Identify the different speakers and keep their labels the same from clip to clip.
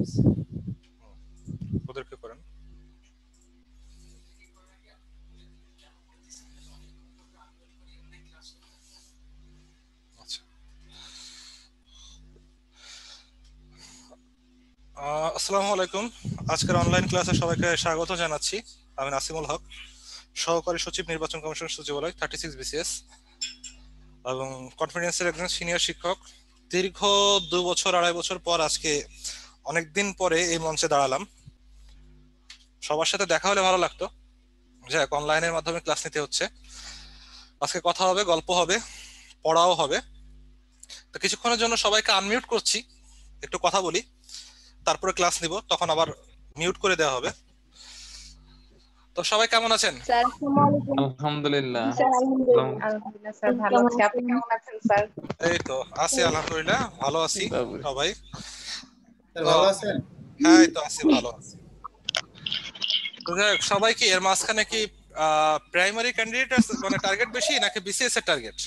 Speaker 1: ওদেরকে করেন আচ্ছা।
Speaker 2: আসসালামু আলাইকুম আজকের অনলাইন ক্লাসে সবাইকে স্বাগত জানাচ্ছি আমি নাসিমুল হক সহকারী সচিব নির্বাচন কমিশন সচিবালয় থার্টি সিক্স বিসিএস এবং কনফিডেন্সের একজন সিনিয়র শিক্ষক দীর্ঘ দু বছর আড়াই বছর পর আজকে অনেকদিন পরে এই মঞ্চে দাঁড়ালাম সবার সাথে দেখা হলে ভালো লাগতো যাক অনলাইনের মাধ্যমে ক্লাস নিতে হচ্ছে আজকে কথা হবে গল্প হবে পড়াও হবে তো কিছুক্ষণের জন্য সবাইকে আনমিউট করছি একটু কথা বলি তারপরে ক্লাস নিব তখন আবার মিউট করে দেওয়া হবে তো সবাই কেমন আছেন আলহামদুলিল্লাহ এই তো আছি আলহামদুলিল্লাহ ভালো আছি সবাই হ্যাঁ, সবাই কি এর মাঝখানে কি প্রাইমারি ক্যান্ডিডেট মানে টার্গেট বেশি নাকি বিসিএস এর টার্গেট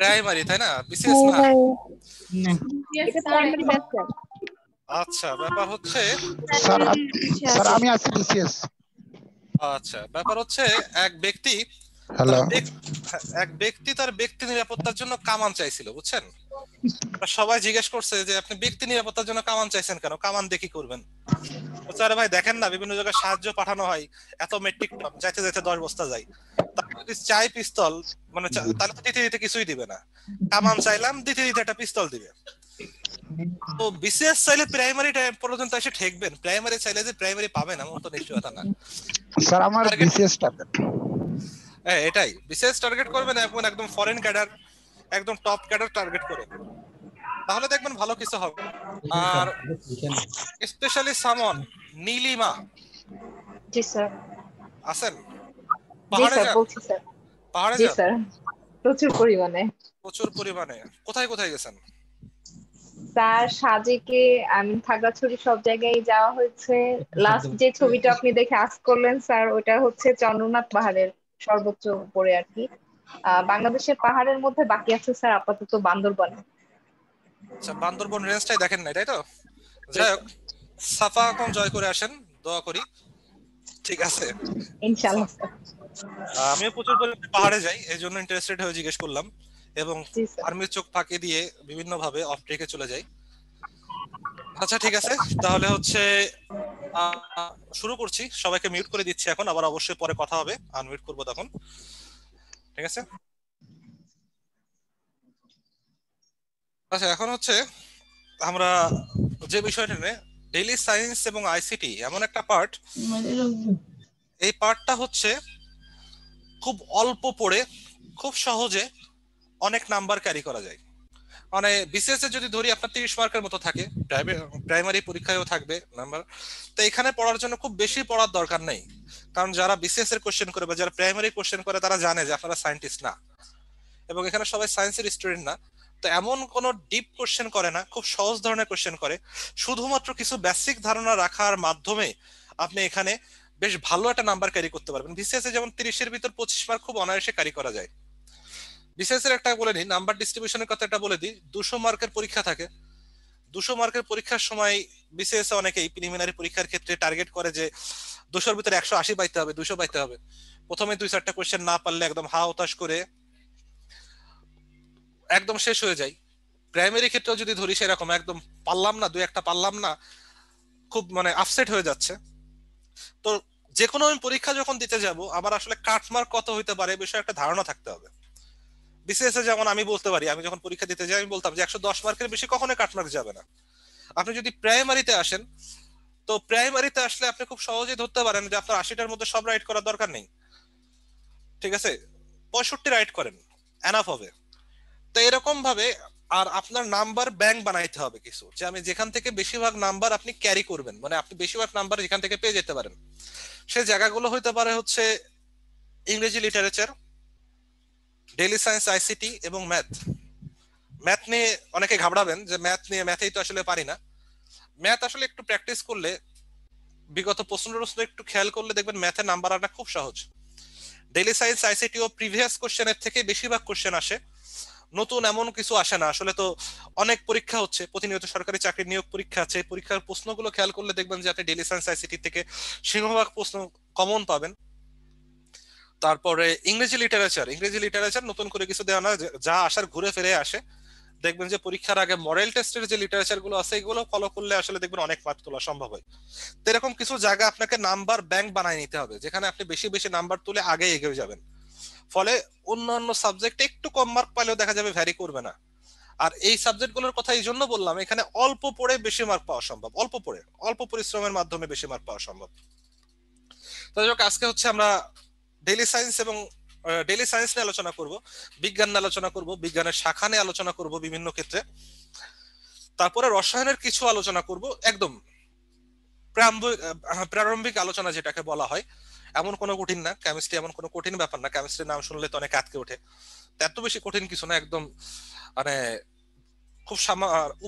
Speaker 2: প্রাইমারি তাই না বিসিএস না আচ্ছা ব্যাপার হচ্ছে আমি আছি বিসিএস আচ্ছা ব্যাপার হচ্ছে এক ব্যক্তি হ্যালো এক ব্যক্তি তার ব্যক্তি নিরাপত্তার জন্য কামান চাইছিল বুঝছেন সবাই জিজ্ঞেস করছে যে আপনি ব্যক্তি নিরাপত্তার জন্য কামান চাইছেন কেন কামান দেখি করবেন স্যার ভাই দেখেন না বিভিন্ন জায়গায় সাহায্য পাঠানো হয় এত মেট্রিক টন যাইতে যাইতে দশ বস্তা যাই মানে যদি চাই পিস্তল মানে তাহলে দিতে দিতে কিছুই দিবে না কামান চাইলাম দিতে দিতে একটা পিস্তল দিবে তো বিশেষ চাইলে প্রাইমারি টাইম পর্যন্ত এসে ঠেকবেন প্রাইমারি চাইলে যে প্রাইমারি পাবেন আমার তো নিশ্চয়তা না
Speaker 1: স্যার আমার বিসিএস
Speaker 2: হ্যাঁ এটাই বিশেষ টার্গেট করবেন এখন একদম ফরেন ক্যাডার একদম টপ ক্যাডার টার্গেট করে তাহলে দেখবেন ভালো কিছু হবে আর স্পেশালি সামন নীলিমা জি স্যার আছেন পাহাড়ে যান পাহাড়ে যান
Speaker 1: প্রচুর পরিমাণে
Speaker 2: প্রচুর পরিমাণে কোথায় কোথায় গেছেন
Speaker 1: স্যার সাজেকে আমি থাকাছড়ি সব জায়গায় যাওয়া হয়েছে লাস্ট আচ্ছা, যে ছবিটা আপনি দেখে আস করলেন স্যার ওটা হচ্ছে চন্দ্রনাথ পাহাড়ের সর্বোচ্চ উপরে আর কি বাংলাদেশের পাহাড়ের মধ্যে বাকি আছে স্যার আপাতত বান্দরবন
Speaker 2: আচ্ছা বান্দরবন রেঞ্জটাই দেখেন নাই তাই তো যাই হোক সাফা কম জয় করে আসেন দোয়া করি ঠিক আছে ইনশাআল্লাহ আমিও প্রচুর পরিমাণে পাহাড়ে যাই এই জন্য ইন্টারেস্টেড হয়ে জিজ্ঞেস করলাম এবং আর্মির চোখ ফাঁকি দিয়ে বিভিন্ন ভাবে অফ ট্রেকে চলে যাই আচ্ছা ঠিক আছে তাহলে হচ্ছে শুরু করছি সবাইকে মিউট করে দিচ্ছি এখন আবার অবশ্যই পরে কথা হবে আনমিউট করব তখন ঠিক আছে আচ্ছা এখন হচ্ছে আমরা যে বিষয়টা নিয়ে ডেইলি সায়েন্স এবং আইসিটি এমন একটা পার্ট এই পার্টটা হচ্ছে খুব অল্প পড়ে খুব সহজে অনেক নাম্বার ক্যারি করা যায় মানে বিসিএস এ যদি ধরি আপনার তিরিশ মার্কের মতো থাকে প্রাইমারি পরীক্ষায়ও থাকবে নাম্বার তো এখানে পড়ার জন্য খুব বেশি পড়ার দরকার নেই কারণ যারা বিসিএস এর কোশ্চেন করে বা যারা প্রাইমারি কোশ্চেন করে তারা জানে যে আপনারা সায়েন্টিস্ট না এবং এখানে সবাই সায়েন্সের স্টুডেন্ট না তো এমন কোনো ডিপ কোশ্চেন করে না খুব সহজ ধরনের কোশ্চেন করে শুধুমাত্র কিছু বেসিক ধারণা রাখার মাধ্যমে আপনি এখানে বেশ ভালো একটা নাম্বার ক্যারি করতে পারবেন বিসিএস এ যেমন তিরিশের ভিতর পঁচিশ মার্ক খুব অনায়াসে ক্যারি করা যায় বিসিএস এর একটা বলে নিই নাম্বার ডিস্ট্রিবিউশনের কথা একটা বলে দিই দুশো মার্কের পরীক্ষা থাকে দুশো মার্কের পরীক্ষার সময় বিসিএস অনেকেই প্রিলিমিনারি পরীক্ষার ক্ষেত্রে টার্গেট করে যে দুশোর ভিতরে একশো আশি পাইতে হবে দুশো পাইতে হবে প্রথমে দুই চারটা কোয়েশ্চেন না পারলে একদম হা হতাশ করে একদম শেষ হয়ে যায় প্রাইমারি ক্ষেত্রেও যদি ধরি সেরকম একদম পারলাম না দুই একটা পারলাম না খুব মানে আপসেট হয়ে যাচ্ছে তো যে কোনো আমি পরীক্ষা যখন দিতে যাব আমার আসলে কাটমার্ক কত হইতে পারে বিষয়ে একটা ধারণা থাকতে হবে বিসিএস এ যেমন আমি বলতে পারি আমি যখন পরীক্ষা দিতে যাই আমি বলতাম যে একশো দশ মার্কের বেশি কখনোই কাট মার্ক যাবে না আপনি যদি প্রাইমারিতে আসেন তো প্রাইমারিতে আসলে আপনি খুব সহজেই ধরতে পারেন যে আপনার আশিটার মধ্যে সব রাইট করার দরকার নেই ঠিক আছে পঁয়ষট্টি রাইট করেন এনাফ হবে তো এরকম ভাবে আর আপনার নাম্বার ব্যাংক বানাইতে হবে কিছু যে আমি যেখান থেকে বেশিরভাগ নাম্বার আপনি ক্যারি করবেন মানে আপনি বেশিরভাগ নাম্বার যেখান থেকে পেয়ে যেতে পারেন সে জায়গাগুলো হইতে পারে হচ্ছে ইংরেজি লিটারেচার ডেলি সায়েন্স আইসিটি এবং ম্যাথ ম্যাথ নিয়ে অনেকে ঘাবড়াবেন যে ম্যাথ নিয়ে ম্যাথেই তো আসলে পারি না ম্যাথ আসলে একটু প্র্যাকটিস করলে বিগত প্রশ্ন প্রশ্ন একটু খেয়াল করলে দেখবেন ম্যাথের নাম্বার আনা খুব সহজ ডেলি সায়েন্স আইসিটি ও প্রিভিয়াস কোশ্চেনের থেকে বেশিরভাগ কোশ্চেন আসে নতুন এমন কিছু আসে না আসলে তো অনেক পরীক্ষা হচ্ছে প্রতিনিয়ত সরকারি চাকরির নিয়োগ পরীক্ষা আছে পরীক্ষার প্রশ্নগুলো খেয়াল করলে দেখবেন যে আপনি ডেলি সায়েন্স আইসিটি থেকে সিংহভাগ প্রশ্ন কমন পাবেন তারপরে ইংরেজি লিটারেচার ইংরেজি লিটারেচার নতুন করে কিছু দেওয়া না যা আসার ঘুরে ফিরে আসে দেখবেন যে পরীক্ষার আগে মডেল টেস্টের যে লিটারেচার গুলো আছে এগুলো ফলো করলে আসলে দেখবেন অনেক মার্ক তোলা সম্ভব হয় তো এরকম কিছু জায়গা আপনাকে নাম্বার ব্যাংক বানায় নিতে হবে যেখানে আপনি বেশি বেশি নাম্বার তুলে আগে এগিয়ে যাবেন ফলে অন্যান্য সাবজেক্টে একটু কম মার্ক পাইলেও দেখা যাবে ভ্যারি করবে না আর এই সাবজেক্টগুলোর কথা এই জন্য বললাম এখানে অল্প পড়ে বেশি মার্ক পাওয়া সম্ভব অল্প পড়ে অল্প পরিশ্রমের মাধ্যমে বেশি মার্ক পাওয়া সম্ভব তো আজকে হচ্ছে আমরা ডেইলি সায়েন্স এবং ডেইলি সায়েন্স নিয়ে আলোচনা করব বিজ্ঞান নিয়ে আলোচনা করব বিজ্ঞানের শাখা নিয়ে আলোচনা করব বিভিন্ন ক্ষেত্রে তারপরে রসায়নের কিছু আলোচনা করব একদম প্রারম্ভিক আলোচনা যেটাকে বলা হয় এমন কোনো কঠিন না কেমিস্ট্রি এমন কোনো কঠিন ব্যাপার না কেমিস্ট্রির নাম শুনলে তো অনেক আতকে ওঠে এত বেশি কঠিন কিছু না একদম মানে খুব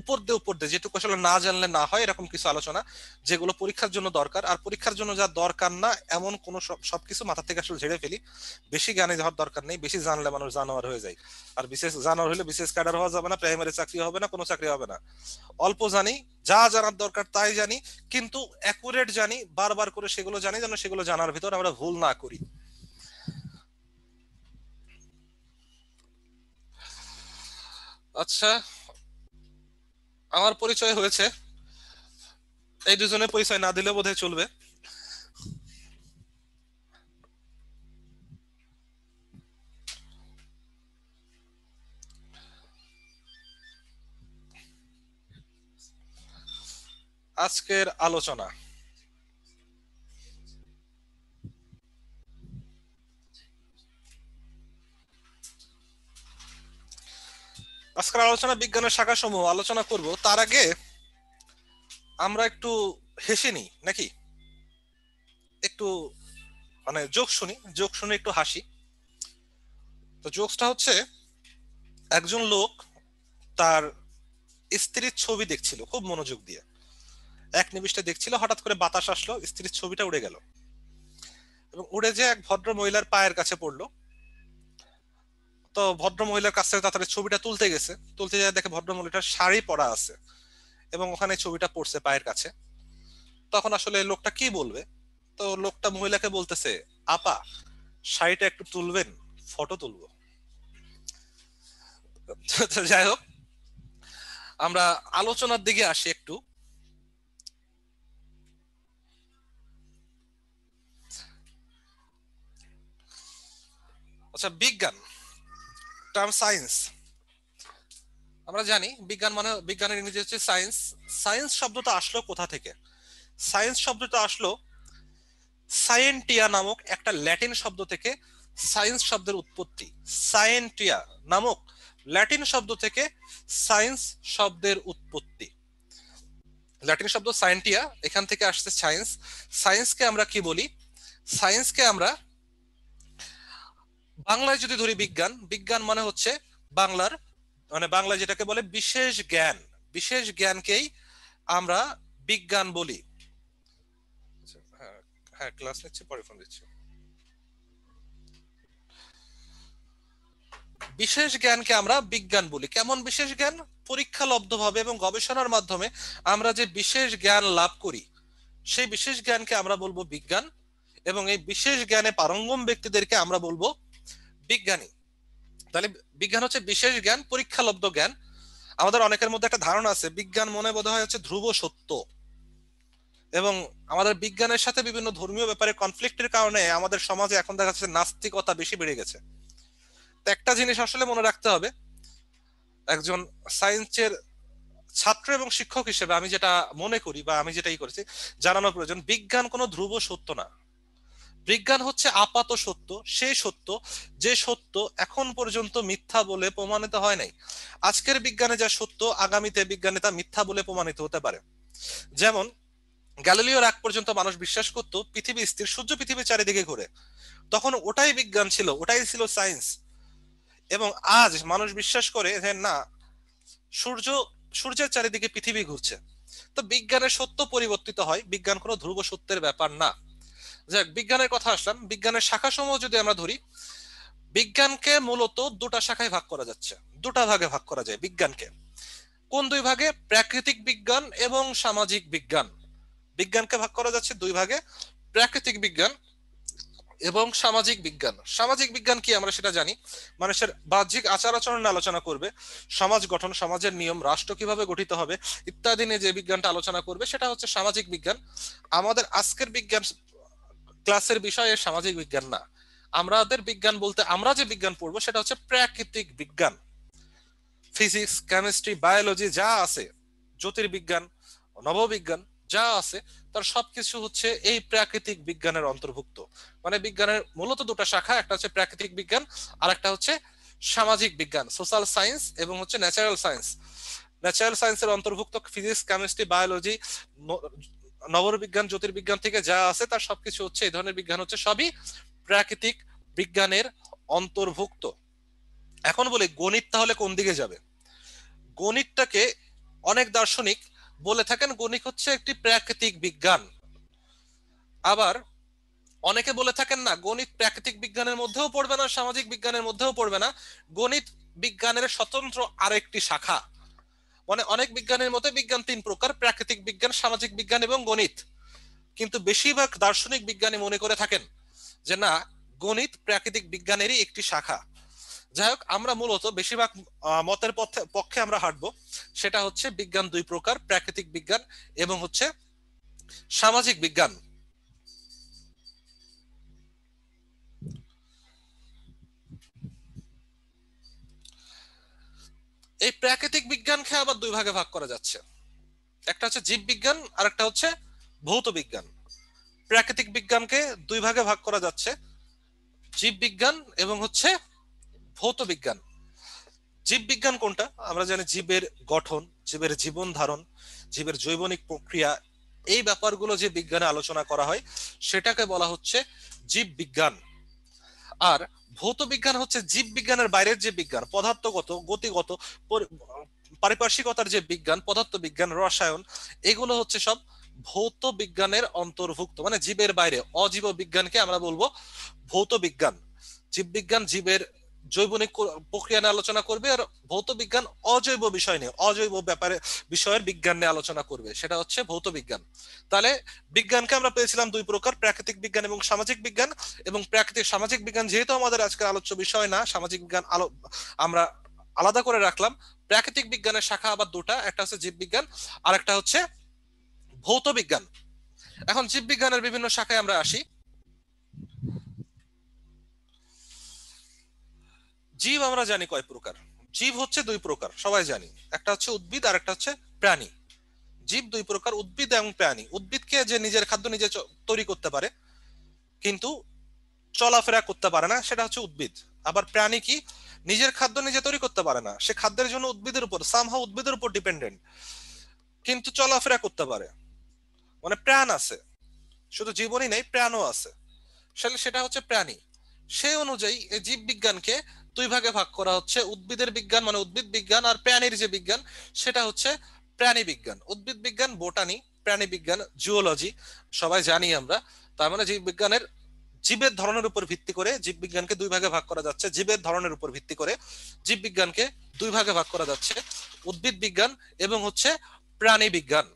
Speaker 2: উপর দিয়ে উপর দিয়ে যেটুকু আসলে না জানলে না হয় এরকম কিছু আলোচনা যেগুলো পরীক্ষার জন্য দরকার আর পরীক্ষার জন্য যা দরকার না এমন কোনো সবকিছু মাথা থেকে আসলে ঝেড়ে ফেলি বেশি জ্ঞানে যাওয়ার দরকার নেই বেশি জানলে মানুষ জানোয়ার হয়ে যায় আর বিশেষ জানোয়ার হলে বিশেষ ক্যাডার হওয়া যাবে না প্রাইমারি চাকরি হবে না কোনো চাকরি হবে না অল্প জানি যা জানার দরকার তাই জানি কিন্তু অ্যাকুরেট জানি বারবার করে সেগুলো জানি যেন সেগুলো জানার ভিতর আমরা ভুল না করি আচ্ছা আমার পরিচয় হয়েছে এই দুজনের পরিচয় না দিলে বোধহয় চলবে আজকের আলোচনা আজকের আলোচনা বিজ্ঞানের শাখা সমূহ আলোচনা করব তার আগে আমরা একটু হেসে নিই নাকি একটু মানে যোগ শুনি যোগ শুনে একটু হাসি তো জোকসটা হচ্ছে একজন লোক তার স্ত্রীর ছবি দেখছিল খুব মনোযোগ দিয়ে এক নিবিষ্টে দেখছিল হঠাৎ করে বাতাস আসলো স্ত্রীর ছবিটা উড়ে গেল এবং উড়ে যে এক ভদ্র মহিলার পায়ের কাছে পড়লো তো ভদ্র মহিলার কাছ থেকে তাড়াতাড়ি ছবিটা তুলতে গেছে তুলতে যায় দেখে ভদ্র শাড়ি পরা আছে এবং ওখানে ছবিটা পড়ছে পায়ের কাছে তখন আসলে লোকটা কি বলবে তো লোকটা মহিলাকে বলতেছে আপা শাড়িটা একটু তুলবেন ফটো তুলবো যাই হোক আমরা আলোচনার দিকে আসি একটু আচ্ছা বিজ্ঞান টার্ম সায়েন্স আমরা জানি বিজ্ঞান মানে বিজ্ঞানের ইংরেজি হচ্ছে সায়েন্স সায়েন্স শব্দটা আসলো কোথা থেকে সায়েন্স শব্দটা আসলো সায়েন্টিয়া নামক একটা ল্যাটিন শব্দ থেকে সায়েন্স শব্দের উৎপত্তি সায়েন্টিয়া নামক ল্যাটিন শব্দ থেকে সায়েন্স শব্দের উৎপত্তি ল্যাটিন শব্দ সায়েন্টিয়া এখান থেকে আসছে সায়েন্স সায়েন্সকে আমরা কি বলি সায়েন্সকে আমরা বাংলায় যদি ধরি বিজ্ঞান বিজ্ঞান মানে হচ্ছে বাংলার মানে বাংলা যেটাকে বলে বিশেষ জ্ঞান বিশেষ জ্ঞানকেই আমরা বিজ্ঞান বলি আচ্ছা, হ্যাঁ, হ্যাঁ ক্লাস নিচ্ছে পরে ফোন বিশেষ জ্ঞানকে আমরা বিজ্ঞান বলি কেমন বিশেষ জ্ঞান পরীক্ষা লব্ধভাবে এবং গবেষণার মাধ্যমে আমরা যে বিশেষ জ্ঞান লাভ করি সেই বিশেষ জ্ঞানকে আমরা বলবো বিজ্ঞান এবং এই বিশেষ জ্ঞানে পারঙ্গম ব্যক্তিদেরকে আমরা বলবো বিজ্ঞানী তাহলে বিজ্ঞান হচ্ছে বিশেষ জ্ঞান পরীক্ষালব্ধ জ্ঞান আমাদের অনেকের মধ্যে একটা ধারণা আছে বিজ্ঞান মনে বোধ হয় হচ্ছে ধ্রুব সত্য এবং আমাদের বিজ্ঞানের সাথে বিভিন্ন ধর্মীয় ব্যাপারে কনফ্লিক্টের কারণে আমাদের সমাজে এখন দেখা যাচ্ছে নাস্তিকতা বেশি বেড়ে গেছে তো একটা জিনিস আসলে মনে রাখতে হবে একজন সায়েন্সের ছাত্র এবং শিক্ষক হিসেবে আমি যেটা মনে করি বা আমি যেটাই করেছি জানানো প্রয়োজন বিজ্ঞান কোনো ধ্রুব সত্য না বিজ্ঞান হচ্ছে আপাত সত্য সেই সত্য যে সত্য এখন পর্যন্ত মিথ্যা বলে প্রমাণিত হয় নাই আজকের বিজ্ঞানে যা সত্য আগামীতে বিজ্ঞানে তা মিথ্যা বলে প্রমাণিত হতে পারে যেমন গ্যালিলিওর আগ পর্যন্ত মানুষ বিশ্বাস করত পৃথিবী স্থির সূর্য পৃথিবীর চারিদিকে ঘুরে তখন ওটাই বিজ্ঞান ছিল ওটাই ছিল সায়েন্স এবং আজ মানুষ বিশ্বাস করে যে না সূর্য সূর্যের চারিদিকে পৃথিবী ঘুরছে তো বিজ্ঞানের সত্য পরিবর্তিত হয় বিজ্ঞান কোনো ধ্রুব সত্যের ব্যাপার না যাক বিজ্ঞানের কথা আসলাম বিজ্ঞানের শাখা সমূহ যদি আমরা ধরি বিজ্ঞানকে মূলত দুটা শাখায় ভাগ করা যাচ্ছে দুটা ভাগে ভাগ করা যায় বিজ্ঞানকে কোন দুই ভাগে প্রাকৃতিক বিজ্ঞান এবং সামাজিক বিজ্ঞান বিজ্ঞানকে ভাগ করা যাচ্ছে দুই ভাগে প্রাকৃতিক বিজ্ঞান এবং সামাজিক বিজ্ঞান সামাজিক বিজ্ঞান কি আমরা সেটা জানি মানুষের বাহ্যিক আচার আচরণ আলোচনা করবে সমাজ গঠন সমাজের নিয়ম রাষ্ট্র কিভাবে গঠিত হবে ইত্যাদি নিয়ে যে বিজ্ঞানটা আলোচনা করবে সেটা হচ্ছে সামাজিক বিজ্ঞান আমাদের আজকের বিজ্ঞান ক্লাসের বিষয় সামাজিক বিজ্ঞান না আমাদের বিজ্ঞান বলতে আমরা যে বিজ্ঞান পড়বো সেটা হচ্ছে প্রাকৃতিক বিজ্ঞান ফিজিক্স কেমিস্ট্রি বায়োলজি যা আছে জ্যোতির্বিজ্ঞান নববিজ্ঞান যা আছে তার সবকিছু হচ্ছে এই প্রাকৃতিক বিজ্ঞানের অন্তর্ভুক্ত মানে বিজ্ঞানের মূলত দুটো শাখা একটা হচ্ছে প্রাকৃতিক বিজ্ঞান আর একটা হচ্ছে সামাজিক বিজ্ঞান সোশ্যাল সায়েন্স এবং হচ্ছে ন্যাচারাল সায়েন্স ন্যাচারাল সায়েন্সের অন্তর্ভুক্ত ফিজিক্স কেমিস্ট্রি বায়োলজি নবরবিজ্ঞান জ্যোতির্বিজ্ঞান থেকে যা আছে তার সবকিছু হচ্ছে এই ধরনের বিজ্ঞান হচ্ছে সবই প্রাকৃতিক বিজ্ঞানের অন্তর্ভুক্ত এখন বলি গণিত তাহলে কোন দিকে যাবে গণিতটাকে অনেক দার্শনিক বলে থাকেন গণিত হচ্ছে একটি প্রাকৃতিক বিজ্ঞান আবার অনেকে বলে থাকেন না গণিত প্রাকৃতিক বিজ্ঞানের মধ্যেও পড়বে না সামাজিক বিজ্ঞানের মধ্যেও পড়বে না গণিত বিজ্ঞানের স্বতন্ত্র আরেকটি শাখা মানে অনেক বিজ্ঞানের মতো বিজ্ঞান তিন প্রকার প্রাকৃতিক বিজ্ঞান সামাজিক বিজ্ঞান এবং গণিত কিন্তু বেশিরভাগ দার্শনিক বিজ্ঞানী মনে করে থাকেন যে না গণিত প্রাকৃতিক বিজ্ঞানেরই একটি শাখা যাই হোক আমরা মূলত বেশিরভাগ মতের পথে পক্ষে আমরা হাঁটবো সেটা হচ্ছে বিজ্ঞান দুই প্রকার প্রাকৃতিক বিজ্ঞান এবং হচ্ছে সামাজিক বিজ্ঞান এই প্রাকৃতিক বিজ্ঞানকে আবার দুই ভাগে ভাগ করা যাচ্ছে একটা হচ্ছে জীব বিজ্ঞান আর একটা হচ্ছে ভৌত বিজ্ঞান প্রাকৃতিক বিজ্ঞানকে দুই ভাগে ভাগ করা যাচ্ছে জীব বিজ্ঞান এবং হচ্ছে ভৌত বিজ্ঞান জীব বিজ্ঞান কোনটা আমরা জানি জীবের গঠন জীবের জীবন ধারণ জীবের জৈবনিক প্রক্রিয়া এই ব্যাপারগুলো যে বিজ্ঞানে আলোচনা করা হয় সেটাকে বলা হচ্ছে জীব বিজ্ঞান আর ভৌত বিজ্ঞান হচ্ছে জীব বিজ্ঞানের বাইরের যে বিজ্ঞান পদার্থগত গতিগত পারিপার্শ্বিকতার যে বিজ্ঞান পদার্থ বিজ্ঞান রসায়ন এগুলো হচ্ছে সব ভৌত বিজ্ঞানের অন্তর্ভুক্ত মানে জীবের বাইরে অজীব বিজ্ঞানকে আমরা বলবো ভৌত বিজ্ঞান জীববিজ্ঞান জীবের জৈবনিক প্রক্রিয়া নিয়ে আলোচনা করবে আর ভৌত বিজ্ঞান অজৈব বিষয় নিয়ে অজৈব ব্যাপারে বিষয়ের বিজ্ঞান নিয়ে আলোচনা করবে সেটা হচ্ছে ভৌত বিজ্ঞান তাহলে বিজ্ঞানকে আমরা পেয়েছিলাম দুই প্রকার প্রাকৃতিক বিজ্ঞান এবং সামাজিক বিজ্ঞান এবং প্রাকৃতিক সামাজিক বিজ্ঞান যেহেতু আমাদের আজকে আলোচ্য বিষয় না সামাজিক বিজ্ঞান আলো আমরা আলাদা করে রাখলাম প্রাকৃতিক বিজ্ঞানের শাখা আবার দুটা একটা হচ্ছে জীববিজ্ঞান আর একটা হচ্ছে ভৌত বিজ্ঞান এখন জীববিজ্ঞানের বিভিন্ন শাখায় আমরা আসি জীব আমরা জানি কয় প্রকার জীব হচ্ছে দুই প্রকার সবাই জানি একটা হচ্ছে উদ্ভিদ আর একটা হচ্ছে প্রাণী জীব দুই প্রকার উদ্ভিদ এবং প্রাণী উদ্ভিদকে যে নিজের খাদ্য নিজে তৈরি করতে পারে কিন্তু চলাফেরা করতে পারে না সেটা হচ্ছে উদ্ভিদ আবার প্রাণী কি নিজের খাদ্য নিজে তৈরি করতে পারে না সে খাদ্যের জন্য উদ্ভিদের উপর সামহা উদ্ভিদের উপর ডিপেন্ডেন্ট কিন্তু চলাফেরা করতে পারে মানে প্রাণ আছে শুধু জীবনই নেই প্রাণও আছে সেটা হচ্ছে প্রাণী সে অনুযায়ী জীব বিজ্ঞানকে দুই ভাগে ভাগ করা হচ্ছে উদ্ভিদের বিজ্ঞান মানে উদ্ভিদ বিজ্ঞান আর প্রাণীর যে বিজ্ঞান সেটা হচ্ছে প্রাণী বিজ্ঞান উদ্ভিদ বিজ্ঞান বোটানি প্রাণী বিজ্ঞান জুওলজি সবাই জানি আমরা তার মানে জীব বিজ্ঞানের জীবের ধরনের উপর ভিত্তি করে জীব বিজ্ঞানকে দুই ভাগে ভাগ করা যাচ্ছে জীবের ধরনের উপর ভিত্তি করে জীব বিজ্ঞানকে দুই ভাগে ভাগ করা যাচ্ছে উদ্ভিদ বিজ্ঞান এবং হচ্ছে প্রাণী বিজ্ঞান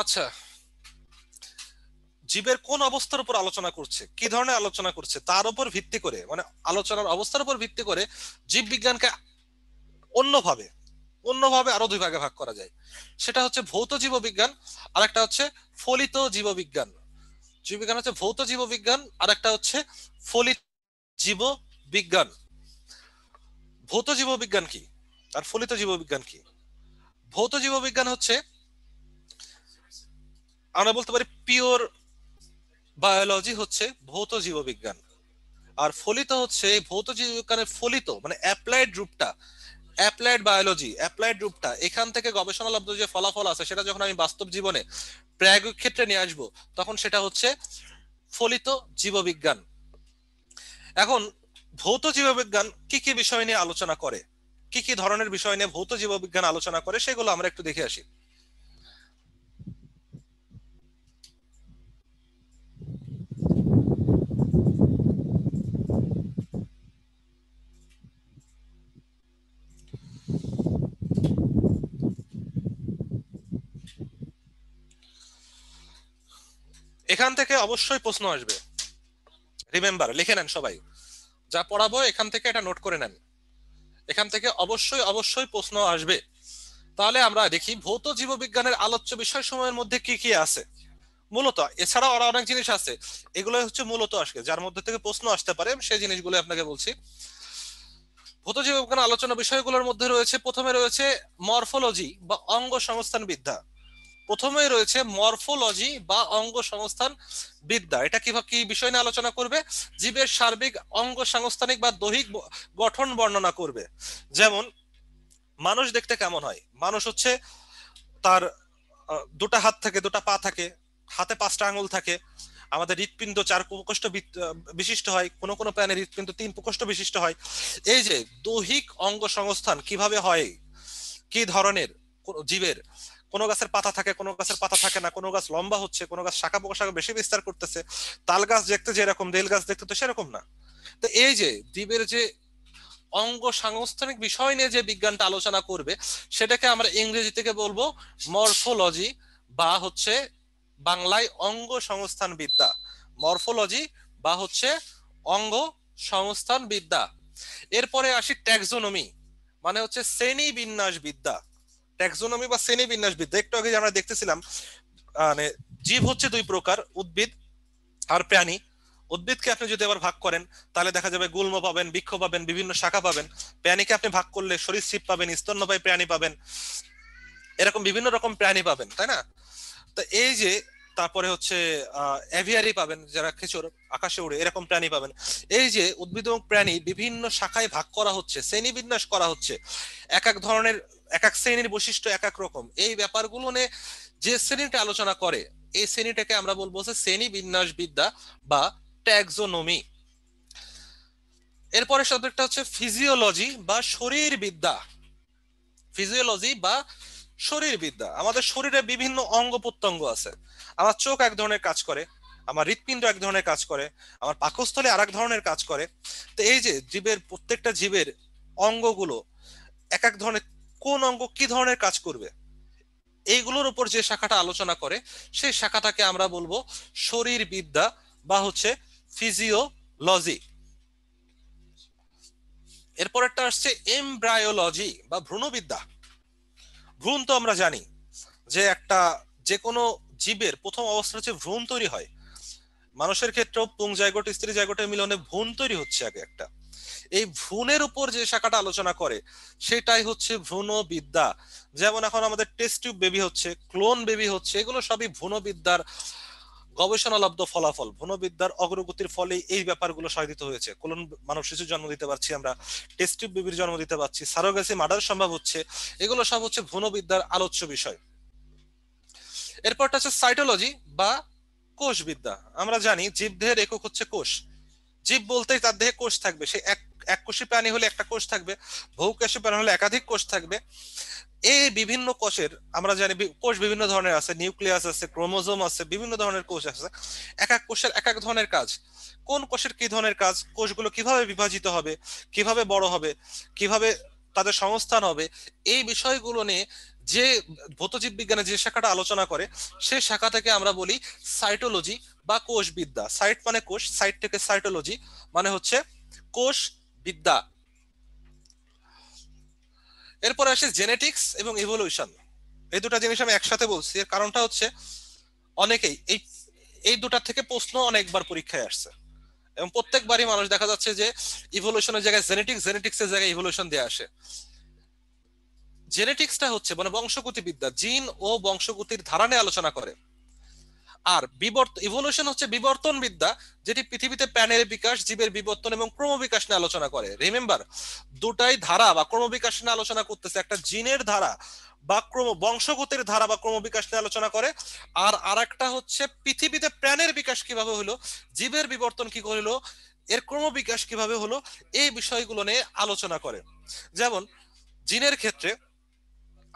Speaker 2: আচ্ছা জীবের কোন অবস্থার উপর আলোচনা করছে কি ধরনের আলোচনা করছে তার উপর ভিত্তি করে মানে আলোচনার অবস্থার উপর ভিত্তি করে জীব বিজ্ঞানকে অন্যভাবে অন্যভাবে আরো দুই ভাগে ভাগ করা যায় সেটা হচ্ছে ভৌত বিজ্ঞান আর একটা হচ্ছে ফলিত জীববিজ্ঞান জীববিজ্ঞান হচ্ছে ভৌত জীববিজ্ঞান আর একটা হচ্ছে ফলিত জীব বিজ্ঞান ভৌত জীববিজ্ঞান কি আর ফলিত জীববিজ্ঞান কি ভৌত জীববিজ্ঞান হচ্ছে আমরা বলতে পারি পিওর বায়োলজি হচ্ছে ভৌত জীববিজ্ঞান আর ফলিত হচ্ছে ভৌত জীববিজ্ঞানের ফলিত মানে অ্যাপ্লাইড রূপটা অ্যাপ্লাইড বায়োলজি অ্যাপ্লাইড রূপটা এখান থেকে গবেষণা লব্ধ যে ফলাফল আছে সেটা যখন আমি বাস্তব জীবনে প্রায়োগিক ক্ষেত্রে নিয়ে আসবো তখন সেটা হচ্ছে ফলিত জীববিজ্ঞান এখন ভৌত জীববিজ্ঞান কি কি বিষয় নিয়ে আলোচনা করে কি কি ধরনের বিষয় নিয়ে ভৌত জীববিজ্ঞান আলোচনা করে সেগুলো আমরা একটু দেখে আসি এখান থেকে অবশ্যই প্রশ্ন আসবে রিমেম্বার লিখে নেন সবাই যা পড়াবো এখান থেকে এটা নোট করে নেন এখান থেকে অবশ্যই অবশ্যই প্রশ্ন আসবে তাহলে আমরা দেখি ভৌত জীববিজ্ঞানের আলোচ্য বিষয় সময়ের মধ্যে কি কি আছে মূলত এছাড়া আরো অনেক জিনিস আছে এগুলো হচ্ছে মূলত আজকে যার মধ্যে থেকে প্রশ্ন আসতে পারে সেই জিনিসগুলো আপনাকে বলছি ভৌত জীববিজ্ঞান আলোচনা বিষয়গুলোর মধ্যে রয়েছে প্রথমে রয়েছে মরফোলজি বা অঙ্গ সংস্থান বিদ্যা প্রথমেই রয়েছে মরফোলজি বা অঙ্গ সংস্থান বিদ্যা এটা কি কি বিষয় নিয়ে আলোচনা করবে জীবের সার্বিক অঙ্গ সাংস্থানিক বা দৈহিক গঠন বর্ণনা করবে যেমন মানুষ দেখতে কেমন হয় মানুষ হচ্ছে তার দুটা হাত থাকে দুটা পা থাকে হাতে পাঁচটা আঙুল থাকে আমাদের হৃৎপিণ্ড চার প্রকোষ্ঠ বিশিষ্ট হয় কোনো কোনো প্রাণীর হৃৎপিণ্ড তিন প্রকোষ্ঠ বিশিষ্ট হয় এই যে দৈহিক অঙ্গ সংস্থান কিভাবে হয় কি ধরনের জীবের কোনো গাছের পাতা থাকে কোনো গাছের পাতা থাকে না কোনো গাছ লম্বা হচ্ছে কোনো গাছ শাখা পোকা বেশি বিস্তার করতেছে তাল গাছ দেখতে যেরকম দেল গাছ দেখতে তো সেরকম না তো এই যে দ্বীপের যে অঙ্গ সাংস্থানিক বিষয় নিয়ে যে বিজ্ঞানটা আলোচনা করবে সেটাকে আমরা ইংরেজি থেকে বলবো মরফোলজি বা হচ্ছে বাংলায় অঙ্গ সংস্থান বিদ্যা মরফোলজি বা হচ্ছে অঙ্গ সংস্থান বিদ্যা এরপরে আসি ট্যাক্সোনমি মানে হচ্ছে শ্রেণী বিন্যাস বিদ্যা ট্যাক্সোনমি বা শ্রেণীবিন্যাসবিদ্যা একটু আগে আমরা দেখতেছিলাম মানে জীব হচ্ছে দুই প্রকার উদ্ভিদ আর প্রাণী উদ্ভিদকে আপনি যদি আবার ভাগ করেন তাহলে দেখা যাবে গুল্ম পাবেন বৃক্ষ পাবেন বিভিন্ন শাখা পাবেন প্রাণীকে আপনি ভাগ করলে সরীসৃপ পাবেন স্তন্যপায়ী প্রাণী পাবেন এরকম বিভিন্ন রকম প্রাণী পাবেন তাই না তো এই যে তারপরে হচ্ছে অ্যাভিয়ারি পাবেন যারা খেচুর আকাশে উড়ে এরকম প্রাণী পাবেন এই যে উদ্ভিদ এবং প্রাণী বিভিন্ন শাখায় ভাগ করা হচ্ছে শ্রেণী বিন্যাস করা হচ্ছে এক এক ধরনের এক এক শ্রেণীর বৈশিষ্ট্য এক এক রকম এই ব্যাপারগুলো নিয়ে যে শ্রেণীটা আলোচনা করে এই শ্রেণীটাকে আমরা বলবো যে শ্রেণী বিন্যাস বিদ্যা বা ট্যাক্সোনমি এরপরে সাবজেক্টটা হচ্ছে ফিজিওলজি বা শরীর বিদ্যা ফিজিওলজি বা শরীর বিদ্যা আমাদের শরীরে বিভিন্ন অঙ্গ প্রত্যঙ্গ আছে আমার চোখ এক ধরনের কাজ করে আমার হৃৎপিণ্ড এক ধরনের কাজ করে আমার পাকস্থলে আর এক ধরনের কাজ করে তো এই যে জীবের প্রত্যেকটা জীবের অঙ্গগুলো এক এক ধরনের কোন অঙ্গ কি ধরনের কাজ করবে এইগুলোর উপর যে শাখাটা আলোচনা করে সেই শাখাটাকে আমরা বলবো শরীর বিদ্যা বা হচ্ছে ফিজিওলজি এরপরেরটা আসছে এমব্রায়োলজি বা ভ্রূণবিদ্যা ভ্রূণ তো আমরা জানি যে একটা যে কোনো জীবের প্রথম অবস্থা হচ্ছে ভ্রূণ তৈরি হয় মানুষের ক্ষেত্রেও পুং জায়গোট স্ত্রী জায়গোটের মিলনে ভ্রূণ তৈরি হচ্ছে আগে একটা এই ভ্রূণের উপর যে শাখাটা আলোচনা করে সেটাই হচ্ছে ভ্রূণ বিদ্যা যেমন এখন আমাদের টেস্ট টিউব বেবি হচ্ছে ক্লোন বেবি হচ্ছে এগুলো সবই ভ্রূণ বিদ্যার গবেষণালব্ধ ফলাফল ভ্রূণবিদ্যার অগ্রগতির ফলে এই ব্যাপারগুলো সাধিত হয়েছে কোলন মানব শিশু জন্ম দিতে পারছি আমরা টেস্টিভ বেবির জন্ম দিতে পারছি সারোগেসি মার্ডার সম্ভব হচ্ছে এগুলো সব হচ্ছে ভ্রূণবিদ্যার আলোচ্য বিষয় এরপরটা হচ্ছে সাইটোলজি বা কোষবিদ্যা আমরা জানি জীবদেহের একক হচ্ছে কোষ জীব বলতে তার দেহে কোষ থাকবে সে এক এককোষী প্রাণী হলে একটা কোষ থাকবে বহুকোষী প্রাণী হলে একাধিক কোষ থাকবে এই বিভিন্ন কোষের আমরা জানি কোষ বিভিন্ন ধরনের আছে নিউক্লিয়াস আছে ক্রোমোজোম আছে বিভিন্ন ধরনের কোষ আছে এক এক কোষের এক এক ধরনের কাজ কোন কোষের কি ধরনের কাজ কোষগুলো কিভাবে বিভাজিত হবে কিভাবে বড় হবে কিভাবে তাদের সংস্থান হবে এই বিষয়গুলো নিয়ে যে ভৌতজীব বিজ্ঞানে যে শাখাটা আলোচনা করে সেই থেকে আমরা বলি সাইটোলজি বা কোষবিদ্যা সাইট মানে কোষ সাইট থেকে সাইটোলজি মানে হচ্ছে কোষ বিদ্যা এরপরে আসে জেনেটিক্স এবং ইভলিউশন এই দুটা জিনিস আমি একসাথে বলছি এর কারণটা হচ্ছে অনেকেই এই এই দুটা থেকে প্রশ্ন অনেকবার পরীক্ষায় আসছে এবং প্রত্যেকবারই মানুষ দেখা যাচ্ছে যে ইভলিউশনের জায়গায় জেনেটিক্স জেনেটিক্স এর জায়গায় ইভলিউশন দিয়ে আসে জেনেটিক্সটা হচ্ছে মানে বংশগতি বিদ্যা জিন ও বংশগতির ধারা নিয়ে আলোচনা করে আর বিবর্ত ইভলিউশন হচ্ছে বিবর্তন বিদ্যা যেটি পৃথিবীতে প্যানের বিকাশ জীবের বিবর্তন এবং ক্রমবিকাশ নিয়ে আলোচনা করে রিমেম্বার দুটাই ধারা বা ক্রমবিকাশ নিয়ে আলোচনা করতেছে একটা জিনের ধারা বা ক্রম বংশগতির ধারা বা ক্রমবিকাশ নিয়ে আলোচনা করে আর আরেকটা হচ্ছে পৃথিবীতে প্যানের বিকাশ কিভাবে হলো জীবের বিবর্তন কি করলো এর ক্রমবিকাশ কিভাবে হলো এই বিষয়গুলো নিয়ে আলোচনা করে যেমন জিনের ক্ষেত্রে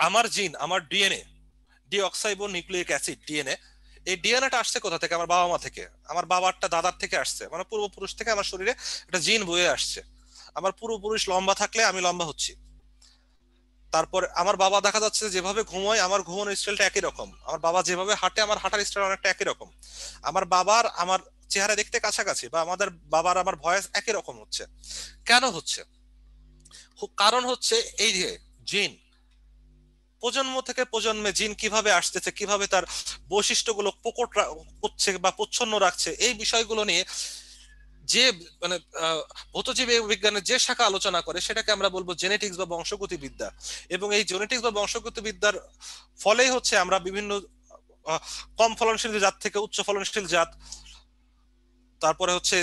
Speaker 2: আমার জিন আমার ডিএনএ ডিঅক্সাইবো নিউক্লিয়িক অ্যাসিড ডিএনএ এই ডিএনএটা আসছে কোথা থেকে আমার বাবা মা থেকে আমার বাবারটা দাদার থেকে আসছে মানে পূর্বপুরুষ থেকে আমার শরীরে একটা জিন বয়ে আসছে আমার পূর্বপুরুষ লম্বা থাকলে আমি লম্বা হচ্ছি তারপর আমার বাবা দেখা যাচ্ছে যেভাবে ঘুমোয় আমার ঘুমানোর স্টাইলটা একই রকম আমার বাবা যেভাবে হাঁটে আমার হাঁটার স্টাইল অনেকটা একই রকম আমার বাবার আমার চেহারা দেখতে কাছাকাছি বা আমাদের বাবার আমার ভয়েস একই রকম হচ্ছে কেন হচ্ছে কারণ হচ্ছে এই যে জিন প্রজন্ম থেকে প্রজন্মে জিন কিভাবে আসতেছে কিভাবে তার বৈশিষ্ট্যগুলো পোকট করছে বা প্রচ্ছন্ন রাখছে এই বিষয়গুলো নিয়ে যে মানে ভৌতজীবী বিজ্ঞানের যে শাখা আলোচনা করে সেটাকে আমরা বলবো জেনেটিক্স বা বংশগতি বিদ্যা এবং এই জেনেটিক্স বা বংশগতি বিদ্যার ফলেই হচ্ছে আমরা বিভিন্ন কম ফলনশীল জাত থেকে উচ্চ ফলনশীল জাত তারপরে হচ্ছে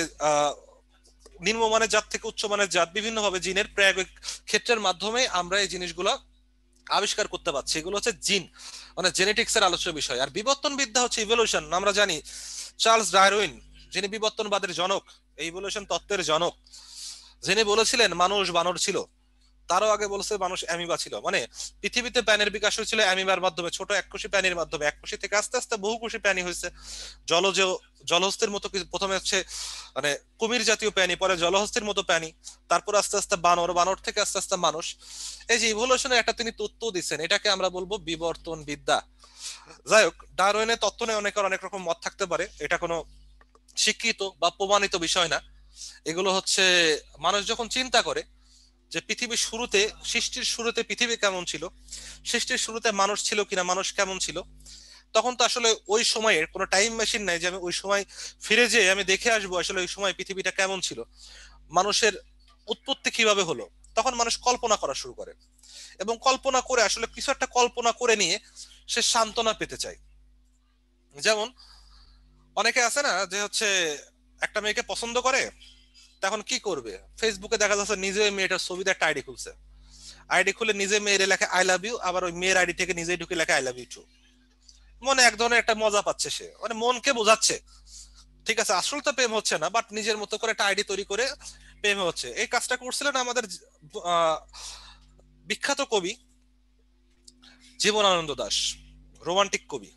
Speaker 2: নিম্নমানের জাত থেকে উচ্চমানের জাত বিভিন্নভাবে জিনের প্রায় ক্ষেত্রের মাধ্যমে আমরা এই জিনিসগুলা আবিষ্কার করতে পারছি এগুলো হচ্ছে জিন মানে জেনেটিক্স এর আলোচ্য বিষয় আর বিবর্তন বিদ্যা হচ্ছে ইভলিউশন আমরা জানি চার্লস ডায়রুইন যিনি বিবর্তনবাদের জনক এই ইভলিউশন তত্ত্বের জনক যিনি বলেছিলেন মানুষ বানর ছিল তারও আগে বলছে মানুষ অ্যামিবা ছিল মানে পৃথিবীতে প্যানের বিকাশ হয়েছিল অ্যামিবার মাধ্যমে ছোট এককোষী প্যানির মাধ্যমে এককোষী থেকে আস্তে আস্তে বহুকোষী প্যানি হয়েছে জলজ জলহস্তের মতো প্রথমে হচ্ছে মানে কুমির জাতীয় প্যানি পরে জলহস্তির মতো প্যানি তারপর আস্তে আস্তে বানর বানর থেকে আস্তে আস্তে মানুষ এই যে ইভোলিউশনের একটা তিনি তত্ত্ব দিচ্ছেন এটাকে আমরা বলবো বিবর্তন বিদ্যা যাই হোক ডারওয়েনের তত্ত্ব নিয়ে অনেকের অনেক রকম মত থাকতে পারে এটা কোনো শিক্ষিত বা প্রমাণিত বিষয় না এগুলো হচ্ছে মানুষ যখন চিন্তা করে যে পৃথিবীর শুরুতে সৃষ্টির শুরুতে পৃথিবী কেমন ছিল সৃষ্টির শুরুতে মানুষ ছিল কিনা মানুষ কেমন ছিল তখন তো আসলে ওই সময়ের কোনো টাইম মেশিন নাই যে আমি ওই সময় ফিরে যেয়ে আমি দেখে আসবো আসলে ওই সময় পৃথিবীটা কেমন ছিল মানুষের উৎপত্তি কিভাবে হলো তখন মানুষ কল্পনা করা শুরু করে এবং কল্পনা করে আসলে কিছু একটা কল্পনা করে নিয়ে সে সান্ত্বনা পেতে চায় যেমন অনেকে আছে না যে হচ্ছে একটা মেয়েকে পছন্দ করে তখন কি করবে ফেসবুকে দেখা যাচ্ছে নিজে ওই মেয়েটার ছবি একটা আইডি খুলছে আইডি খুলে নিজে মেয়ের লেখে আই লাভ ইউ আবার ওই মেয়ের আইডি থেকে নিজেই ঢুকে লেখে আই লাভ ইউ টু মনে এক ধরনের একটা মজা পাচ্ছে সে মানে মনকে বোঝাচ্ছে ঠিক আছে আসল তো প্রেম হচ্ছে না বাট নিজের মতো করে একটা আইডি তৈরি করে প্রেম হচ্ছে এই কাজটা করছিলেন আমাদের বিখ্যাত কবি জীবনানন্দ দাস রোমান্টিক কবি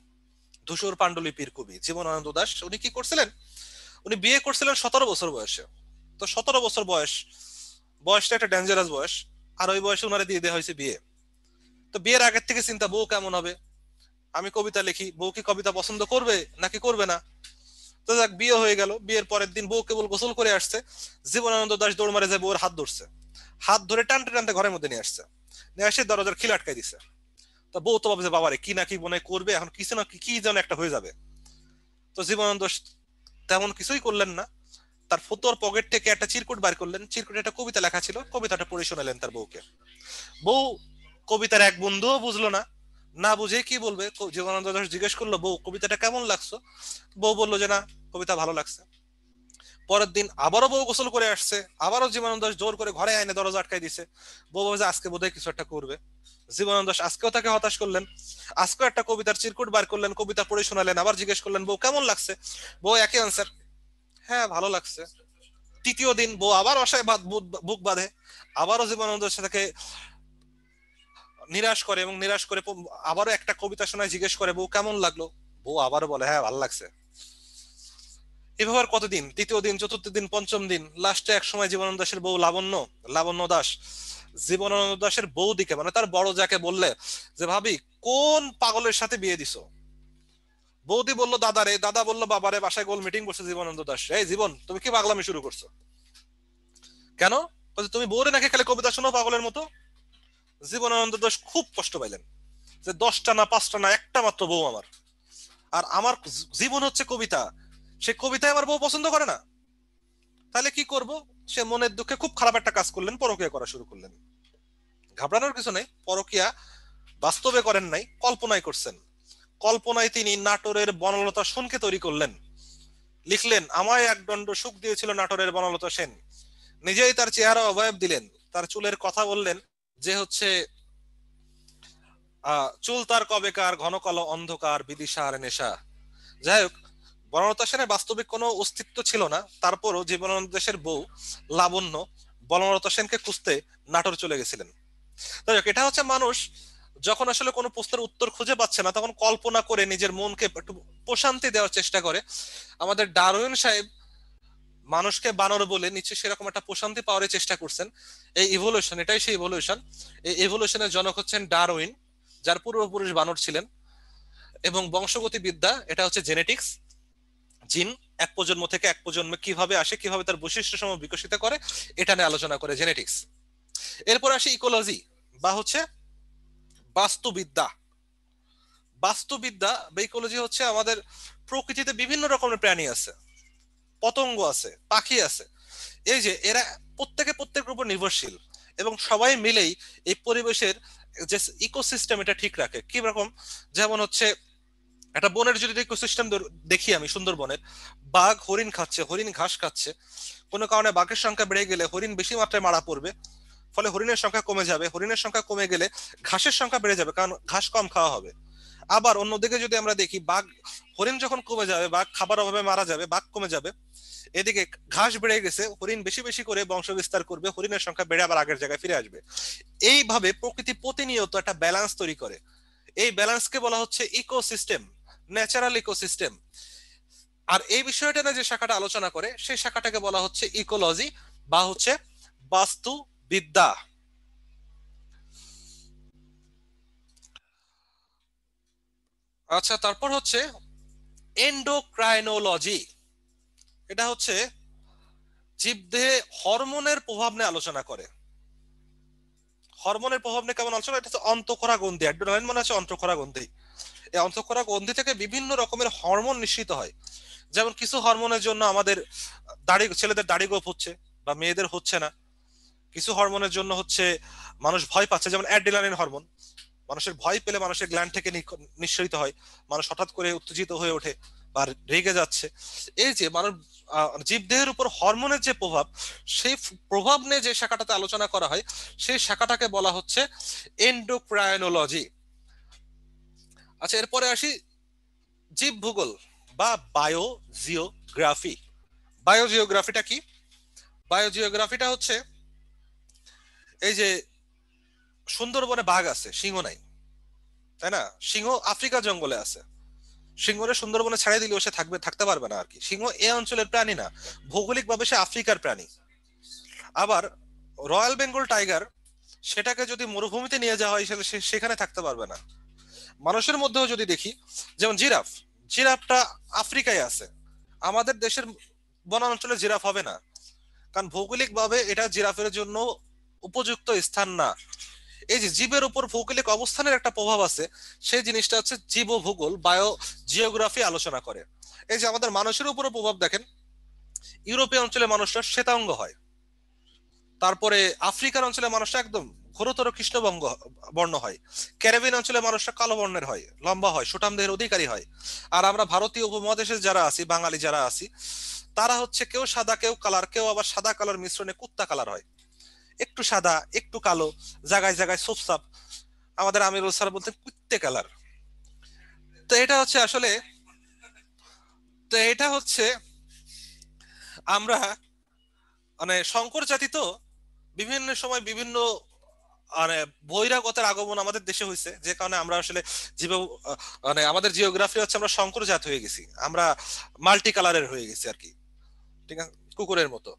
Speaker 2: ধূসর পাণ্ডুলিপির কবি জীবনানন্দ দাস উনি কি করছিলেন উনি বিয়ে করছিলেন সতেরো বছর বয়সে তো সতেরো বছর বয়স বয়সটা একটা ডেঞ্জারাস বয়স আর ওই বয়সে ওনারা দিয়ে দেওয়া হয়েছে বিয়ে তো বিয়ের আগের থেকে চিন্তা বউ কেমন হবে আমি কবিতা লিখি বউ কি কবিতা পছন্দ করবে নাকি করবে না তো যাক বিয়ে হয়ে গেল বিয়ের পরের দিন বউ কেবল গোসল করে আসছে জীবনানন্দ দাস দৌড় মারে যায় বউর হাত ধরছে হাত ধরে টানতে টানতে ঘরের মধ্যে নিয়ে আসছে নিয়ে আসে দরজার খিল আটকাই দিছে তো বউ তো ভাবছে বাবারে কি না কি মনে করবে এখন কিছু না কি যেন একটা হয়ে যাবে তো জীবনানন্দ তেমন কিছুই করলেন না তার ফতুয়ার পকেট থেকে একটা চিরকুট বার করলেন চিরকুটে একটা কবিতা লেখা ছিল কবিতাটা পড়ে শোনালেন তার বউকে বউ কবিতার এক বন্ধুও বুঝলো না না বুঝে কি বলবে জীবনানন্দ দাস জিজ্ঞেস করলো বউ কবিতাটা কেমন লাগছো বউ বললো যে না কবিতা ভালো লাগছে পরের দিন আবারও বউ গোসল করে আসছে আবারও জীবনানন্দ দাস জোর করে ঘরে আইনে দরজা আটকাই দিছে বউ বলছে আজকে বোধহয় কিছু একটা করবে জীবনানন্দ দাস আজকেও তাকে হতাশ করলেন আজকেও একটা কবিতার চিরকুট বার করলেন কবিতা পড়ে শোনালেন আবার জিজ্ঞেস করলেন বউ কেমন লাগছে বউ একই আনসার হ্যাঁ ভালো লাগছে তৃতীয় দিন বউ আবার অসায় বুক বাঁধে আবারও জীবনানন্দ তাকে নিরাশ করে এবং নিরাশ করে আবারও একটা কবিতা শোনায় জিজ্ঞেস করে বউ কেমন লাগলো বউ আবারও বলে হ্যাঁ ভালো লাগছে এভাবে আর কতদিন তৃতীয় দিন চতুর্থ দিন পঞ্চম দিন লাস্টে এক সময় জীবনানন্দ দাসের বউ লাবণ্য লাবণ্য দাস জীবনানন্দ দাসের দিকে মানে তার বড় যাকে বললে যে ভাবি কোন পাগলের সাথে বিয়ে দিছো বৌদি বললো দাদারে দাদা বললো বাবারে বাসায় গোল মিটিং বসে জীবনানন্দ দাস এই জীবন তুমি কি পাগলামি শুরু করছো কেন তুমি বৌরে নাকি খালি কবিতা শোনো পাগলের মতো জীবনানন্দ দাস খুব কষ্ট পাইলেন যে দশটা না পাঁচটা না একটা মাত্র বউ আমার আর আমার জীবন হচ্ছে কবিতা সে কবিতায় আমার বউ পছন্দ করে না তাহলে কি করব সে মনের দুঃখে খুব খারাপ একটা কাজ করলেন পরকিয়া করা শুরু করলেন ঘাবড়ানোর কিছু নেই পরকিয়া বাস্তবে করেন নাই কল্পনায় করছেন কল্পনায় তিনি নাটোরের বনলতা সেনকে তৈরি করলেন লিখলেন আমায় এক দণ্ড সুখ দিয়েছিল নাটোরের বনলতা সেন নিজেই তার চেহারা অবয়ব দিলেন তার চুলের কথা বললেন যে হচ্ছে চুল তার কবেকার ঘন কালো অন্ধকার বিদিশার নেশা যাই হোক বনলতা সেনের বাস্তবিক কোনো অস্তিত্ব ছিল না তারপরও জীবনানন্দ দেশের বউ লাবণ্য বনলতা সেনকে খুঁজতে নাটোর চলে গেছিলেন যাই হোক এটা হচ্ছে মানুষ যখন আসলে কোনো প্রশ্নের উত্তর খুঁজে পাচ্ছে না তখন কল্পনা করে নিজের মনকে একটু প্রশান্তি দেওয়ার চেষ্টা করে আমাদের ডারুইন সাহেব মানুষকে বানর বলে নিচ্ছে সেরকম একটা প্রশান্তি পাওয়ার চেষ্টা করছেন এই ইভলিউশন এটাই সেই ইভলিউশন এই ইভলিউশনের জনক হচ্ছেন ডারউইন যার পূর্বপুরুষ বানর ছিলেন এবং বংশগতি বিদ্যা এটা হচ্ছে জেনেটিক্স জিন এক প্রজন্ম থেকে এক প্রজন্মে কিভাবে আসে কিভাবে তার বৈশিষ্ট্য সম বিকশিত করে এটা নিয়ে আলোচনা করে জেনেটিক্স এরপর আসে ইকোলজি বা হচ্ছে বাস্তুবিদ্যা বাস্তুবিদ্যা বেকোলজি হচ্ছে আমাদের প্রকৃতিতে বিভিন্ন রকমের প্রাণী আছে পতঙ্গ আছে পাখি আছে এই যে এরা প্রত্যেকে প্রত্যেকের উপর নির্ভরশীল এবং সবাই মিলেই এই পরিবেশের যে ইকোসিস্টেম এটা ঠিক রাখে কি রকম যেমন হচ্ছে একটা বনের যদি ইকোসিস্টেম দেখি আমি সুন্দরবনের বাঘ হরিণ খাচ্ছে হরিণ ঘাস খাচ্ছে কোনো কারণে বাঘের সংখ্যা বেড়ে গেলে হরিণ বেশি মাত্রায় মারা পড়বে ফলে হরিণের সংখ্যা কমে যাবে হরিণের সংখ্যা কমে গেলে ঘাসের সংখ্যা বেড়ে যাবে কারণ ঘাস কম খাওয়া হবে আবার অন্যদিকে যদি আমরা দেখি বাঘ হরিণ যখন কমে যাবে বাঘ খাবার অভাবে মারা যাবে বাঘ কমে যাবে এদিকে ঘাস বেড়ে গেছে হরিণ বেশি বেশি করে বংশ বিস্তার করবে হরিণের সংখ্যা বেড়ে আবার আগের জায়গায় ফিরে আসবে এইভাবে প্রকৃতি প্রতিনিয়ত একটা ব্যালেন্স তৈরি করে এই ব্যালেন্সকে বলা হচ্ছে ইকোসিস্টেম ন্যাচারাল ইকোসিস্টেম আর এই বিষয়টা না যে শাখাটা আলোচনা করে সেই শাখাটাকে বলা হচ্ছে ইকোলজি বা হচ্ছে বাস্তু বিদ্যা আচ্ছা তারপর হচ্ছে এন্ডোক্রাইনোলজি এটা হচ্ছে জীবদেহে হরমোনের প্রভাব নিয়ে আলোচনা করে হরমোনের প্রভাব নিয়ে কেমন আলোচনা এটা হচ্ছে অন্তঃকরা গন্ধি অ্যাড্রেনালিন মানে হচ্ছে অন্তঃকরা গন্ধি এই অন্তঃকরা গ্রন্থি থেকে বিভিন্ন রকমের হরমোন নিঃসৃত হয় যেমন কিছু হরমোনের জন্য আমাদের দাড়ি ছেলেদের দাড়ি গোপ হচ্ছে বা মেয়েদের হচ্ছে না কিছু হরমোনের জন্য হচ্ছে মানুষ ভয় পাচ্ছে যেমন অ্যাডিলানিন হরমোন মানুষের ভয় পেলে মানুষের গ্ল্যান্ড থেকে নিঃসরিত হয় মানুষ হঠাৎ করে উত্তেজিত হয়ে ওঠে বা রেগে যাচ্ছে এই যে মানুষ জীবদেহের উপর হরমোনের যে প্রভাব সেই প্রভাব নিয়ে যে শাখাটাতে আলোচনা করা হয় সেই শাখাটাকে বলা হচ্ছে এন্ডোক্রায়নোলজি আচ্ছা এরপরে আসি জীব ভূগোল বা বায়োজিওগ্রাফি বায়োজিওগ্রাফিটা কি বায়োজিওগ্রাফিটা হচ্ছে এই যে সুন্দরবনে বাঘ আছে সিংহ নাই তাই না সিংহ আফ্রিকা জঙ্গলে আছে সিংহরে সুন্দরবনে ছাড়াই দিলেও সে থাকবে থাকতে পারবে না আর কি সিংহ এ অঞ্চলের প্রাণী না ভৌগোলিকভাবে সে আফ্রিকার প্রাণী আবার রয়্যাল বেঙ্গল টাইগার সেটাকে যদি মরুভূমিতে নিয়ে যাওয়া হয় সেটা সেখানে থাকতে পারবে না মানুষের মধ্যেও যদি দেখি যেমন জিরাফ জিরাফটা আফ্রিকায় আছে আমাদের দেশের বনাঞ্চলে জিরাফ হবে না কারণ ভৌগোলিকভাবে এটা জিরাফের জন্য উপযুক্ত স্থান না এই যে জীবের উপর ভৌগোলিক অবস্থানের একটা প্রভাব আছে সেই জিনিসটা হচ্ছে জীব ভূগোল বায়ো জিওগ্রাফি আলোচনা করে এই যে আমাদের মানুষের উপরও প্রভাব দেখেন ইউরোপীয় অঞ্চলে মানুষটা শ্বেতাঙ্গ হয় তারপরে আফ্রিকার অঞ্চলে মানুষটা একদম ঘোরতর কৃষ্ণবঙ্গ বর্ণ হয় ক্যারেবিয়ান অঞ্চলে মানুষটা কালো বর্ণের হয় লম্বা হয় সুটাম দেহের অধিকারী হয় আর আমরা ভারতীয় উপমহাদেশের যারা আছি বাঙালি যারা আছি তারা হচ্ছে কেউ সাদা কেউ কালার কেউ আবার সাদা কালার মিশ্রণে কুত্তা কালার হয় একটু সাদা একটু কালো জায়গায় জায়গায় সোপসাপ আমাদের আমিরুল স্যার বলতেন কুত্তে কালার তো এটা হচ্ছে আসলে তো এটা হচ্ছে আমরা মানে শঙ্কর জাতি তো বিভিন্ন সময় বিভিন্ন মানে বহিরাগতের আগমন আমাদের দেশে হয়েছে যে কারণে আমরা আসলে জীব মানে আমাদের জিওগ্রাফি হচ্ছে আমরা শঙ্কর জাত হয়ে গেছি আমরা মাল্টি কালারের হয়ে গেছি আর কি ঠিক আছে কুকুরের মতো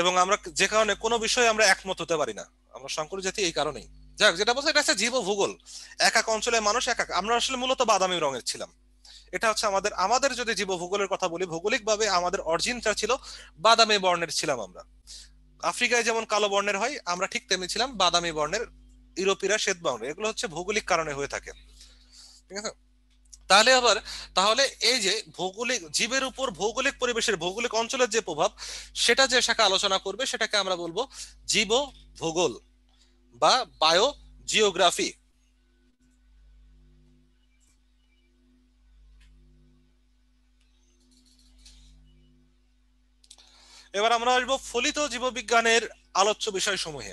Speaker 2: এবং আমরা যে কারণে কোনো বিষয়ে আমরা একমত হতে পারি না আমরা শঙ্কর জাতি এই কারণেই যাক যেটা বলছে এটা হচ্ছে জীব ভূগোল এক এক অঞ্চলের মানুষ এক এক আমরা আসলে মূলত বাদামি রঙের ছিলাম এটা হচ্ছে আমাদের আমাদের যদি জীব ভূগোলের কথা বলি ভৌগোলিকভাবে আমাদের অরিজিনটা ছিল বাদামি বর্ণের ছিলাম আমরা আফ্রিকায় যেমন কালো বর্ণের হয় আমরা ঠিক তেমনি ছিলাম বাদামি বর্ণের ইউরোপীরা শ্বেত বর্ণের এগুলো হচ্ছে ভৌগোলিক কারণে হয়ে থাকে ঠিক আছে তাহলে আবার তাহলে এই যে ভৌগোলিক জীবের উপর ভৌগোলিক পরিবেশের ভৌগোলিক অঞ্চলের যে প্রভাব সেটা যে শাখা আলোচনা করবে সেটাকে আমরা বলবো জীব ভূগোল বা বায়ো জিওগ্রাফি এবার আমরা আসবো ফলিত জীববিজ্ঞানের আলোচ্য বিষয় সমূহে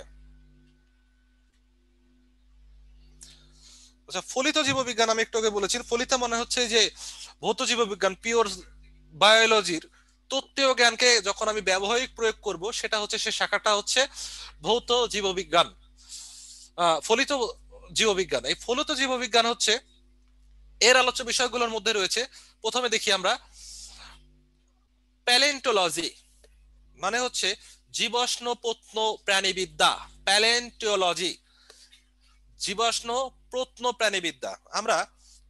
Speaker 2: আচ্ছা ফলিত জীববিজ্ঞান আমি একটু আগে বলেছি ফলিত মানে হচ্ছে যে ভৌত জীববিজ্ঞান পিওর বায়োলজির তত্ত্বীয় জ্ঞানকে যখন আমি ব্যবহারিক প্রয়োগ করব সেটা হচ্ছে সে শাখাটা হচ্ছে ভৌত জীববিজ্ঞান ফলিত জীববিজ্ঞান এই ফলিত জীববিজ্ঞান হচ্ছে এর আলোচ্য বিষয়গুলোর মধ্যে রয়েছে প্রথমে দেখি আমরা প্যালেন্টোলজি মানে হচ্ছে জীবাশ্ম প্রত্ন প্রাণীবিদ্যা প্যালেন্টোলজি জীবাশ্ম প্রত্ন প্রাণীবিদ্যা আমরা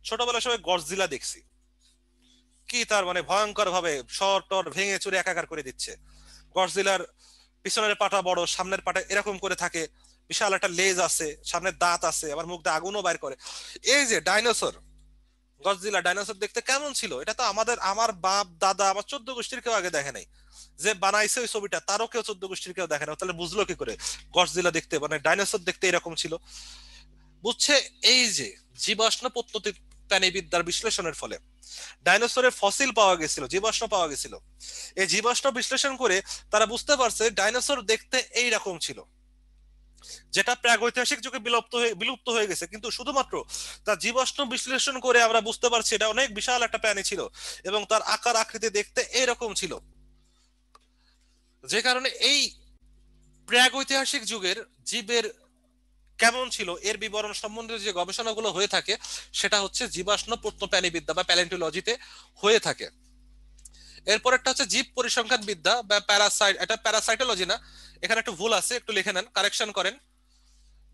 Speaker 2: ছোটবেলার সময় গরজিলা দেখছি কি তার মানে ভয়ঙ্কর ভাবে শর টর ভেঙে চুরে একাকার করে দিচ্ছে গরজিলার পিছনের পাটা বড় সামনের পাটা এরকম করে থাকে বিশাল একটা লেজ আছে সামনে দাঁত আছে আবার মুখ দিয়ে আগুনও বাইর করে এই যে ডাইনোসর গজজিলা ডাইনোসর দেখতে কেমন ছিল এটা তো আমাদের আমার বাপ দাদা আমার চোদ্দ গোষ্ঠীর কেউ আগে দেখে নাই যে বানাইছে ওই ছবিটা তারও কেউ চোদ্দ গোষ্ঠীর কেউ দেখে না তাহলে বুঝলো কি করে গজজিলা দেখতে মানে ডাইনোসর দেখতে এরকম ছিল বুঝছে এই যে জীবাশ্ম পদ্ধতির প্রাণীবিদ্যার বিশ্লেষণের ফলে ডাইনোসরের ফসিল পাওয়া গেছিল জীবাশ্ম পাওয়া গেছিল এই জীবাশ্ম বিশ্লেষণ করে তারা বুঝতে পারছে ডাইনোসর দেখতে এই রকম ছিল যেটা প্রাগৈতিহাসিক যুগে বিলুপ্ত হয়ে বিলুপ্ত হয়ে গেছে কিন্তু শুধুমাত্র তার জীবাশ্ম বিশ্লেষণ করে আমরা বুঝতে পারছি এটা অনেক বিশাল একটা প্রাণী ছিল এবং তার আকার আকৃতি দেখতে রকম ছিল যে কারণে এই প্রাগৈতিহাসিক যুগের জীবের কেমন ছিল এর বিবরণ সম্বন্ধে যে গবেষণাগুলো হয়ে থাকে সেটা হচ্ছে জীবাশ্ম প্রত্নপ্রাণীবিদ্যা বা প্যালেন্টোলজিতে হয়ে থাকে এরপর একটা হচ্ছে জীব পরিসংখ্যান বিদ্যা বা প্যারাসাইট এটা প্যারাসাইটোলজি না এখানে একটু ভুল আছে একটু লিখে নেন কারেকশন করেন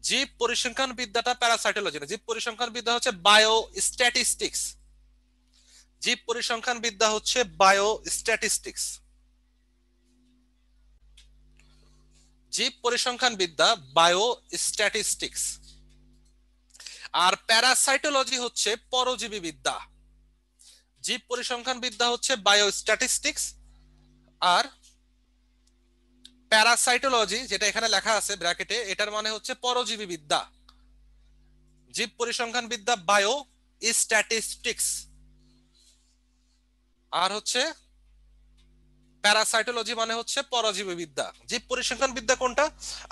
Speaker 2: জীব পরিসংখ্যান বিদ্যাটা প্যারাসাইটোলজি না জীব পরিসংখ্যান বিদ্যা হচ্ছে বায়ো স্ট্যাটিস্টিক্স জীব পরিসংখ্যান বিদ্যা হচ্ছে বায়ো স্ট্যাটিস্টিক্স জীব পরিসংখ্যান বিদ্যা বায়ো স্ট্যাটিস্টিক্স আর প্যারাসাইটোলজি হচ্ছে পরজীবী বিদ্যা জীব পরিসংখ্যান বিদ্যা হচ্ছে বায়ো স্ট্যাটিস্টিক্স আর প্যারাসাইটোলজি যেটা এখানে লেখা আছে ব্র্যাকেটে এটার মানে হচ্ছে পরজীবী বিদ্যা জীব পরিসংখ্যান বিদ্যা বায়ো স্ট্যাটিস্টিক্স আর হচ্ছে প্যারাসাইটোলজি মানে হচ্ছে পরজীবী বিদ্যা জীব পরিসংখ্যান বিদ্যা কোনটা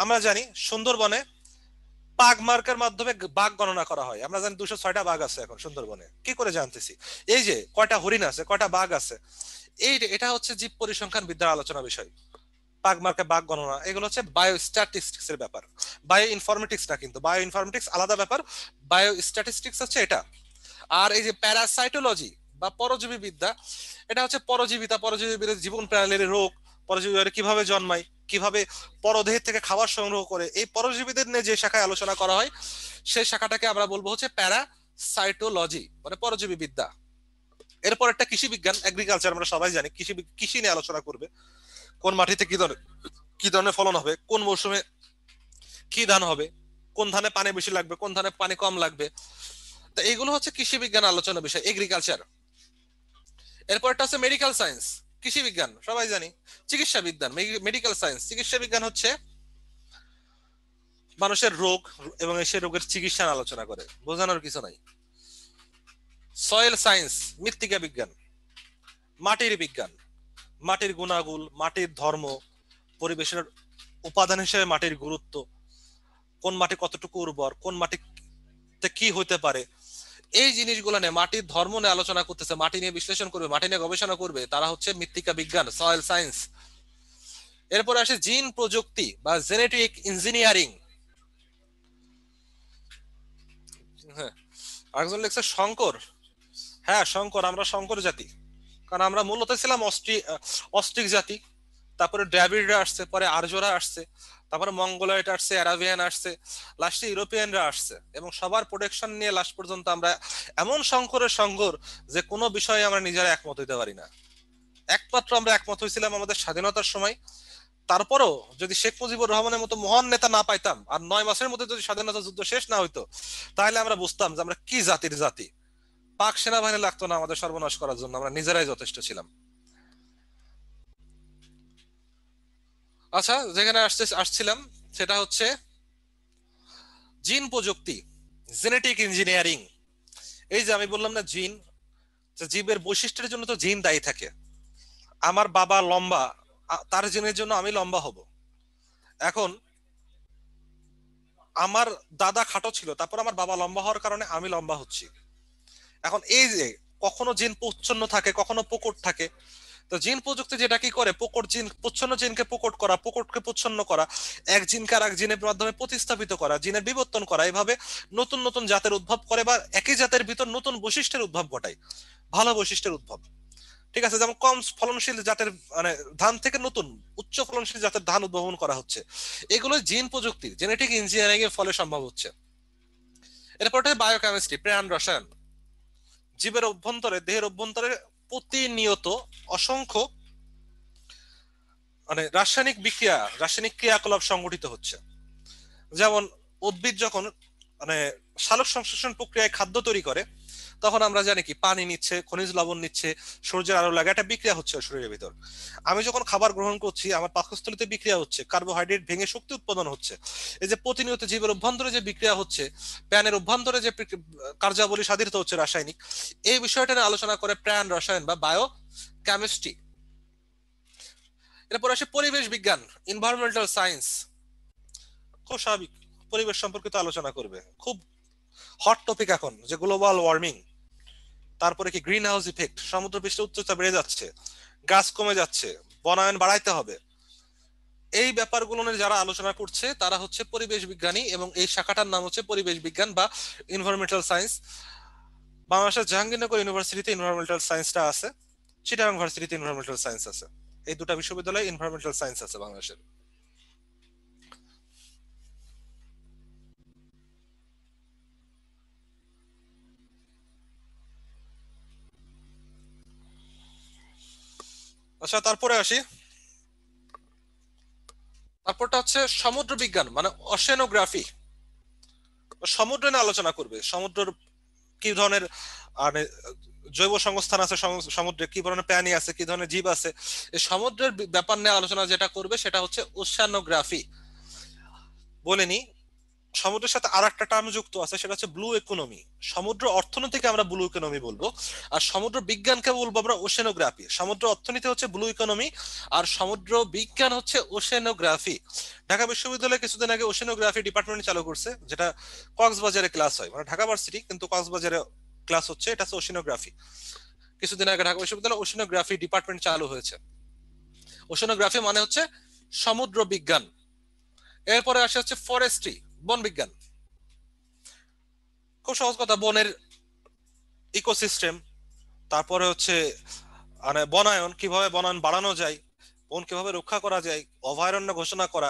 Speaker 2: আমরা জানি সুন্দরবনে বাঘ মার্কের মাধ্যমে বাঘ গণনা করা হয় আমরা জানি দুশো ছয়টা বাঘ আছে এখন সুন্দরবনে কি করে জানতেছি এই যে কয়টা হরিণ আছে কয়টা বাঘ আছে এই এটা হচ্ছে জীব পরিসংখ্যান বিদ্যার আলোচনা বিষয় বাঘ মার্কে বাঘ গণনা এগুলো হচ্ছে বায়ো স্ট্যাটিস্টিক্স এর ব্যাপার বায়ো ইনফরমেটিক্স না কিন্তু বায়ো ইনফরমেটিক্স আলাদা ব্যাপার বায়ো স্ট্যাটিস্টিক্স হচ্ছে এটা আর এই যে প্যারাসাইটোলজি বা পরজীবী বিদ্যা এটা হচ্ছে পরজীবিতা পরজীবী জীবন প্রাণীর রোগ পরজীবী কিভাবে জন্মায় কিভাবে পরদেহ থেকে খাবার সংগ্রহ করে এই পরজীবীদের নিয়ে যে শাখায় আলোচনা করা হয় সেই শাখাটাকে আমরা বলবো হচ্ছে প্যারাসাইটোলজি মানে পরজীবী বিদ্যা এরপর একটা কৃষি বিজ্ঞান এগ্রিকালচার আমরা সবাই জানি কৃষি কৃষি নিয়ে আলোচনা করবে কোন মাটিতে কি ধরনের কি ধরনের ফলন হবে কোন মৌসুমে কি ধান হবে কোন ধানে পানি বেশি লাগবে কোন ধানে পানি কম লাগবে তো এইগুলো হচ্ছে কৃষি বিজ্ঞান আলোচনা বিষয় এগ্রিকালচার এরপরটা হচ্ছে মেডিকেল সায়েন্স কৃষি বিজ্ঞান সবাই জানি চিকিৎসা বিজ্ঞান মেডিকেল সায়েন্স চিকিৎসা বিজ্ঞান হচ্ছে মানুষের রোগ এবং সে রোগের চিকিৎসা আলোচনা করে বোঝানোর কিছু নাই সয়েল সায়েন্স মৃত্তিকা বিজ্ঞান মাটির বিজ্ঞান মাটির গুণাগুণ মাটির ধর্ম পরিবেশের উপাদান হিসেবে মাটির গুরুত্ব কোন মাটি কতটুকু উর্বর কোন মাটিতে কি হতে পারে এই জিনিসগুলো নিয়ে মাটির ধর্ম নিয়ে আলোচনা করতেছে মাটি নিয়ে বিশ্লেষণ করবে মাটি নিয়ে গবেষণা করবে তারা হচ্ছে মৃত্তিকা বিজ্ঞান সয়েল সায়েন্স এরপরে আসে জিন প্রযুক্তি বা জেনেটিক ইঞ্জিনিয়ারিং হ্যাঁ আরেকজন লিখছে শঙ্কর হ্যাঁ শঙ্কর আমরা শঙ্কর জাতি কারণ আমরা মূলত ছিলাম অস্ট্রিক জাতি তারপরে ড্রাবিড়রা আসছে পরে আর্যরা আসছে তারপরে মঙ্গোলয়েড আসছে অ্যারাবিয়ান আসছে লাস্টে ইউরোপিয়ানরা আসছে এবং সবার প্রোটেকশন নিয়ে লাস্ট পর্যন্ত আমরা এমন সংকরের সংঘর যে কোনো বিষয়ে আমরা নিজেরা একমত হইতে পারি না একমাত্র আমরা একমত হয়েছিলাম আমাদের স্বাধীনতার সময় তারপরও যদি শেখ মুজিবুর রহমানের মতো মহান নেতা না পাইতাম আর নয় মাসের মধ্যে যদি স্বাধীনতা যুদ্ধ শেষ না হইতো তাহলে আমরা বুঝতাম যে আমরা কি জাতির জাতি পাক সেনাবাহিনী লাগতো না আমাদের সর্বনাশ করার জন্য আমরা নিজেরাই যথেষ্ট ছিলাম আচ্ছা যেখানে আসতে আসছিলাম সেটা হচ্ছে জিন প্রযুক্তি জেনেটিক ইঞ্জিনিয়ারিং এই যে আমি বললাম না জিন জীবের বৈশিষ্ট্যের জন্য তো জিন দায়ী থাকে আমার বাবা লম্বা তার জিনের জন্য আমি লম্বা হব এখন আমার দাদা খাটো ছিল তারপর আমার বাবা লম্বা হওয়ার কারণে আমি লম্বা হচ্ছি এখন এই যে কখনো জিন প্রচ্ছন্ন থাকে কখনো পোকট থাকে তো জিন প্রযুক্তি যেটা কি করে পোকট জিন প্রচ্ছন্ন জিনকে পোকট করা পোকটকে প্রচ্ছন্ন করা এক জিনকে আর এক জিনের মাধ্যমে প্রতিস্থাপিত করা জিনের বিবর্তন করা এভাবে নতুন নতুন জাতের উদ্ভব করে বা একই জাতের ভিতর নতুন বৈশিষ্ট্যের উদ্ভব ঘটায় ভালো বৈশিষ্ট্যের উদ্ভব ঠিক আছে যেমন কম ফলনশীল জাতের মানে ধান থেকে নতুন উচ্চ ফলনশীল জাতের ধান উদ্ভাবন করা হচ্ছে এগুলো জিন প্রযুক্তি জেনেটিক ইঞ্জিনিয়ারিং এর ফলে সম্ভব হচ্ছে এরপর বায়োকেমিস্ট্রি প্রাণ রসায়ন জীবের অভ্যন্তরে দেহের অভ্যন্তরে প্রতিনিয়ত অসংখ্য মানে রাসায়নিক বিক্রিয়া রাসায়নিক ক্রিয়াকলাপ সংগঠিত হচ্ছে যেমন উদ্ভিদ যখন মানে সালোক সংশ্লেষণ প্রক্রিয়ায় খাদ্য তৈরি করে তখন আমরা জানি কি পানি নিচ্ছে খনিজ লবণ নিচ্ছে সূর্যের আলো লাগে একটা বিক্রিয়া হচ্ছে শরীরের ভিতর আমি যখন খাবার গ্রহণ করছি আমার পাকস্থলিতে বিক্রিয়া হচ্ছে কার্বোহাইড্রেট ভেঙে শক্তি উৎপাদন হচ্ছে এই যে প্রতিনিয়ত জীবের অভ্যন্তরে যে বিক্রিয়া হচ্ছে প্যানের অভ্যন্তরে যে কার্যাবলী সাধিত হচ্ছে রাসায়নিক এই বিষয়টা নিয়ে আলোচনা করে প্রাণ রসায়ন বা বায়ো কেমিস্ট্রি এরপর আসে পরিবেশ বিজ্ঞান এনভায়রনমেন্টাল সায়েন্স খুব স্বাভাবিক পরিবেশ সম্পর্কিত আলোচনা করবে খুব হট টপিক এখন যে গ্লোবাল ওয়ার্মিং তারপরে কি গ্রিন হাউস ইফেক্ট সমুদ্র উচ্চতা বেড়ে যাচ্ছে গাছ কমে যাচ্ছে বনায়ন বাড়াইতে হবে এই ব্যাপারগুলো নিয়ে যারা আলোচনা করছে তারা হচ্ছে পরিবেশ বিজ্ঞানী এবং এই শাখাটার নাম হচ্ছে পরিবেশ বিজ্ঞান বা ইনভারমেন্টাল সায়েন্স বাংলাদেশের জাহাঙ্গীরনগর ইউনিভার্সিটিতে ইনভারমেন্টাল সায়েন্সটা আছে চিটাগাং ইউনিভার্সিটিতে ইনভারমেন্টাল সায়েন্স আছে এই দুটা বিশ্ববিদ্যালয়ে ইনভারমেন্টাল সায়েন্স আছে বাংলাদেশের আচ্ছা তারপরে আসি তারপরটা হচ্ছে সমুদ্র বিজ্ঞান মানে অসেনোগ্রাফি সমুদ্র নিয়ে আলোচনা করবে সমুদ্রের কি ধরনের মানে জৈব সংস্থান আছে সমুদ্রে কি ধরনের প্রাণী আছে কি ধরনের জীব আছে এই সমুদ্রের ব্যাপার নিয়ে আলোচনা যেটা করবে সেটা হচ্ছে ওশানোগ্রাফি বলেনি সমুদ্রের সাথে আর একটা টার্ম যুক্ত আছে সেটা হচ্ছে ব্লু ইকোনমি সমুদ্র অর্থনীতিকে আমরা ব্লু ইকোনমি বলবো আর সমুদ্র বিজ্ঞানকে বলবো আমরা ওশেনোগ্রাফি সমুদ্র অর্থনীতি হচ্ছে ব্লু ইকোনমি আর সমুদ্র বিজ্ঞান হচ্ছে ওশেনোগ্রাফি ঢাকা বিশ্ববিদ্যালয়ে কিছুদিন আগে ওশেনোগ্রাফি ডিপার্টমেন্ট চালু করছে যেটা কক্সবাজারে ক্লাস হয় মানে ঢাকা ভার্সিটি কিন্তু কক্সবাজারে ক্লাস হচ্ছে এটা হচ্ছে ওশেনোগ্রাফি কিছুদিন আগে ঢাকা বিশ্ববিদ্যালয়ে ওশেনোগ্রাফি ডিপার্টমেন্ট চালু হয়েছে ওশেনোগ্রাফি মানে হচ্ছে সমুদ্র বিজ্ঞান এরপরে আসে হচ্ছে ফরেস্ট্রি বন বিজ্ঞান খুব সহজ কথা বনের ইকোসিস্টেম তারপরে হচ্ছে মানে বনায়ন কিভাবে বনায়ন বাড়ানো যায় বন কিভাবে রক্ষা করা যায় অভয়ারণ্য ঘোষণা করা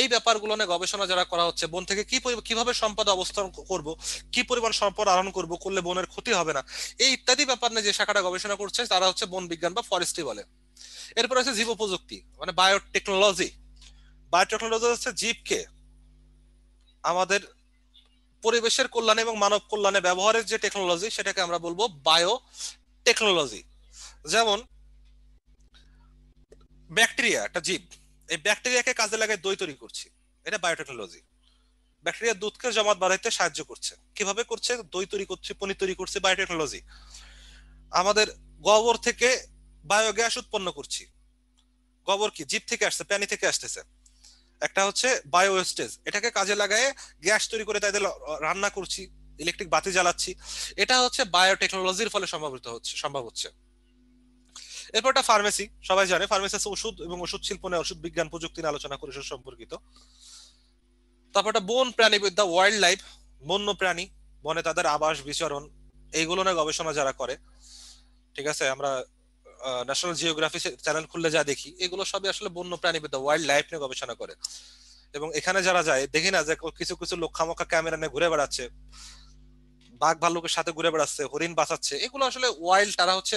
Speaker 2: এই ব্যাপারগুলো নিয়ে গবেষণা যারা করা হচ্ছে বন থেকে কি কিভাবে সম্পদ অবস্থান করব কি পরিমাণ সম্পদ আহরণ করব করলে বনের ক্ষতি হবে না এই ইত্যাদি ব্যাপার নিয়ে যে শাখাটা গবেষণা করছে তারা হচ্ছে বন বিজ্ঞান বা ফরেস্ট্রি বলে এরপর আছে জীব প্রযুক্তি মানে বায়োটেকনোলজি বায়োটেকনোলজি হচ্ছে জীবকে আমাদের পরিবেশের কল্যাণে এবং মানব কল্যাণে ব্যবহারের যে টেকনোলজি সেটাকে আমরা বলবো বায়ো টেকনোলজি যেমন ব্যাকটেরিয়া একটা জীব এই ব্যাকটেরিয়াকে কাজে লাগায় দই তৈরি করছি এটা বায়োটেকনোলজি ব্যাকটেরিয়া দুধকে জমাত বাড়াইতে সাহায্য করছে কিভাবে করছে দই তৈরি করছে পনির তৈরি করছে বায়োটেকনোলজি আমাদের গোবর থেকে বায়োগ্যাস উৎপন্ন করছি গোবর কি জীব থেকে আসছে প্রাণী থেকে আসতেছে একটা হচ্ছে বায়ো ওয়েস্টেজ এটাকে কাজে লাগায় গ্যাস তৈরি করে তাদের রান্না করছি ইলেকট্রিক বাতি জ্বালাচ্ছি এটা হচ্ছে বায়োটেকনোলজির ফলে সম্ভাবিত হচ্ছে সম্ভব হচ্ছে এরপর একটা ফার্মেসি সবাই জানে ফার্মেসি ওষুধ এবং ওষুধ শিল্প নিয়ে ওষুধ বিজ্ঞান প্রযুক্তি নিয়ে আলোচনা করে সম্পর্কিত তারপর একটা বন প্রাণীবিদ্যা ওয়াইল্ড লাইফ বন্য প্রাণী বনে তাদের আবাস বিচরণ এইগুলো নিয়ে গবেষণা যারা করে ঠিক আছে আমরা ন্যাশনাল জিওগ্রাফি চ্যানেল খুললে যা দেখি এগুলো সবই আসলে বন্য প্রাণীবিদ্যা ওয়াইল্ড লাইফ নিয়ে গবেষণা করে এবং এখানে যারা যায় দেখি না যে কিছু কিছু লোক ক্যামেরা নিয়ে ঘুরে বেড়াচ্ছে বাঘ ভাল্লুকের সাথে ঘুরে বেড়াচ্ছে হরিণ বাঁচাচ্ছে এগুলো আসলে ওয়াইল্ড তারা হচ্ছে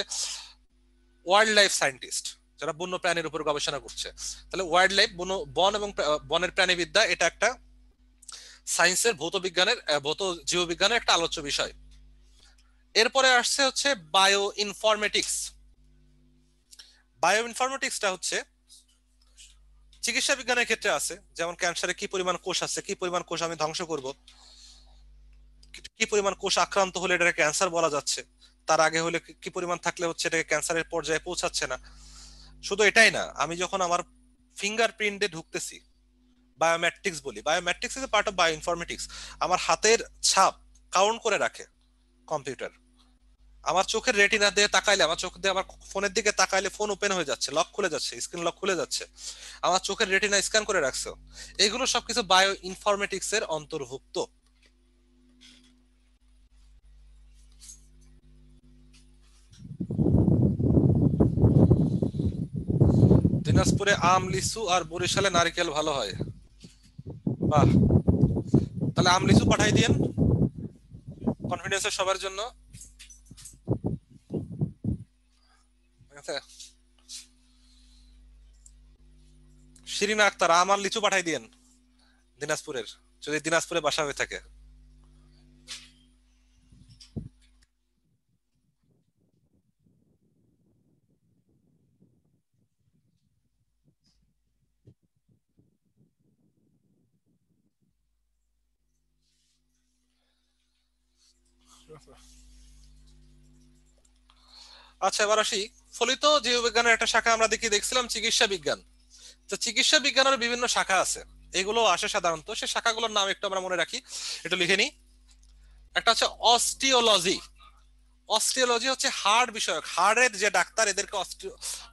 Speaker 2: ওয়াইল্ড লাইফ সায়েন্টিস্ট যারা বন্য প্রাণীর উপর গবেষণা করছে তাহলে ওয়াইল্ড লাইফ বন বন এবং বনের প্রাণীবিদ্যা এটা একটা সায়েন্সের ভৌত বিজ্ঞানের ভৌত জীববিজ্ঞানের একটা আলোচ্য বিষয় এরপরে আসছে হচ্ছে বায়ো ইনফরমেটিক্স বায়ো ইনফরমেটিক্সটা হচ্ছে চিকিৎসা বিজ্ঞানের ক্ষেত্রে আছে যেমন ক্যান্সারে কি পরিমাণ কোষ আছে কি পরিমাণ কোষ আমি ধ্বংস করব কি পরিমাণ কোষ আক্রান্ত হলে এটাকে ক্যান্সার বলা যাচ্ছে তার আগে হলে কি পরিমাণ থাকলে হচ্ছে এটাকে ক্যান্সারের পর্যায়ে পৌঁছাচ্ছে না শুধু এটাই না আমি যখন আমার ফিঙ্গারপ্রিন্টে ঢুকতেছি বায়োমেট্রিক্স বলি biometrics is a part of bioinformatics আমার হাতের ছাপ কাউন্ট করে রাখে কম্পিউটার আমার চোখের রেটিনা দিয়ে তাকাইলে আমার চোখ দিয়ে আমার ফোনের দিকে তাকাইলে ফোন ওপেন হয়ে যাচ্ছে লক খুলে যাচ্ছে স্ক্রিন লক খুলে যাচ্ছে আমার চোখের রেটিনা স্ক্যান করে রাখছো এগুলো সবকিছু বায়ো ইনফরমেটিক্স এর অন্তর্ভুক্ত দিনাজপুরে আম লিচু আর বরিশালে নারিকেল ভালো হয় বাহ তাহলে আম লিচু পাঠাই দিয়েন কনফিডেন্সের সবার জন্য আছে শিরিনা আক্তার আমার লিচু পাঠাই দিয়েন দিনাজপুরের যদি দিনাজপুরে বাসা হয়ে থাকে আচ্ছা এবার আসি ফলিত জীববিজ্ঞানের একটা শাখা আমরা দেখি দেখছিলাম চিকিৎসা বিজ্ঞান তো চিকিৎসা বিজ্ঞানের বিভিন্ন শাখা আছে এগুলো আসে সাধারণত সে শাখাগুলোর নাম একটু আমরা মনে রাখি একটু লিখে নিই একটা হচ্ছে অস্টিওলজি অস্ট্রিওলজি হচ্ছে হাড় বিষয়ক হাড়ের যে ডাক্তার এদেরকে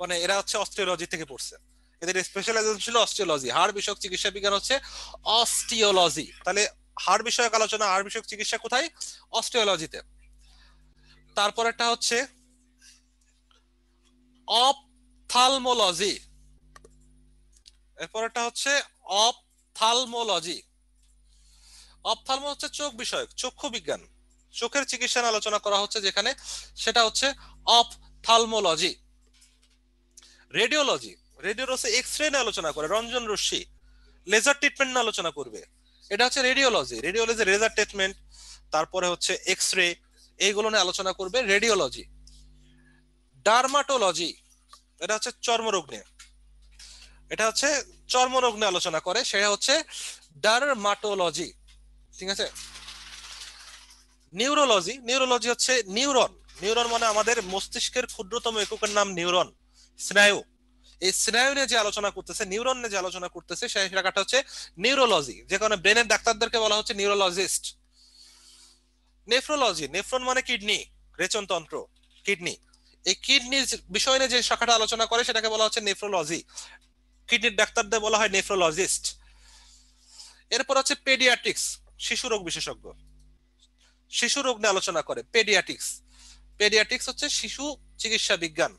Speaker 2: মানে এরা হচ্ছে অস্ট্রিওলজি থেকে পড়ছে এদের স্পেশালাইজেশন ছিল অস্ট্রিওলজি হাড় বিষয়ক চিকিৎসা বিজ্ঞান হচ্ছে অস্টিওলজি তাহলে হাড় বিষয়ক আলোচনা হাড় বিষয়ক চিকিৎসা কোথায় অস্ট্রিওলজিতে তারপর একটা হচ্ছে অপথালমোলজি এরপরটা হচ্ছে অপথালমোলজি অপথালমো হচ্ছে চোখ বিষয়ক চক্ষু বিজ্ঞান চোখের চিকিৎসা আলোচনা করা হচ্ছে যেখানে সেটা হচ্ছে অপথালমোলজি রেডিওলজি হচ্ছে এক্স রে নিয়ে আলোচনা করে রঞ্জন রশ্মি লেজার ট্রিটমেন্ট নিয়ে আলোচনা করবে এটা হচ্ছে রেডিওলজি রেডিওলজি লেজার ট্রিটমেন্ট তারপরে হচ্ছে এক্স রে এইগুলো নিয়ে আলোচনা করবে রেডিওলজি ডার্মাটোলজি এটা হচ্ছে চর্মরোগ নিয়ে এটা হচ্ছে চর্মরোগ নিয়ে আলোচনা করে সেটা হচ্ছে ডার্মাটোলজি ঠিক আছে নিউরোলজি নিউরোলজি হচ্ছে নিউরন নিউরন মানে আমাদের মস্তিষ্কের ক্ষুদ্রতম এককের নাম নিউরন স্নায়ু এই স্নায়ু নিয়ে যে আলোচনা করতেছে নিউরন নিয়ে যে আলোচনা করতেছে সেই শাখাটা হচ্ছে নিউরোলজি যে কারণে ব্রেনের ডাক্তারদেরকে বলা হচ্ছে নিউরোলজিস্ট নেফ্রোলজি নেফ্রন মানে কিডনি রেচনতন্ত্র কিডনি এই কিডনির বিষয় নিয়ে যে শাখাটা আলোচনা করে সেটাকে বলা হচ্ছে নেফ্রোলজি কিডনির ডাক্তারদের বলা হয় নেফ্রোলজিস্ট এরপর হচ্ছে পেডিয়াট্রিক্স শিশু রোগ বিশেষজ্ঞ শিশু রোগ নিয়ে আলোচনা করে পেডিয়াট্রিক্স পেডিয়াট্রিক্স হচ্ছে শিশু চিকিৎসা বিজ্ঞান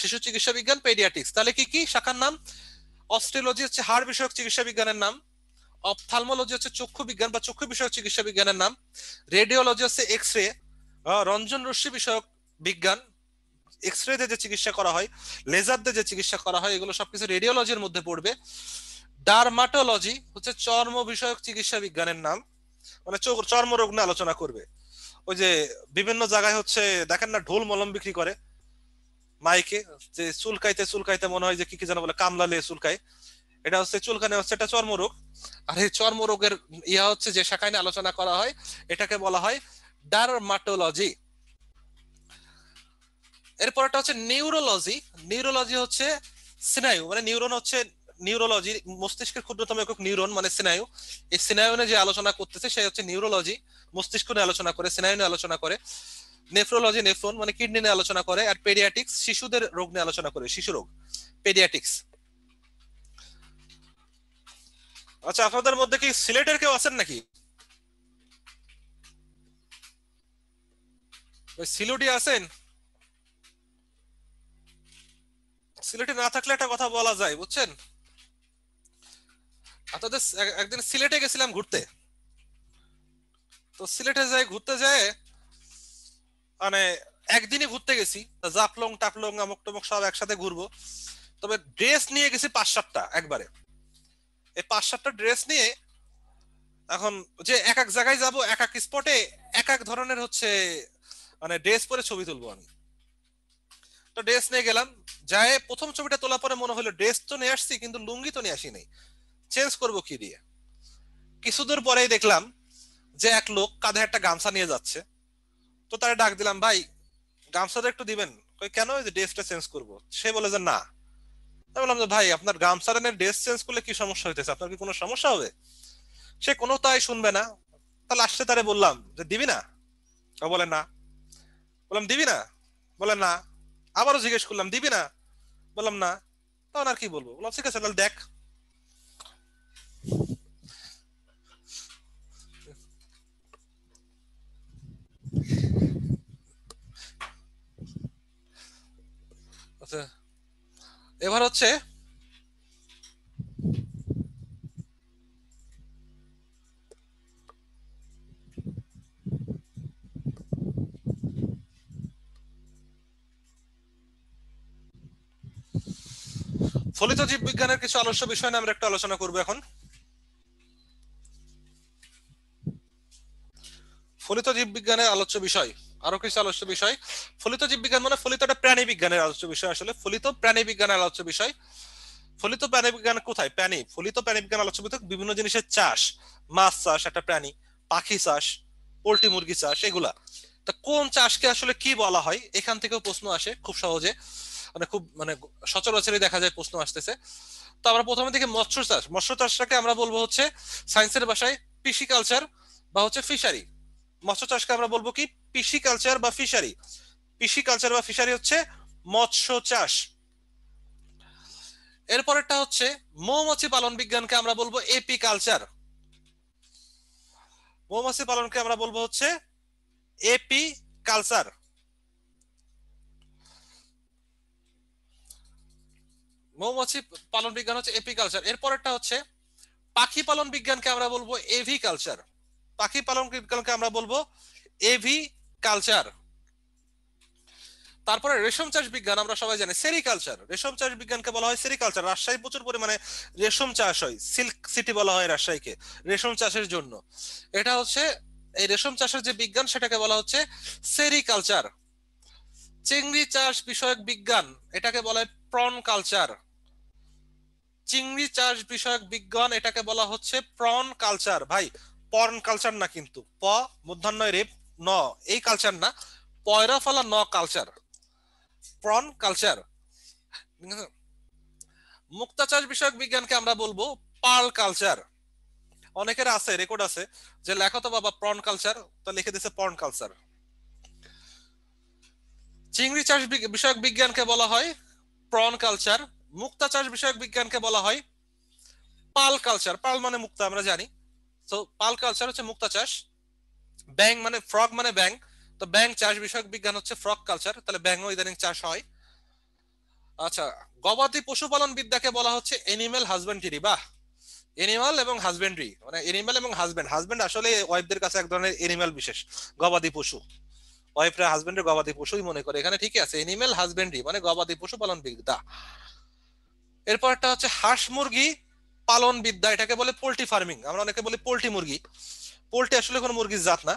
Speaker 2: শিশু চিকিৎসা বিজ্ঞান পেডিয়াট্রিক্স তাহলে কি কি শাখার নাম অস্ট্রোলজি হচ্ছে হাড় বিষয়ক চিকিৎসা বিজ্ঞানের নাম অপথালমোলজি হচ্ছে চক্ষু বিজ্ঞান বা চক্ষু বিষয়ক চিকিৎসা বিজ্ঞানের নাম রেডিওলজি হচ্ছে এক্স রে রঞ্জন রশ্মি বিষয়ক বিজ্ঞান এক্স রে যে চিকিৎসা করা হয় লেজার দিয়ে যে চিকিৎসা করা হয় এগুলো সবকিছু রেডিওলজির মধ্যে পড়বে ডার্মাটোলজি হচ্ছে চর্ম বিষয়ক চিকিৎসা বিজ্ঞানের নাম মানে চর্ম রোগ নিয়ে আলোচনা করবে ওই যে বিভিন্ন জায়গায় হচ্ছে দেখেন না ঢোল মলম বিক্রি করে মাইকে যে চুলকাইতে চুলকাইতে মনে হয় যে কি কি যেন বলে কামলা লে চুলকায় এটা হচ্ছে চুলকানি হচ্ছে এটা চর্মরোগ আর এই চর্মরোগের ইয়া হচ্ছে যে শাখায় আলোচনা করা হয় এটাকে বলা হয় ডার্মাটোলজি এরপরটা হচ্ছে নিউরোলজি নিউরোলজি হচ্ছে স্নায়ু মানে নিউরন হচ্ছে নিউরোলজি মস্তিষ্কের ক্ষুদ্রতম একক নিউরন মানে স্নায়ু এই স্নায়ু যে আলোচনা করতেছে সে হচ্ছে নিউরোলজি মস্তিষ্ক নিয়ে আলোচনা করে স্নায়ু নিয়ে আলোচনা করে নেফ্রোলজি নেফ্রন মানে কিডনি নিয়ে আলোচনা করে আর পেডিয়াটিক্স শিশুদের রোগ নিয়ে আলোচনা করে শিশু রোগ পেডিয়াটিক্স আচ্ছা আপনাদের মধ্যে কি সিলেটের কেউ আছেন নাকি ওই আছেন সিলেটে না থাকলে একটা কথা বলা যায় বুঝছেন আপনাদের একদিন সিলেটে গেছিলাম ঘুরতে তো সিলেটে যাই ঘুরতে যায় মানে একদিনই ঘুরতে গেছি জাফলং টাফলং আমক টমক সব একসাথে ঘুরবো তবে ড্রেস নিয়ে গেছি পাঁচ সাতটা একবারে এই পাঁচ সাতটা ড্রেস নিয়ে এখন যে এক এক জায়গায় যাব এক এক স্পটে এক এক ধরনের হচ্ছে মানে ড্রেস পরে ছবি তুলবো আমি তো ড্রেস নিয়ে গেলাম যায় প্রথম ছবিটা তোলার পরে মনে হলো ড্রেস তো নিয়ে আসছি কিন্তু লুঙ্গি তো নিয়ে আসি নাই চেঞ্জ করব কি দিয়ে কিছুদূর পরেই দেখলাম যে এক লোক কাঁধে একটা গামছা নিয়ে যাচ্ছে তো তারে ডাক দিলাম ভাই গামছাটা একটু দিবেন কই কেন যে ড্রেসটা চেঞ্জ করব সে বলে যে না আমি বললাম যে ভাই আপনার গামছা নিয়ে ড্রেস চেঞ্জ করলে কি সমস্যা হইতেছে আপনার কি কোনো সমস্যা হবে সে কোনো তাই শুনবে না তাহলে আসতে তারে বললাম যে দিবি না বলে না বললাম দিবি না বলে না আবারও জিজ্ঞেস করলাম দিবি না বললাম না তখন আর কি বলবো বললাম ঠিক আছে তাহলে দেখ আচ্ছা এবার হচ্ছে ফলিত জীববিজ্ঞানের কিছু আলস্য বিষয় নিয়ে আমরা একটু আলোচনা করব এখন ফলিত জীববিজ্ঞানের আলোচ্য বিষয় আরো কিছু আলোচ্য বিষয় ফলিত জীববিজ্ঞান মানে ফলিত একটা প্রাণী বিজ্ঞানের আলোচ্য বিষয় আসলে ফলিত প্রাণী বিজ্ঞানের আলোচ্য বিষয় ফলিত প্রাণী বিজ্ঞান কোথায় প্রাণী ফলিত প্রাণী বিজ্ঞান আলোচ্য বিষয় বিভিন্ন জিনিসের চাষ মাছ চাষ একটা প্রাণী পাখি চাষ পোল্ট্রি মুরগি চাষ এগুলা তা কোন চাষকে আসলে কি বলা হয় এখান থেকেও প্রশ্ন আসে খুব সহজে মানে খুব মানে সচরাচরই দেখা যায় প্রশ্ন আসতেছে তো আমরা প্রথমে দেখি মৎস্য চাষ মৎস্য চাষটাকে আমরা বলবো হচ্ছে সায়েন্সের ভাষায় কালচার বা হচ্ছে ফিশারি মৎস্য চাষকে আমরা বলবো কি কালচার বা ফিশারি কালচার বা ফিশারি হচ্ছে মৎস্য চাষ এরপরেরটা হচ্ছে মৌমাছি পালন বিজ্ঞানকে আমরা বলবো এপি কালচার মৌমাছি পালনকে আমরা বলবো হচ্ছে এপি কালচার মৌমাছি পালন বিজ্ঞান হচ্ছে এপিকালচার এরপরেরটা হচ্ছে পাখি পালন বিজ্ঞানকে আমরা বলবো এভি কালচার পাখি পালন বিজ্ঞানকে আমরা বলবো এভি কালচার তারপরে রেশম চাষ বিজ্ঞান আমরা সবাই জানি সেরিকালচার রেশম চাষ বিজ্ঞানকে বলা হয় সেরিকালচার রাজশাহী প্রচুর পরিমাণে রেশম চাষ হয় সিল্ক সিটি বলা হয় রাজশাহীকে রেশম চাষের জন্য এটা হচ্ছে এই রেশম চাষের যে বিজ্ঞান সেটাকে বলা হচ্ছে সেরিকালচার চিংড়ি চাষ বিষয়ক বিজ্ঞান এটাকে বলা হয় প্রন কালচার চিংড়ি চাষ বিষয়ক বিজ্ঞান এটাকে বলা হচ্ছে প্রন কালচার ভাই পর্ন কালচার না কিন্তু প মধ্যাহ্ন রেপ ন এই কালচার না পয়রা ফলা ন কালচার প্রন কালচার মুক্তা বিষয়ক বিজ্ঞানকে আমরা বলবো পাল কালচার অনেকের আছে রেকর্ড আছে যে লেখো তো বাবা প্রন কালচার তো লিখে দিছে পর্ন কালচার চিংড়ি চাষ বিষয়ক বিজ্ঞানকে বলা হয় প্রন কালচার মুক্তা চাষ বিষয়ক বিজ্ঞানকে বলা হয় পাল কালচার পাল মানে মুক্তা আমরা জানি তো পাল কালচার হচ্ছে মুক্তা চাষ ব্যাং মানে ফ্রগ মানে ব্যাং তো ব্যাং চাষ বিষয়ক বিজ্ঞান হচ্ছে ফ্রগ কালচার তাহলে ব্যাংও ইদানিং চাষ হয় আচ্ছা গবাদি পশুপালন বিদ্যাকে বলা হচ্ছে এনিম্যাল হাজবেন্ডারি বা এনিম্যাল এবং হাজবেন্ডারি মানে এনিম্যাল এবং হাজবেন্ড হাজবেন্ড আসলে ওয়াইফদের কাছে এক ধরনের এনিম্যাল বিশেষ গবাদি পশু ওয়াইফরা হাজবেন্ডের গবাদি পশুই মনে করে এখানে ঠিকই আছে এনিম্যাল হাজবেন্ডারি মানে গবাদি পশুপালন বিদ্যা এরপর একটা হচ্ছে হাঁস মুরগি পালন বিদ্যা এটাকে বলে পোলট্রি ফার্মিং আমরা অনেকে বলি পোলট্রি মুরগি পোলট্রি আসলে কোনো মুরগির জাত না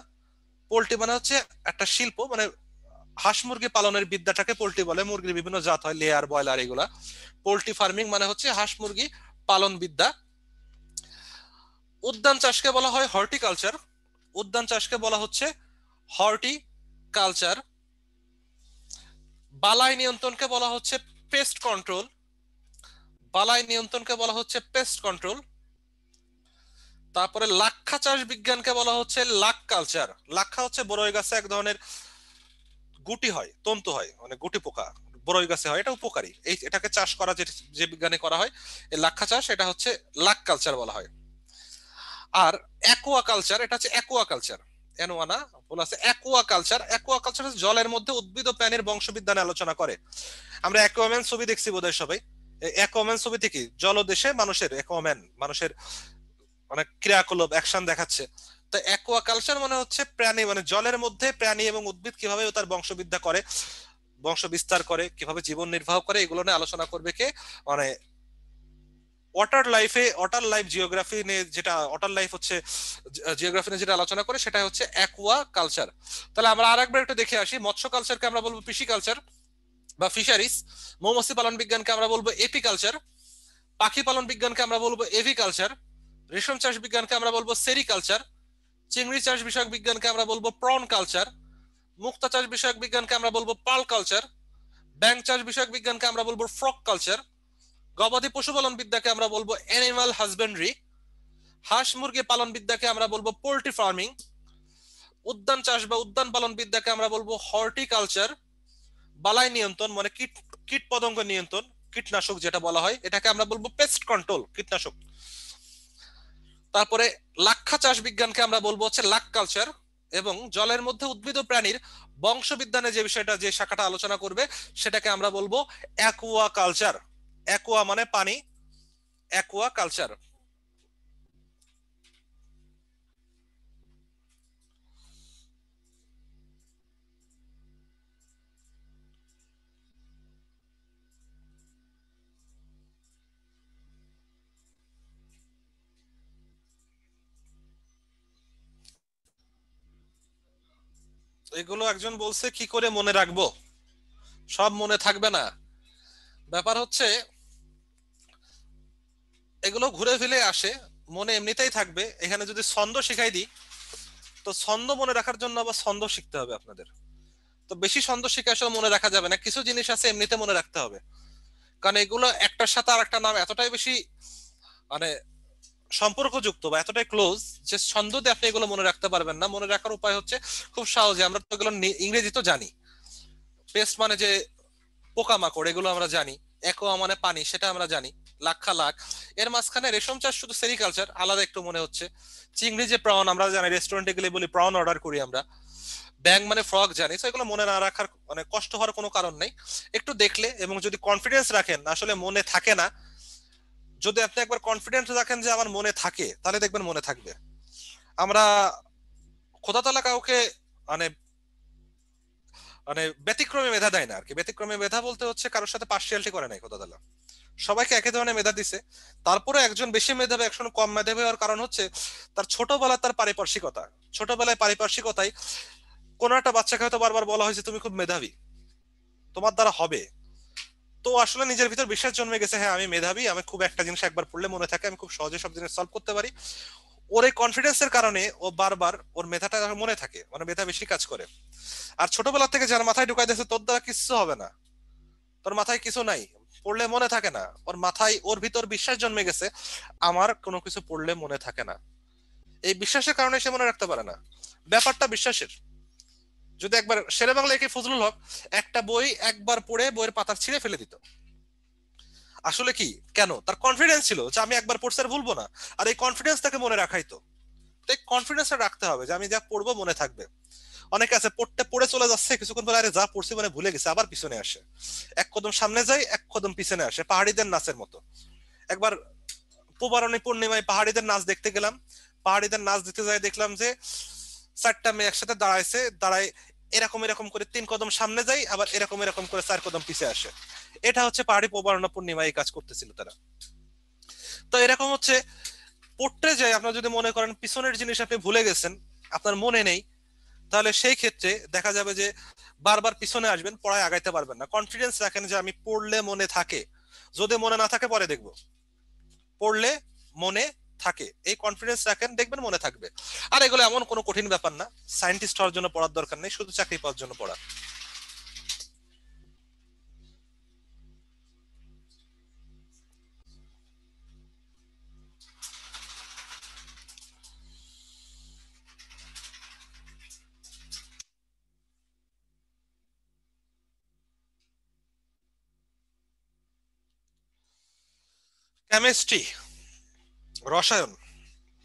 Speaker 2: পোলট্রি মানে হচ্ছে একটা শিল্প মানে হাঁস মুরগি পালনের বিদ্যাটাকে পোলট্রি বলে মুরগির বিভিন্ন জাত হয় লেয়ার বয়লার এগুলা পোলট্রি ফার্মিং মানে হচ্ছে হাঁস মুরগি পালন বিদ্যা উদ্যান চাষকে বলা হয় হর্টিকালচার উদ্যান চাষকে বলা হচ্ছে হর্টি কালচার বালাই নিয়ন্ত্রণকে বলা হচ্ছে পেস্ট কন্ট্রোল বালাই নিয়ন্ত্রণকে বলা হচ্ছে পেস্ট কন্ট্রোল তারপরে লাক্ষা চাষ বিজ্ঞানকে বলা হচ্ছে লাক কালচার লাক্ষা হচ্ছে বড়ই গাছে এক ধরনের গুটি হয় তন্তু হয় মানে গুটি পোকা বড়ই গাছে হয় এটা উপকারী এই এটাকে চাষ করা যে যে বিজ্ঞানে করা হয় এই লাক্ষা চাষ এটা হচ্ছে লাক কালচার বলা হয় আর অ্যাকোয়া কালচার এটা হচ্ছে অ্যাকোয়া কালচার এনোয়ানা ভুল আছে অ্যাকোয়া কালচার অ্যাকোয়া কালচার জলের মধ্যে উদ্ভিদ ও প্রাণীর বংশবিদ্যানে আলোচনা করে আমরা অ্যাকোয়াম্যান ছবি দেখছি বোধহয় সবাই অ্যাকোম্যান ছবিতে কি জলদেশে মানুষের অ্যাকোম্যান মানুষের মানে ক্রিয়াকলাপ অ্যাকশন দেখাচ্ছে তো অ্যাকোয়া কালচার মানে হচ্ছে প্রাণী মানে জলের মধ্যে প্রাণী এবং উদ্ভিদ কিভাবে তার বংশবিদ্যা করে বংশ বিস্তার করে কিভাবে জীবন নির্বাহ করে এগুলো নিয়ে আলোচনা করবে কে মানে ওয়াটার লাইফে ওয়াটার লাইফ জিওগ্রাফি নিয়ে যেটা ওয়াটার লাইফ হচ্ছে জিওগ্রাফি নিয়ে যেটা আলোচনা করে সেটা হচ্ছে অ্যাকুয়া কালচার তাহলে আমরা আরেকবার একটু দেখে আসি মৎস্য কালচারকে আমরা বলবো কৃষি কালচার বা ফিশারিস মৌমাছি পালন বিজ্ঞানকে আমরা বলবো এপিকালচার পাখি পালন বিজ্ঞানকে আমরা বলবো এভিকালচার রেশম চাষ বিজ্ঞানকে আমরা বলবো সেরিকালচার চিংড়ি চাষ বিষয়ক বিজ্ঞানকে আমরা বলবো প্রন কালচার মুক্তা চাষ বিষয়ক বিজ্ঞানকে আমরা বলবো পাল কালচার ব্যাংক চাষ বিষয়ক বিজ্ঞানকে আমরা বলবো ফ্রক কালচার গবাদি পশুপালন বিদ্যাকে আমরা বলবো অ্যানিমাল হাজবেন্ড্রি হাঁস মুরগি পালন বিদ্যাকে আমরা বলবো পোল্ট্রি ফার্মিং উদ্যান চাষ বা উদ্যান পালন বিদ্যাকে আমরা বলবো হর্টিকালচার বালাই নিয়ন্ত্রণ মানে কীট কীট পতঙ্গ নিয়ন্ত্রণ কীটনাশক যেটা বলা হয় এটাকে আমরা বলবো পেস্ট কন্ট্রোল কীটনাশক তারপরে লাক্ষা চাষ বিজ্ঞানকে আমরা বলবো হচ্ছে লাক কালচার এবং জলের মধ্যে উদ্ভিদ ও প্রাণীর বংশবিজ্ঞানে যে বিষয়টা যে শাখাটা আলোচনা করবে সেটাকে আমরা বলবো অ্যাকুয়া কালচার অ্যাকুয়া মানে পানি অ্যাকুয়া কালচার এগুলো একজন বলছে কি করে মনে রাখবো সব মনে থাকবে না ব্যাপার হচ্ছে এগুলো ঘুরে ফিরে আসে মনে এমনিতেই থাকবে এখানে যদি ছন্দ শিখাই দিই তো ছন্দ মনে রাখার জন্য আবার ছন্দ শিখতে হবে আপনাদের তো বেশি ছন্দ শিখে আসলে মনে রাখা যাবে না কিছু জিনিস আছে এমনিতে মনে রাখতে হবে কারণ এগুলো একটার সাথে আর একটা নাম এতটাই বেশি মানে সম্পর্কযুক্ত বা এতটাই ক্লোজ যে ছন্দ দিয়ে আপনি এগুলো মনে রাখতে পারবেন না মনে রাখার উপায় হচ্ছে খুব সহজে আমরা তো এগুলো ইংরেজি তো জানি পেস্ট মানে যে পোকামাকড় এগুলো আমরা জানি একোয়া মানে পানি সেটা আমরা জানি লাখা লাখ এর মাঝখানে রেশম চাষ শুধু সেরিকালচার আলাদা একটু মনে হচ্ছে চিংড়ি যে প্রাণ আমরা জানি রেস্টুরেন্টে গেলে বলি প্রাণ অর্ডার করি আমরা ব্যাং মানে ফ্রক জানি তো এগুলো মনে না রাখার মানে কষ্ট হওয়ার কোনো কারণ নেই একটু দেখলে এবং যদি কনফিডেন্স রাখেন আসলে মনে থাকে না যদি আপনি একবার কনফিডেন্স রাখেন যে আমার মনে থাকে তাহলে দেখবেন মনে থাকবে আমরা খোদা তালা কাউকে মানে মানে ব্যতিক্রমে মেধা দেয় না আর কি ব্যতিক্রমে মেধা বলতে হচ্ছে কারোর সাথে পার্সিয়ালিটি করে নাই খোদা তালা সবাইকে একই ধরনের মেধা দিছে তারপরে একজন বেশি মেধাবী একজন কম মেধাবী হওয়ার কারণ হচ্ছে তার ছোটবেলা তার পারিপার্শ্বিকতা ছোটবেলায় পারিপার্শ্বিকতায় কোনো একটা বাচ্চাকে হয়তো বারবার বলা হয়েছে তুমি খুব মেধাবী তোমার দ্বারা হবে তো আসলে নিজের ভিতর বিশ্বাস জন্মে গেছে হ্যাঁ আমি মেধাবী আমি খুব একটা জিনিস একবার পড়লে মনে থাকে আমি খুব সহজে সব জিনিস সলভ করতে পারি ওর এই কনফিডেন্সের কারণে ও বারবার ওর মেধাটা মনে থাকে মানে মেধা বেশি কাজ করে আর ছোটবেলা থেকে যার মাথায় ঢুকাই দিয়েছে তোর দ্বারা কিচ্ছু হবে না তোর মাথায় কিছু নাই পড়লে মনে থাকে না ওর মাথায় ওর ভিতর বিশ্বাস জন্মে গেছে আমার কোনো কিছু পড়লে মনে থাকে না এই বিশ্বাসের কারণে সে মনে রাখতে পারে না ব্যাপারটা বিশ্বাসের যদি একবার শেরে বাংলা একে ফজলুল হক একটা বই একবার পড়ে বইয়ের পাতার ছিঁড়ে ফেলে দিত আসলে কি কেন তার কনফিডেন্স ছিল যে আমি একবার পড়ছি আর ভুলবো না আর এই কনফিডেন্স তাকে মনে রাখাই তো এই কনফিডেন্সটা রাখতে হবে যে আমি যা পড়বো মনে থাকবে অনেকে আছে পড়তে পড়ে চলে যাচ্ছে কিছুক্ষণ পরে আরে যা পড়ছি মানে ভুলে গেছে আবার পিছনে আসে এক কদম সামনে যায় এক কদম পিছনে আসে পাহাড়িদের নাচের মতো একবার পুবারণী পূর্ণিমায় পাহাড়িদের নাচ দেখতে গেলাম পাহাড়িদের নাচ দিতে যাই দেখলাম যে চারটা মেয়ে একসাথে দাঁড়াইছে দাঁড়ায় এরকম এরকম করে তিন কদম সামনে যাই আবার এরকম এরকম করে চার কদম পিছিয়ে আসে এটা হচ্ছে পাহাড়ি প্রবারণা পূর্ণিমা এই কাজ করতেছিল তারা তো এরকম হচ্ছে পড়তে যায় আপনার যদি মনে করেন পিছনের জিনিস আপনি ভুলে গেছেন আপনার মনে নেই তাহলে সেই ক্ষেত্রে দেখা যাবে যে বারবার পিছনে আসবেন পড়ায় আগাইতে পারবেন না কনফিডেন্স রাখেন যে আমি পড়লে মনে থাকে যদি মনে না থাকে পরে দেখব পড়লে মনে থাকে এই কনফিডেন্স রাখেন দেখবেন মনে থাকবে আর এগুলো এমন কোনো কঠিন ব্যাপার না সায়েন্টিস্ট হওয়ার জন্য পড়ার দরকার নেই শুধু চাকরি পাওয়ার জন্য পড়া chemistry রসায়ন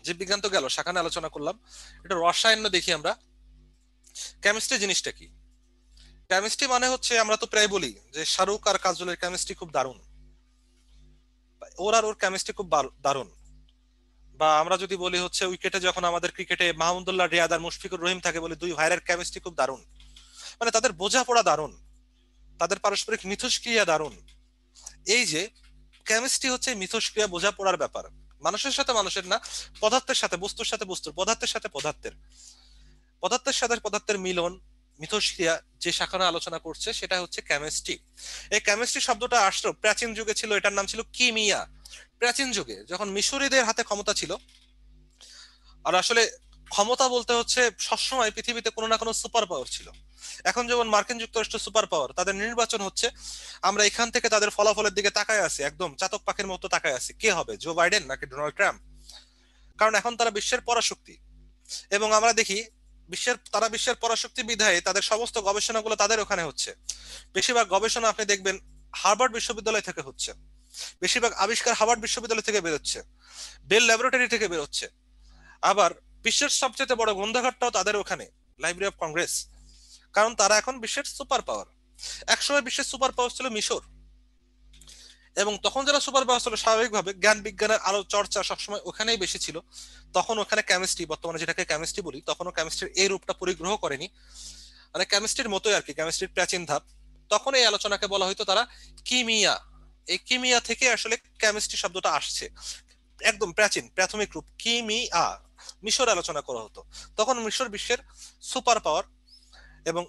Speaker 2: জীববিজ্ঞান তো গেল সেখানে আলোচনা করলাম এটা রসায়ন দেখি আমরা কেমিস্ট্রি জিনিসটা কি কেমিস্ট্রি মানে হচ্ছে আমরা তো প্রায় বলি যে শাহরুখ আর কাজলের কেমিস্ট্রি খুব দারুণ ওর আর ওর কেমিস্ট্রি খুব দারুণ বা আমরা যদি বলি হচ্ছে উইকেটে যখন আমাদের ক্রিকেটে মাহমুদুল্লাহ রিয়াদ আর মুশফিকুর রহিম থাকে বলি দুই ভাইয়ের কেমিস্ট্রি খুব দারুণ মানে তাদের বোঝাপড়া দারুণ তাদের পারস্পরিক মিথস্ক্রিয়া দারুণ এই যে কেমিস্ট্রি হচ্ছে মিথস্ক্রিয়া বোঝাপড়ার ব্যাপার মানুষের সাথে মানুষের না পদার্থের সাথে বস্তুর সাথে বস্তুর পদার্থের সাথে পদার্থের পদার্থের সাথে পদার্থের মিলন মিথস্ক্রিয়া যে শাখানা আলোচনা করছে সেটা হচ্ছে কেমিস্ট্রি এই কেমিস্ট্রি শব্দটা আসলো প্রাচীন যুগে ছিল এটার নাম ছিল কিমিয়া প্রাচীন যুগে যখন মিশরীদের হাতে ক্ষমতা ছিল আর আসলে ক্ষমতা বলতে হচ্ছে সবসময় পৃথিবীতে কোনো না কোনো সুপার পাওয়ার ছিল এখন যেমন মার্কিন যুক্তরাষ্ট্র সুপার পাওয়ার তাদের নির্বাচন হচ্ছে আমরা এখান থেকে তাদের ফলাফলের দিকে তাকায় আছি একদম চাতক পাখির মতো তাকায় আছি কে হবে জো বাইডেন নাকি ডোনাল্ড ট্রাম্প কারণ এখন তারা বিশ্বের পরাশক্তি এবং আমরা দেখি বিশ্বের তারা বিশ্বের পরাশক্তি বিধায় তাদের সমস্ত গবেষণাগুলো তাদের ওখানে হচ্ছে বেশিরভাগ গবেষণা আপনি দেখবেন হার্ভার্ড বিশ্ববিদ্যালয় থেকে হচ্ছে বেশিরভাগ আবিষ্কার হার্ভার্ড বিশ্ববিদ্যালয় থেকে বেরোচ্ছে বেল ল্যাবরেটরি থেকে বেরোচ্ছে আবার বিশ্বের সবচেয়ে বড় গন্ধাঘাটটাও তাদের ওখানে লাইব্রেরি অফ কংগ্রেস কারণ তারা এখন বিশ্বের সুপার পাওয়ার একসময় বিশ্বের সুপার পাওয়ার ছিল মিশর এবং তখন যারা সুপার পাওয়ার ছিল স্বাভাবিকভাবে জ্ঞান বিজ্ঞানের আলো চর্চা সবসময় ওখানেই বেশি ছিল তখন ওখানে কেমিস্ট্রি বর্তমানে যেটাকে কেমিস্ট্রি বলি তখনও কেমিস্ট্রির এই রূপটা পরিগ্রহ করেনি মানে কেমিস্ট্রির মতোই আর কি কেমিস্ট্রির প্রাচীন ধাপ তখন এই আলোচনাকে বলা হইতো তারা কিমিয়া এই কিমিয়া থেকে আসলে কেমিস্ট্রি শব্দটা আসছে একদম প্রাচীন প্রাথমিক রূপ কিমিয়া মিশর আলোচনা করা হতো তখন মিশর বিশ্বের সুপার পাওয়ার এবং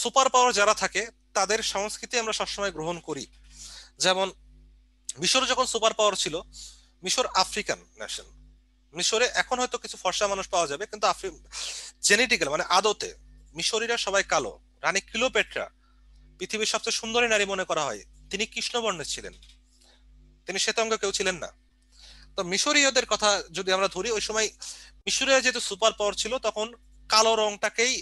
Speaker 2: সুপার পাওয়ার যারা থাকে তাদের সংস্কৃতি আমরা সবসময় গ্রহণ করি যেমন মিশর যখন সুপার পাওয়ার ছিল মিশর আফ্রিকান ন্যাশন মিশরে এখন হয়তো কিছু ফর্সা মানুষ পাওয়া যাবে কিন্তু জেনেটিক্যাল মানে আদতে মিশরীরা সবাই কালো রানী কিলোপেট্রা পৃথিবীর সবচেয়ে সুন্দরী নারী মনে করা হয় তিনি কৃষ্ণবর্ণের ছিলেন তিনি শ্বেতাঙ্গ কেউ ছিলেন না তো মিশরীয়দের কথা যদি আমরা ধরি ওই সময় মিশরীয় যেহেতু সুপার পাওয়ার ছিল তখন কালো রংটাকেই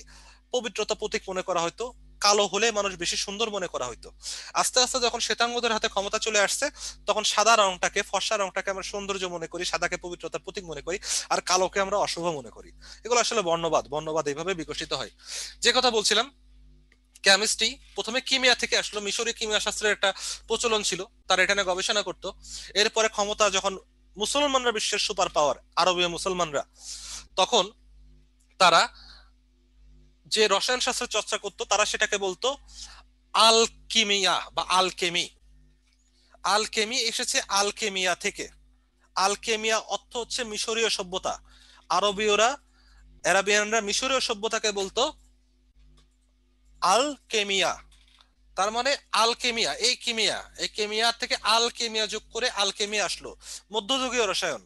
Speaker 2: পবিত্রতা প্রতীক মনে করা হয়তো কালো হলে মানুষ বেশি সুন্দর মনে করা হইতো আস্তে আস্তে যখন শ্বেতাঙ্গদের হাতে ক্ষমতা চলে আসছে তখন সাদা রংটাকে ফর্সা রংটাকে আমরা সৌন্দর্য মনে করি সাদাকে পবিত্রতার প্রতীক মনে করি আর কালোকে আমরা অশুভ মনে করি এগুলো আসলে বর্ণবাদ বর্ণবাদ এইভাবে বিকশিত হয় যে কথা বলছিলাম কেমিস্ট্রি প্রথমে কিমিয়া থেকে আসলো মিশরে কিমিয়া শাস্ত্রের একটা প্রচলন ছিল তার এখানে গবেষণা করতো এরপরে ক্ষমতা যখন মুসলমানরা বিশ্বের সুপার পাওয়ার আরবীয় মুসলমানরা তখন তারা যে রসায়ন শাস্ত্র চর্চা করত তারা সেটাকে বলতো আলকেমিয়া বা আলকেমি আলকেমি এসেছে আলকেমিয়া থেকে আলকেমিয়া অর্থ হচ্ছে মিশরীয় সভ্যতা আরবীয়রা অ্যারাবিয়ানরা মিশরীয় সভ্যতাকে বলতো আলকেমিয়া তার মানে আলকেমিয়া এই কেমিয়া এই কেমিয়া থেকে আলকেমিয়া যোগ করে আলকেমিয়া আসলো মধ্যযুগীয় রসায়ন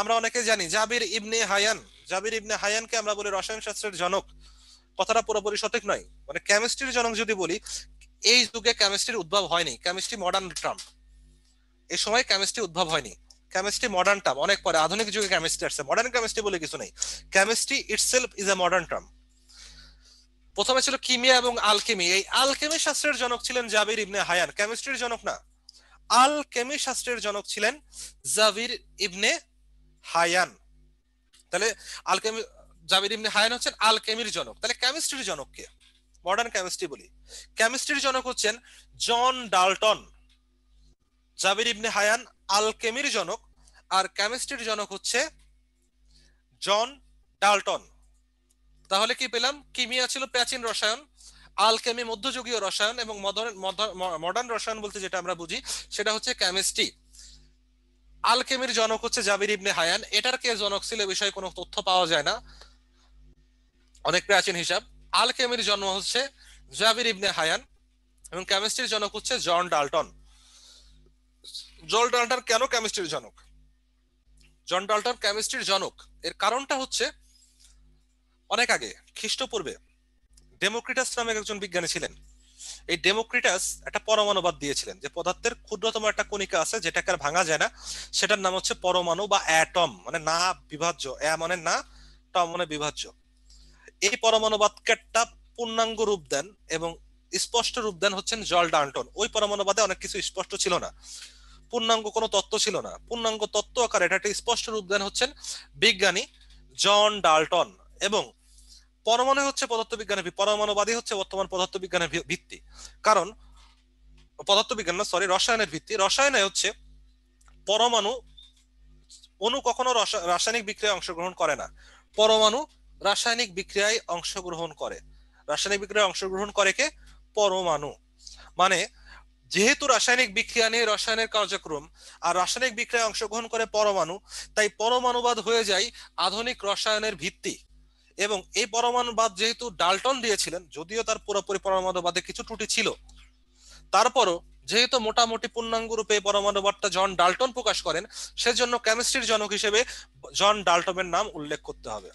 Speaker 2: আমরা অনেকে জানি জাবির ইবনে হায়ান জাবির ইবনে হায়ানকে আমরা বলি রসায়ন শাস্ত্রের জনক কথাটা পুরোপুরি সঠিক নয় মানে কেমিস্ট্রির জনক যদি বলি এই যুগে কেমিস্ট্রির উদ্ভব হয়নি কেমিস্ট্রি মডার্ন টার্ম এই সময় কেমিস্ট্রি উদ্ভব হয়নি কেমিস্ট্রি মডার্ন টার্ম অনেক পরে আধুনিক যুগে কেমিস্ট্রি আসছে মডার্ন কেমিস্ট্রি বলে কিছু নেই chemistry itself is a modern term প্রথমে ছিল কিমিয়া এবং আলকেমি এই আলকেমি শাস্ত্রের জনক ছিলেন জাবির ইবনে হায়ান কেমিস্ট্রির জনক না আলকেমি শাস্ত্রের জনক ছিলেন জাবির ইবনে হায়ান তাহলে আলকেমি জাবির ইবনে হায়ান হচ্ছেন আল কেমির জনক তাহলে কেমিস্ট্রির জনক কে মডার্ন কেমিস্ট্রি বলি কেমিস্ট্রির জনক হচ্ছেন জন ডালটন জাবির ইবনে হায়ান আল কেমির জনক আর কেমিস্ট্রির জনক হচ্ছে জন ডালটন তাহলে কি পেলাম কিমিয়া ছিল প্রাচীন রসায়ন আলকেমি মধ্যযুগীয় রসায়ন এবং মডার্ন রসায়ন বলতে যেটা আমরা বুঝি সেটা হচ্ছে কেমিস্ট্রি আলকেমির জনক হচ্ছে জাবির ইবনে হায়ান এটার কে জনক ছিল বিষয়ে কোনো তথ্য পাওয়া যায় না অনেক প্রাচীন হিসাব আলকেমির জন্ম হচ্ছে জাবির ইবনে হায়ান এবং কেমিস্ট্রির জনক হচ্ছে জন ডাল্টন জন ডাল্টন কেন কেমিস্ট্রির জনক জন ডাল্টন কেমিস্ট্রির জনক এর কারণটা হচ্ছে অনেক আগে খ্রিস্টপূর্বে ডেমোক্রিটাস নামে একজন বিজ্ঞানী ছিলেন এই ডেমোক্রিটাস একটা পরমাণুবাদ দিয়েছিলেন যে পদার্থের ক্ষুদ্রতম একটা কণিকা আছে যেটাকে আর ভাঙা যায় না সেটার নাম হচ্ছে পরমাণু বা অ্যাটম মানে না বিভাজ্য অ্যা মানে না টম মানে বিভাজ্য এই পরমাণুবাদটা পূর্ণাঙ্গ রূপ দেন এবং স্পষ্ট রূপ দেন হচ্ছেন জল ডান্টন ওই পরমাণুবাদে অনেক কিছু স্পষ্ট ছিল না পূর্ণাঙ্গ কোনো তত্ত্ব ছিল না পূর্ণাঙ্গ তত্ত্ব আকারে এটা একটা স্পষ্ট রূপ দেন হচ্ছেন বিজ্ঞানী জন ডাল্টন এবং পরমাণু হচ্ছে পদার্থবিজ্ঞানের পরমাণুবাদী হচ্ছে বর্তমান পদার্থবিজ্ঞানের ভিত্তি কারণ পদার্থবিজ্ঞান না সরি রসায়নের ভিত্তি রসায়নে হচ্ছে পরমাণু অনু কখনো রাসায়নিক বিক্রিয়ায় অংশগ্রহণ করে না পরমাণু রাসায়নিক বিক্রিয়ায় অংশগ্রহণ করে রাসায়নিক বিক্রিয়ায় অংশগ্রহণ করে কে পরমাণু মানে যেহেতু রাসায়নিক বিক্রিয়া নিয়ে রসায়নের কার্যক্রম আর রাসায়নিক বিক্রিয়ায় অংশগ্রহণ করে পরমাণু তাই পরমাণুবাদ হয়ে যায় আধুনিক রসায়নের ভিত্তি এবং এই পরমাণুবাদ যেহেতু ডালটন দিয়েছিলেন যদিও তার পুরোপুরি পরমাণুবাদে কিছু ত্রুটি ছিল তারপরও যেহেতু মোটামুটি পূর্ণাঙ্গ রূপে পরমাণুবাদটা জন ডাল্টন প্রকাশ করেন সেজন্য কেমিস্ট্রির জনক হিসেবে জন ডাল্টনের নাম উল্লেখ করতে হবে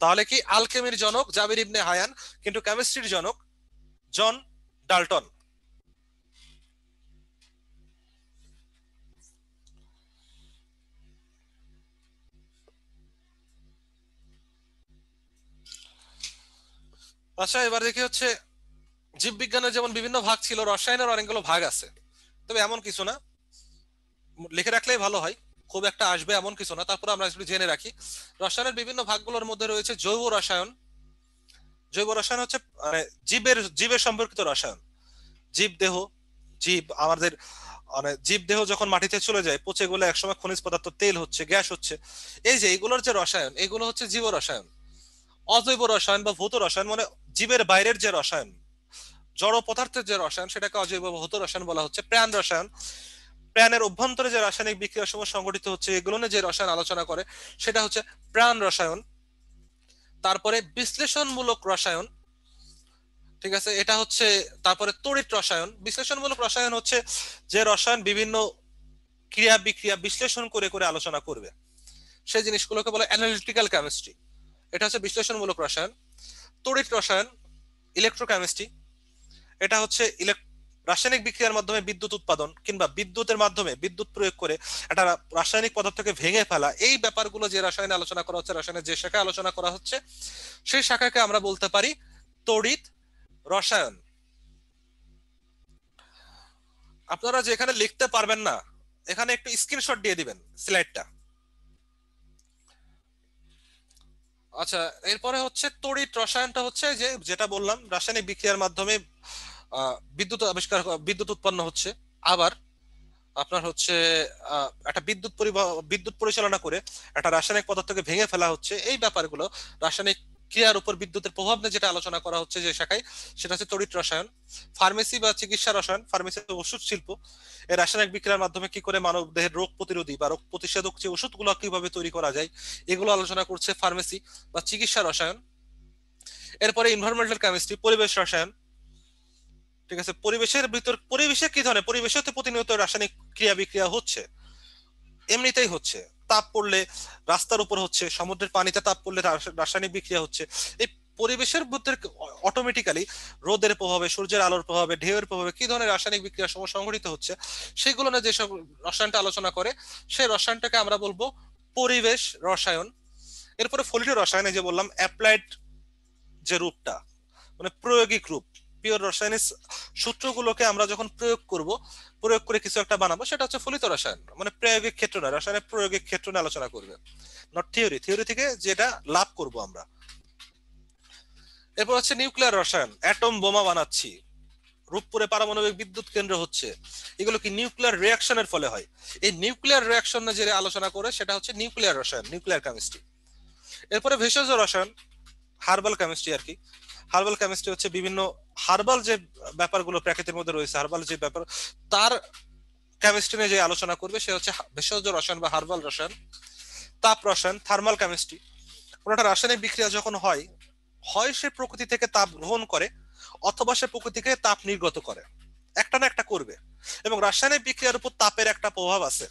Speaker 2: তাহলে কি আলকেমির জনক জাবির ইবনে হায়ান কিন্তু কেমিস্ট্রির জনক জন ডাল্টন আচ্ছা এবার দেখি হচ্ছে জীববিজ্ঞানের যেমন বিভিন্ন ভাগ ছিল রসায়নের অনেকগুলো ভাগ আছে তবে এমন কিছু না লিখে রাখলেই ভালো হয় খুব একটা আসবে এমন কিছু না তারপরে আমরা একটু জেনে রাখি রসায়নের বিভিন্ন ভাগগুলোর মধ্যে রয়েছে জৈব রসায়ন জৈব রসায়ন হচ্ছে মানে জীবের জীবের সম্পর্কিত রসায়ন জীব দেহ জীব আমাদের মানে জীব দেহ যখন মাটিতে চলে যায় পচে গেলে একসময় খনিজ পদার্থ তেল হচ্ছে গ্যাস হচ্ছে এই যে এগুলোর যে রসায়ন এগুলো হচ্ছে জীব রসায়ন অজৈব রসায়ন বা ভৌত রসায়ন মানে জীবের বাইরের যে রসায়ন জড় পদার্থের যে রসায়ন সেটাকে অজৈব ভৌত রসায়ন বলা হচ্ছে প্রাণ রসায়ন প্রাণের অভ্যন্তরে যে রাসায়নিক বিক্রিয়া সময় সংঘটিত হচ্ছে এগুলো নিয়ে যে রসায়ন আলোচনা করে সেটা হচ্ছে প্রাণ রসায়ন তারপরে বিশ্লেষণমূলক রসায়ন ঠিক আছে এটা হচ্ছে তারপরে তড়িৎ রসায়ন বিশ্লেষণমূলক রসায়ন হচ্ছে যে রসায়ন বিভিন্ন ক্রিয়া বিক্রিয়া বিশ্লেষণ করে করে আলোচনা করবে সেই জিনিসগুলোকে বলে অ্যানালিটিক্যাল কেমিস্ট্রি এটা হচ্ছে বিশ্লেষণমূলক রসায়ন তড়িৎ রসায়ন ইলেকট্রোকেমিস্ট্রি এটা হচ্ছে ইলেকট্রো রাসায়নিক বিক্রিয়ার মাধ্যমে বিদ্যুৎ উৎপাদন কিংবা বিদ্যুতের মাধ্যমে বিদ্যুৎ প্রয়োগ করে একটা রাসায়নিক পদার্থকে ভেঙে ফেলা এই ব্যাপারগুলো যে রাসায়নিক আলোচনা করা হচ্ছে রাসায়নের যে শাখায় আলোচনা করা হচ্ছে সেই শাখাকে আমরা বলতে পারি তড়িৎ রসায়ন আপনারা যে এখানে লিখতে পারবেন না এখানে একটু স্ক্রিনশট দিয়ে দিবেন স্লাইডটা আচ্ছা এরপরে হচ্ছে তড়িৎ রসায়নটা হচ্ছে যে যেটা বললাম রাসায়নিক বিক্রিয়ার মাধ্যমে বিদ্যুৎ আবিষ্কার বিদ্যুৎ উৎপন্ন হচ্ছে আবার আপনার হচ্ছে একটা বিদ্যুৎ বিদ্যুৎ পরিচালনা করে একটা রাসায়নিক পদার্থকে ভেঙে ফেলা হচ্ছে এই ব্যাপারগুলো রাসায়নিক ক্রিয়ার উপর বিদ্যুতের প্রভাব নিয়ে যেটা আলোচনা করা হচ্ছে যে শাখায় সেটা হচ্ছে তড়িৎ রসায়ন ফার্মেসি বা চিকিৎসা রসায়ন ফার্মেসি ওষুধ শিল্প এই রাসায়নিক বিক্রিয়ার মাধ্যমে কি করে মানব দেহের রোগ প্রতিরোধী বা রোগ প্রতিষেধক যে ওষুধগুলো কিভাবে তৈরি করা যায় এগুলো আলোচনা করছে ফার্মেসি বা চিকিৎসা রসায়ন এরপরে ইনভারমেন্টাল কেমিস্ট্রি পরিবেশ রসায়ন ঠিক আছে পরিবেশের ভিতর পরিবেশে কি ধরনের পরিবেশে তো প্রতিনিয়ত রাসায়নিক ক্রিয়া বিক্রিয়া হচ্ছে এমনিতেই হচ্ছে তাপ পড়লে রাস্তার উপর হচ্ছে সমুদ্রের পানিতে তাপ পড়লে রাসায়নিক বিক্রিয়া হচ্ছে এই পরিবেশের মধ্যে অটোমেটিক্যালি রোদের প্রভাবে সূর্যের আলোর প্রভাবে ঢেউয়ের প্রভাবে কি ধরনের রাসায়নিক বিক্রিয়া সময় সংঘটিত হচ্ছে সেগুলো না যেসব রসায়নটা আলোচনা করে সেই রসায়নটাকে আমরা বলবো পরিবেশ রসায়ন এরপরে ফলিত রসায়নে যে বললাম অ্যাপ্লাইড যে রূপটা মানে প্রয়োগিক রূপ পিওর রসায়নের সূত্রগুলোকে আমরা যখন প্রয়োগ করব প্রয়োগ করে কিছু একটা বানাবো সেটা হচ্ছে ফলিত রসায়ন মানে প্রয়োগের ক্ষেত্র না রসায়নের প্রয়োগের ক্ষেত্র নিয়ে আলোচনা করবে নট থিওরি থিওরি থেকে যেটা লাভ করব আমরা এরপর হচ্ছে নিউক্লিয়ার রসায়ন অ্যাটম বোমা বানাচ্ছি রূপপুরে পারমাণবিক বিদ্যুৎ কেন্দ্র হচ্ছে এগুলো কি নিউক্লিয়ার রিয়াকশনের ফলে হয় এই নিউক্লিয়ার রিয়াকশন যে আলোচনা করে সেটা হচ্ছে নিউক্লিয়ার রসায়ন নিউক্লিয়ার কেমিস্ট্রি এরপরে ভেষজ রসায়ন হার্বাল কেমিস্ট্রি আর কি হার্বাল কেমিস্ট্রি হচ্ছে বিভিন্ন হার্বাল যে ব্যাপারগুলো প্রাকৃতির মধ্যে রয়েছে হার্বাল যে ব্যাপার তার কেমিস্ট্রি নিয়ে যে আলোচনা করবে সে হচ্ছে ভেষজ রসায়ন বা হার্বাল রসায়ন তাপ রসায়ন থার্মাল কেমিস্ট্রি একটা রাসায়নিক বিক্রিয়া যখন হয় হয় সে প্রকৃতি থেকে তাপ গ্রহণ করে অথবা সে প্রকৃতিকে তাপ নির্গত করে একটা না একটা করবে এবং রাসায়নিক বিক্রিয়ার উপর তাপের একটা প্রভাব আছে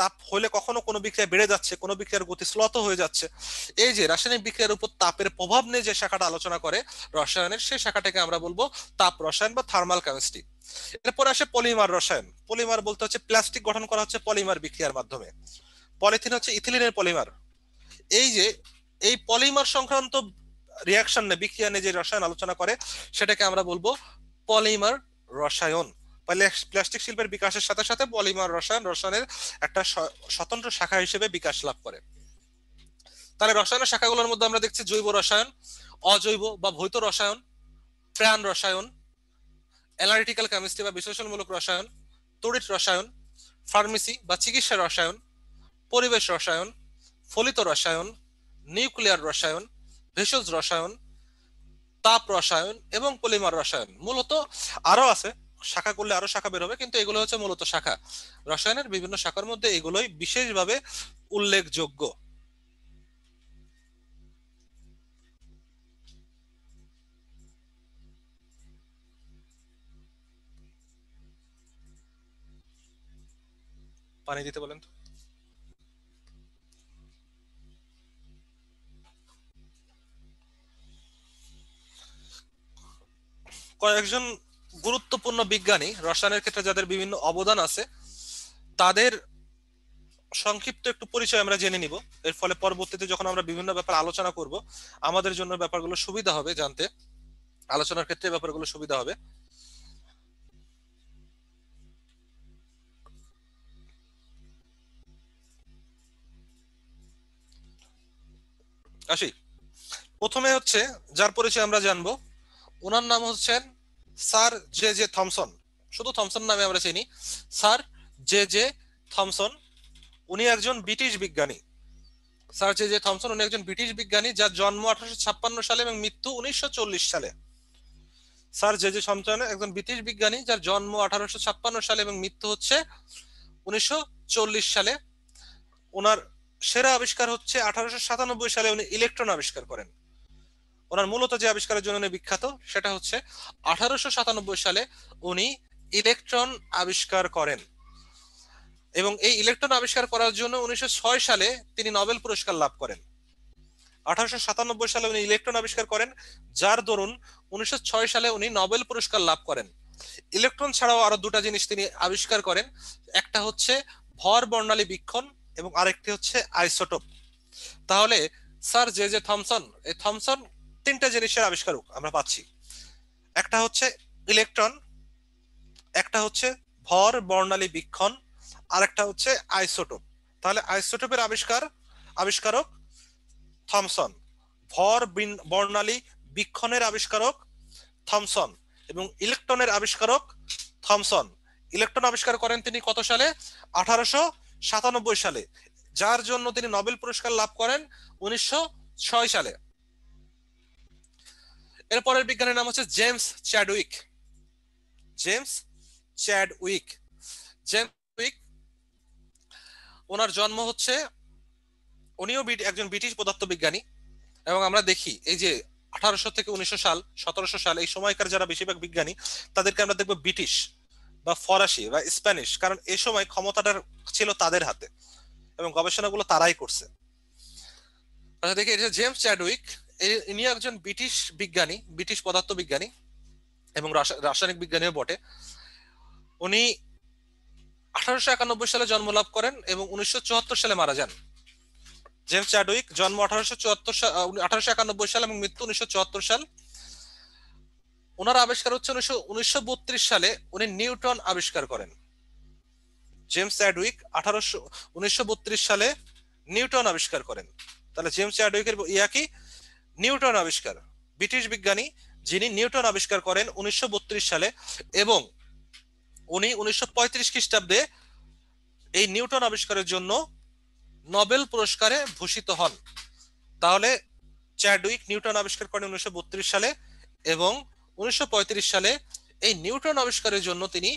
Speaker 2: তাপ হলে কখনো কোনো বিক্রিয়া বেড়ে যাচ্ছে কোনো বিক্রিয়ার গতি স্লত হয়ে যাচ্ছে এই যে রাসায়নিক বিক্রিয়ার উপর তাপের প্রভাব নিয়ে যে শাখাটা আলোচনা করে রসায়নের সেই শাখাটাকে আমরা বলবো তাপ রসায়ন বা থার্মাল কেমিস্ট্রি এরপর আসে পলিমার রসায়ন পলিমার বলতে হচ্ছে প্লাস্টিক গঠন করা হচ্ছে পলিমার বিক্রিয়ার মাধ্যমে পলিথিন হচ্ছে ইথিলিনের পলিমার এই যে এই পলিমার সংক্রান্ত রিয়াকশন বিক্রিয়া নিয়ে যে রসায়ন আলোচনা করে সেটাকে আমরা বলবো পলিমার রসায়ন মানে প্লাস্টিক শিল্পের বিকাশের সাথে সাথে পলিমার রসায়ন রসায়নের একটা স্বতন্ত্র শাখা হিসেবে বিকাশ লাভ করে তাহলে রসায়নের শাখাগুলোর মধ্যে আমরা দেখছি জৈব রসায়ন অজৈব বা ভৌত রসায়ন প্রাণ রসায়ন অ্যানালিটিক্যাল কেমিস্ট্রি বা বিশ্লেষণমূলক রসায়ন তড়িৎ রসায়ন ফার্মেসি বা চিকিৎসা রসায়ন পরিবেশ রসায়ন ফলিত রসায়ন নিউক্লিয়ার রসায়ন ভেষজ রসায়ন তাপ রসায়ন এবং পলিমার রসায়ন মূলত আরো আছে শাখা করলে আরো শাখা বের হবে কিন্তু এগুলো হচ্ছে মূলত শাখা রসায়নের বিভিন্ন শাখার মধ্যে এগুলোই বিশেষভাবে উল্লেখযোগ্য পানি দিতে বলেন তো কয়েকজন গুরুত্বপূর্ণ বিজ্ঞানী রসায়নের ক্ষেত্রে যাদের বিভিন্ন অবদান আছে তাদের সংক্ষিপ্ত একটু পরিচয় আমরা জেনে নিব এর ফলে পরবর্তীতে যখন আমরা বিভিন্ন ব্যাপার আলোচনা করব আমাদের জন্য ব্যাপারগুলো সুবিধা হবে জানতে আলোচনার ক্ষেত্রে ব্যাপারগুলো সুবিধা হবে আসি প্রথমে হচ্ছে যার পরিচয় আমরা জানবো ওনার নাম হচ্ছেন স্যার জে জে থমসন শুধু থমসন নামে আমরা চিনি স্যার জে জে থমসন উনি একজন ব্রিটিশ বিজ্ঞানী স্যার জে জে থমসন উনি একজন ব্রিটিশ বিজ্ঞানী যার জন্ম আঠারোশো সালে এবং মৃত্যু উনিশশো সালে স্যার জে জে থমসন একজন ব্রিটিশ বিজ্ঞানী যার জন্ম আঠারোশো ছাপ্পান্ন সালে এবং মৃত্যু হচ্ছে উনিশশো সালে ওনার সেরা আবিষ্কার হচ্ছে আঠারোশো সালে উনি ইলেকট্রন আবিষ্কার করেন ওনার মূলত যে আবিষ্কারের জন্য উনি বিখ্যাত সেটা হচ্ছে আঠারোশো সাতানব্বই সালে উনি ইলেকট্রন আবিষ্কার করেন এবং এই ইলেকট্রন আবিষ্কার করার জন্য উনিশশো সালে তিনি নোবেল পুরস্কার লাভ করেন আঠারোশো সালে উনি ইলেকট্রন আবিষ্কার করেন যার দরুন উনিশশো সালে উনি নোবেল পুরস্কার লাভ করেন ইলেকট্রন ছাড়াও আরো দুটা জিনিস তিনি আবিষ্কার করেন একটা হচ্ছে ভর বর্ণালী বিক্ষণ এবং আরেকটি হচ্ছে আইসোটোপ তাহলে স্যার জে জে থমসন এই থমসন তিনটা জিনিসের আবিষ্কারক আমরা পাচ্ছি একটা হচ্ছে ইলেকট্রন একটা হচ্ছে ভর বর্ণালী বিক্ষণ আর একটা হচ্ছে আইসোটোপ তাহলে আইসোটোপের আবিষ্কার আবিষ্কারক থমসন ভর বর্ণালী বিক্ষণের আবিষ্কারক থমসন এবং ইলেকট্রনের আবিষ্কারক থমসন ইলেকট্রন আবিষ্কার করেন তিনি কত সালে আঠারোশো সাতানব্বই সালে যার জন্য তিনি নোবেল পুরস্কার লাভ করেন উনিশশো ছয় সালে এরপরের বিজ্ঞানের নাম হচ্ছে James Chadwick James Chadwick James উইক ওনার জন্ম হচ্ছে উনিও একজন ব্রিটিশ পদার্থবিজ্ঞানী এবং আমরা দেখি এই যে আঠারোশো থেকে উনিশশো সাল সতেরোশো সাল এই সময়কার যারা বেশিরভাগ বিজ্ঞানী তাদেরকে আমরা দেখবো ব্রিটিশ বা ফরাসি বা স্প্যানিশ কারণ এই সময় ক্ষমতাটা ছিল তাদের হাতে এবং গবেষণাগুলো তারাই করছে আচ্ছা দেখি এটা জেমস চ্যাডউইক ইনি একজন ব্রিটিশ বিজ্ঞানী ব্রিটিশ পদার্থ বিজ্ঞানী এবং রাসায়নিক বিজ্ঞানীও বটে উনি আঠারোশো একানব্বই সালে জন্মলাভ করেন এবং উনিশশো সালে মারা যান জেমস চ্যাডুইক জন্ম আঠারোশো চুয়াত্তর সাল আঠারোশো একানব্বই সাল এবং মৃত্যু উনিশশো চুয়াত্তর সাল ওনার আবিষ্কার হচ্ছে উনিশশো সালে উনি নিউটন আবিষ্কার করেন জেমস চ্যাডুইক আঠারোশো উনিশশো সালে নিউটন আবিষ্কার করেন তাহলে জেমস চ্যাডউইকের ইয়া কি নিউটন আবিষ্কার ব্রিটিশ বিজ্ঞানী যিনি নিউটন আবিষ্কার করেন উনিশশো সালে এবং উনি উনিশশো খ্রিস্টাব্দে এই নিউটন আবিষ্কারের জন্য নোবেল পুরস্কারে ভূষিত হন তাহলে চ্যাডুইক নিউটন আবিষ্কার করেন উনিশশো সালে এবং উনিশশো সালে এই নিউটন আবিষ্কারের জন্য তিনি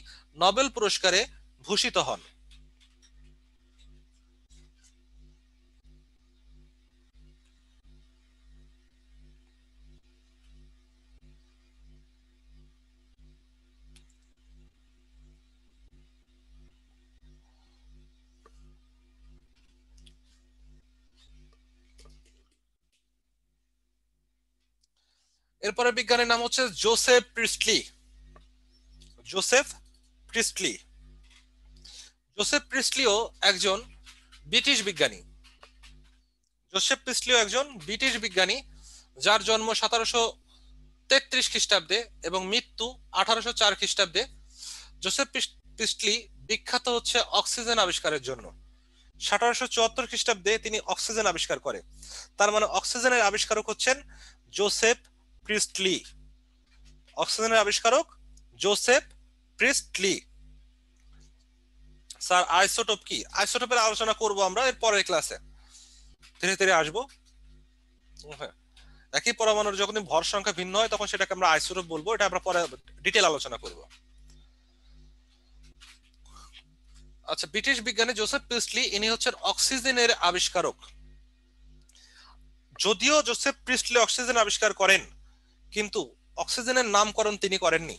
Speaker 2: নোবেল পুরস্কারে ভূষিত হন এরপরে বিজ্ঞানীর নাম হচ্ছে Joseph Priestley Joseph Priestley Joseph প্রিস্টলিও একজন ব্রিটিশ বিজ্ঞানী জোসেফ প্রিস্টলিও একজন ব্রিটিশ বিজ্ঞানী যার জন্ম সতেরোশো তেত্রিশ খ্রিস্টাব্দে এবং মৃত্যু আঠারোশো চার খ্রিস্টাব্দে জোসেফ পিস্টলি বিখ্যাত হচ্ছে অক্সিজেন আবিষ্কারের জন্য সতেরোশো চুয়াত্তর খ্রিস্টাব্দে তিনি অক্সিজেন আবিষ্কার করে তার মানে অক্সিজেনের আবিষ্কারক হচ্ছেন জোসেফ প্রিস্টলি অক্সিজেনের আবিষ্কারক জোসেফ প্রিস্টলি স্যার আইসোটোপ কি আইসোটোপের আলোচনা করব আমরা এর পরের ক্লাসে ধীরে ধীরে আসবো একই পরমাণুর যখন ভর সংখ্যা ভিন্ন হয় তখন সেটাকে আমরা আইসোটোপ বলবো এটা আমরা পরে ডিটেল আলোচনা করব আচ্ছা ব্রিটিশ বিজ্ঞানী জোসেফ প্রিস্টলি ইনি হচ্ছেন অক্সিজেনের আবিষ্কারক যদিও জোসেফ প্রিস্টলি অক্সিজেন আবিষ্কার করেন কিন্তু অক্সিজেনের নামকরণ তিনি করেননি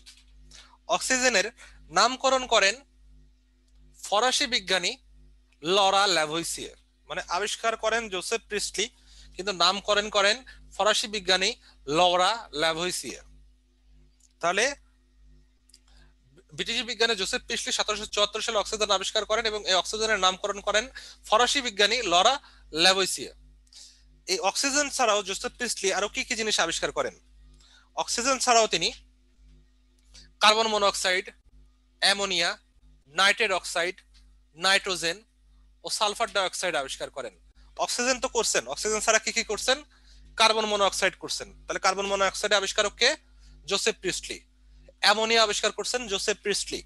Speaker 2: অক্সিজেনের নামকরণ করেন ফরাসি বিজ্ঞানী লরা ল্যাভোইসিয়ার মানে আবিষ্কার করেন জোসেফ প্রিস্টলি কিন্তু নামকরণ করেন ফরাসি বিজ্ঞানী লরা ল্যাভোইসিয়ার তাহলে ব্রিটিশ বিজ্ঞানী জোসেফ পিসলি সতেরোশো চুয়াত্তর সালে অক্সিজেন আবিষ্কার করেন এবং এই অক্সিজেনের নামকরণ করেন ফরাসি বিজ্ঞানী লরা ল্যাভোইসিয়া এই অক্সিজেন ছাড়াও জোসেফ পিসলি আরো কি কি জিনিস আবিষ্কার করেন অক্সিজেন ছাড়াও তিনি carbon monoxide ammonia nitrate oxide nitrogen ও সালফার ডাইঅক্সাইড আবিষ্কার করেন অক্সিজেন তো করছেন অক্সিজেন ছাড়া কি কি করছেন কার্বন মনোঅক্সাইড করছেন তাহলে কার্বন মনোঅক্সাইড আবিষ্কারক কে জোসেফ প্রিস্টলি অ্যামোনিয়া আবিষ্কার করছেন জোসেফ প্রিস্টলি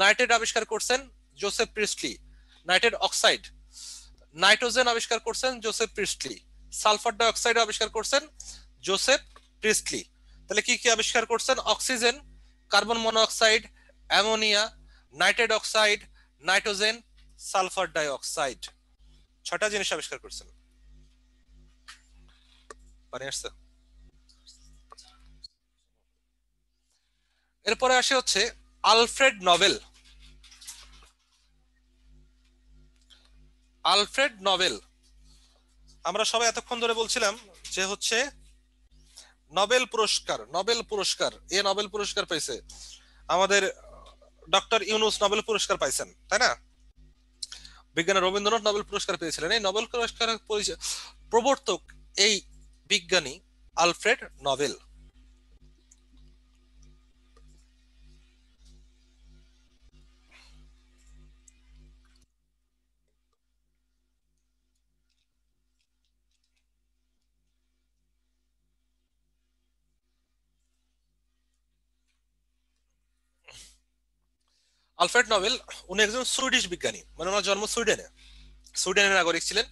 Speaker 2: নাইট্রেট আবিষ্কার করছেন Joseph Priestley nitrate oxide nitrogen আবিষ্কার করছেন জোসেফ প্রিস্টলি সালফার ডাইঅক্সাইড আবিষ্কার করছেন জোসেফ প্রিস্টলি তাহলে কি কি আবিষ্কার করছেন oxygen carbon monoxide ammonia nitrate oxide nitrogen sulphur dioxide ছটা জিনিস আবিষ্কার করছেন এরপরে আসে হচ্ছে আলফ্রেড নভেল আলফ্রেড নভেল আমরা সবাই এতক্ষণ ধরে বলছিলাম যে হচ্ছে নোবেল পুরস্কার নোবেল পুরস্কার এ নোবেল পুরস্কার পাইছে আমাদের ডক্টর ইউনুস নোবেল পুরস্কার পাইছেন তাই না বিজ্ঞানী রবীন্দ্রনাথ নোবেল পুরস্কার পেয়েছিলেন এই নোবেল পুরস্কার প্রবর্তক এই বিজ্ঞানী আলফ্রেড নোবেল আলফ্রেড নোবেল উনি একজন সুইডিশ বিজ্ঞানী মানে ওনার জন্ম সুইডেনে সুইডেনের নাগরিক ছিলেন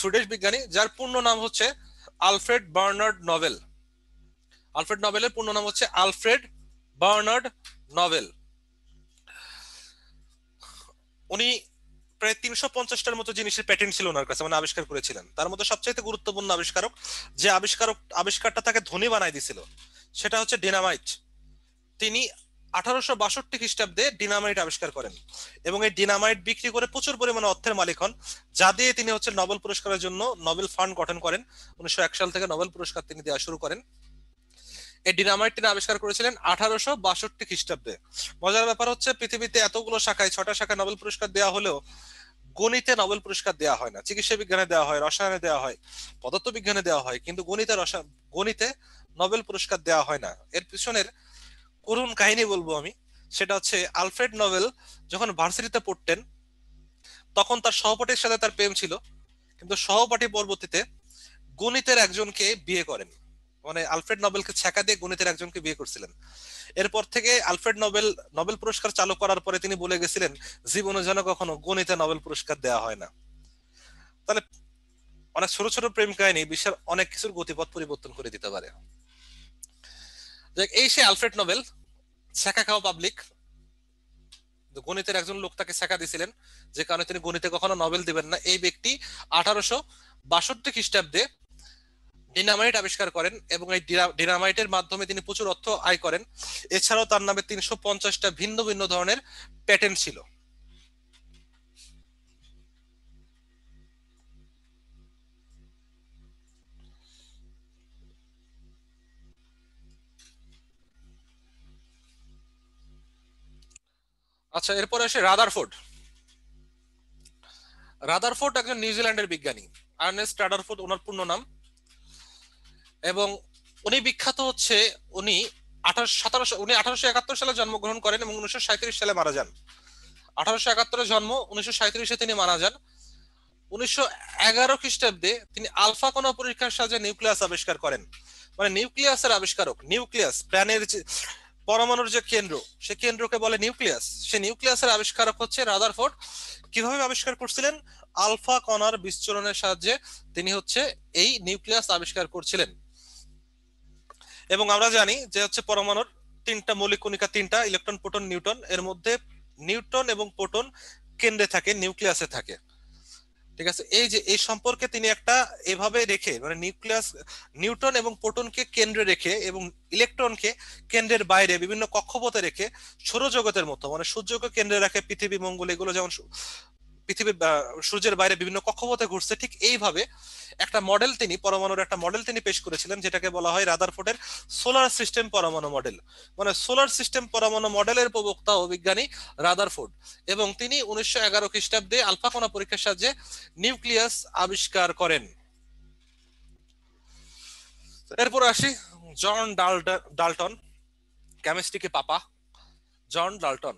Speaker 2: সুইডিশ বিজ্ঞানী যার পূর্ণ নাম হচ্ছে আলফ্রেড বার্নার্ড নোবেল আলফ্রেড নোবেলের পূর্ণ নাম হচ্ছে আলফ্রেড বার্নার্ড নোবেল উনি প্রায় তিনশো পঞ্চাশটার মতো জিনিসের প্যাটেন্ট ছিল ওনার কাছে মানে আবিষ্কার করেছিলেন তার মধ্যে সবচেয়ে গুরুত্বপূর্ণ আবিষ্কারক যে আবিষ্কারক আবিষ্কারটা তাকে ধনী বানাই দিছিল সেটা হচ্ছে ডিনামাইট তিনি আঠারোশো বাষট্টি খ্রিস্টাব্দে ডিনামাইট আবিষ্কার করেন এবং এই ডিনামাইট বিক্রি করে প্রচুর পরিমাণে অর্থের মালিক হন যা দিয়ে তিনি হচ্ছে নোবেল পুরস্কারের জন্য নোবেল ফান্ড গঠন করেন উনিশশো এক সাল থেকে নোবেল পুরস্কার তিনি দেওয়া শুরু করেন এই ডিনামাইট তিনি আবিষ্কার করেছিলেন আঠারোশো বাষট্টি খ্রিস্টাব্দে মজার ব্যাপার হচ্ছে পৃথিবীতে এতগুলো শাখায় ছটা শাখায় নোবেল পুরস্কার দেওয়া হলেও গণিতে নোবেল পুরস্কার দেওয়া হয় না চিকিৎসা বিজ্ঞানে দেওয়া হয় রসায়নে দেওয়া হয় পদার্থবিজ্ঞানে দেওয়া হয় কিন্তু গণিতে রসায়ন গণিতে নোবেল পুরস্কার দেওয়া হয় না এর পিছনের করুণ কাহিনী বলবো আমি সেটা হচ্ছে আলফ্রেড নভেল যখন ভার্সিটিতে পড়তেন তখন তার সহপাঠীর সাথে তার প্রেম ছিল কিন্তু সহপাঠী পরবর্তীতে গণিতের একজনকে বিয়ে করেন মানে আলফ্রেড নবেলকে ছ্যাঁকা দিয়ে গণিতের একজনকে বিয়ে করছিলেন এরপর থেকে আলফ্রেড নোবেল নবেল পুরস্কার চালু করার পরে তিনি বলে গেছিলেন জীবনে যেন কখনো গণিতে নবেল পুরস্কার দেওয়া হয় না তাহলে অনেক ছোট ছোট প্রেম কাহিনী বিশ্বের অনেক কিছুর গতিপথ পরিবর্তন করে দিতে পারে এই সে আলফ্রেড নোবেল শেখা খাওয়া পাবলিক গণিতের একজন লোক তাকে শেখা দিয়েছিলেন যে কারণে তিনি গণিতে কখনো নোবেল দিবেন না এই ব্যক্তি আঠারোশো বাষট্টি খ্রিস্টাব্দে ডিনামাইট আবিষ্কার করেন এবং এই ডিনামাইটের মাধ্যমে তিনি প্রচুর অর্থ আয় করেন এছাড়াও তার নামে তিনশো পঞ্চাশটা ভিন্ন ভিন্ন ধরনের প্যাটেন্ট ছিল আচ্ছা এরপরে আসে রাদারফোর্ড রাদারফোর্ড একজন নিউজিল্যান্ডের বিজ্ঞানী আর্নেস্ট রাদারফোর্ড ওনার পূর্ণ নাম এবং উনি বিখ্যাত হচ্ছে উনি আঠারোশো উনি আঠারোশো একাত্তর সালে জন্মগ্রহণ করেন এবং উনিশশো সাঁত্রিশ সালে মারা যান আঠারোশো একাত্তরে জন্ম উনিশশো সাঁত্রিশে তিনি মারা যান উনিশশো এগারো খ্রিস্টাব্দে তিনি আলফা কণা পরীক্ষার সাহায্যে নিউক্লিয়াস আবিষ্কার করেন মানে নিউক্লিয়াসের আবিষ্কারক নিউক্লিয়াস প্রাণের পরমাণুর যে কেন্দ্র সে কেন্দ্রকে বলে নিউক্লিয়াস সে নিউক্লিয়াসের আবিষ্কারক হচ্ছে রাদারফোর্ড কিভাবে আবিষ্কার করছিলেন আলফা কণার বিস্তরণের সাহায্যে তিনি হচ্ছে এই নিউক্লিয়াস আবিষ্কার করছিলেন এবং আমরা জানি যে হচ্ছে পরমাণুর তিনটা মৌলিক কণিকা তিনটা ইলেকট্রন প্রোটন নিউটন এর মধ্যে নিউটন এবং প্রোটন কেন্দ্রে থাকে নিউক্লিয়াসে থাকে ঠিক আছে এই যে এই সম্পর্কে তিনি একটা এভাবে রেখে মানে নিউক্লিয়াস নিউটন এবং প্রোটনকে কেন্দ্রে রেখে এবং ইলেকট্রনকে কেন্দ্রের বাইরে বিভিন্ন কক্ষপথে রেখে সৌরজগতের মতো মানে সূর্যকে কেন্দ্রে রাখে পৃথিবী মঙ্গল এগুলো যেমন পৃথিবীর সূর্যের বাইরে বিভিন্ন কক্ষপথে ঘুরছে ঠিক এইভাবে একটা মডেল তিনি পরমাণুর একটা মডেল তিনি পেশ করেছিলেন যেটাকে বলা হয় রাদারফোর্ডের সোলার সিস্টেম পরমাণু মডেল মানে সোলার সিস্টেম পরমাণু মডেলের প্রবক্তা ও বিজ্ঞানী রাদারফোর্ড এবং তিনি উনিশশো এগারো খ্রিস্টাব্দে আলফাকোনা পরীক্ষার সাহায্যে নিউক্লিয়াস আবিষ্কার করেন এরপর আসি জন ডালটন কেমিস্ট্রিকে পাপা জন ডালটন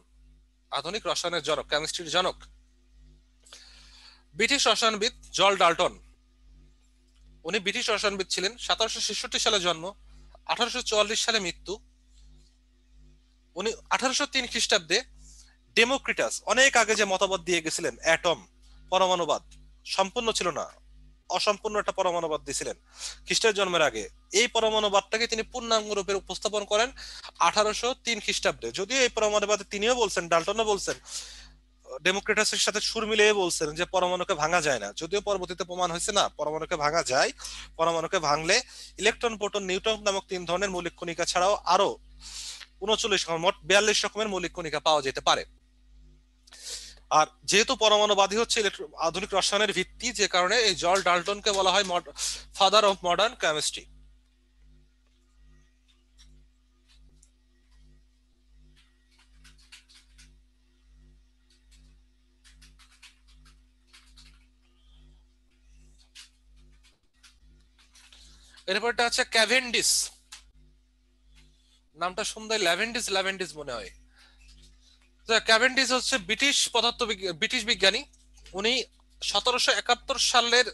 Speaker 2: আধুনিক রসায়নের জনক কেমিস্ট্রির জনক ব্রিটিশ রসায়নবিদ জল ডাল্টন উনি ব্রিটিশ রসায়নবিদ ছিলেন সতেরোশো ছেষট্টি সালে জন্ম আঠারোশো সালে মৃত্যু উনি আঠারোশো তিন খ্রিস্টাব্দে ডেমোক্রিটাস অনেক আগে যে মতামত দিয়ে গেছিলেন অ্যাটম পরমাণুবাদ সম্পূর্ণ ছিল না অসম্পূর্ণ একটা পরমাণুবাদ দিয়েছিলেন খ্রিস্টের জন্মের আগে এই পরমাণুবাদটাকে তিনি পূর্ণাঙ্গ রূপে উপস্থাপন করেন আঠারোশো তিন খ্রিস্টাব্দে যদিও এই পরমাণুবাদে তিনিও বলছেন ডাল্টনও বলছেন ডেমোক্রেটাসের সাথে সুর মিলিয়ে বলছেন যে পরমাণুকে ভাঙা যায় না যদিও পরবর্তীতে প্রমাণ হয়েছে না পরমাণুকে ভাঙা যায় পরমাণুকে ভাঙলে ইলেকট্রন প্রোটন নিউট্রন নামক তিন ধরনের মৌলিক কণিকা ছাড়াও আরো উনচল্লিশ মোট বিয়াল্লিশ রকমের মৌলিক কণিকা পাওয়া যেতে পারে আর যেহেতু পরমাণুবাদী হচ্ছে আধুনিক রসায়নের ভিত্তি যে কারণে এই জল ডালটনকে বলা হয় ফাদার অফ মডার্ন কেমিস্ট্রি এরপরটা হচ্ছে ক্যাভেন্ডিস নামটা শুনতে ল্যাভেন্ডিস ল্যাভেন্ডিস মনে হয় ক্যাভেন্ডিস হচ্ছে ব্রিটিশ পদার্থ ব্রিটিশ বিজ্ঞানী উনি সতেরোশো একাত্তর সালের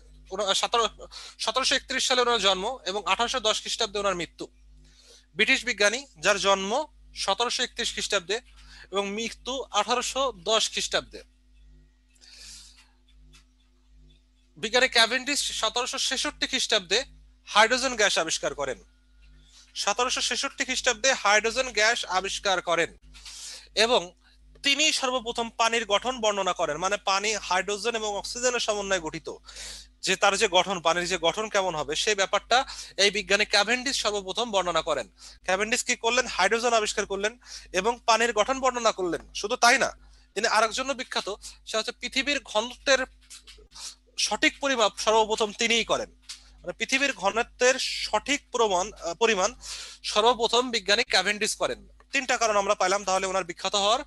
Speaker 2: সতেরোশো একত্রিশ সালে ওনার জন্ম এবং আঠারোশো দশ খ্রিস্টাব্দে ওনার মৃত্যু ব্রিটিশ বিজ্ঞানী যার জন্ম সতেরোশো একত্রিশ খ্রিস্টাব্দে এবং মৃত্যু আঠারোশো দশ খ্রিস্টাব্দে বিজ্ঞানী ক্যাভেন্ডিস সতেরোশো ছেষট্টি খ্রিস্টাব্দে হাইড্রোজেন গ্যাস আবিষ্কার করেন সতেরোশো ছেষট্টি খ্রিস্টাব্দে হাইড্রোজেন গ্যাস আবিষ্কার করেন এবং তিনি সর্বপ্রথম পানির গঠন বর্ণনা করেন মানে পানি হাইড্রোজেন এবং অক্সিজেনের সমন্বয়ে গঠিত যে তার যে গঠন পানির যে গঠন কেমন হবে সেই ব্যাপারটা এই বিজ্ঞানী ক্যাভেন্ডিস সর্বপ্রথম বর্ণনা করেন ক্যাভেন্ডিস কি করলেন হাইড্রোজেন আবিষ্কার করলেন এবং পানির গঠন বর্ণনা করলেন শুধু তাই না তিনি আরেকজন্য বিখ্যাত সে হচ্ছে পৃথিবীর ঘনত্বের সঠিক পরিমাপ সর্বপ্রথম তিনিই করেন মানে পৃথিবীর ঘনত্বের সঠিক প্রমাণ পরিমাণ সর্বপ্রথম বিজ্ঞানী ক্যাভেন্ডিস করেন তিনটা কারণ আমরা পাইলাম তাহলে ওনার বিখ্যাত হওয়ার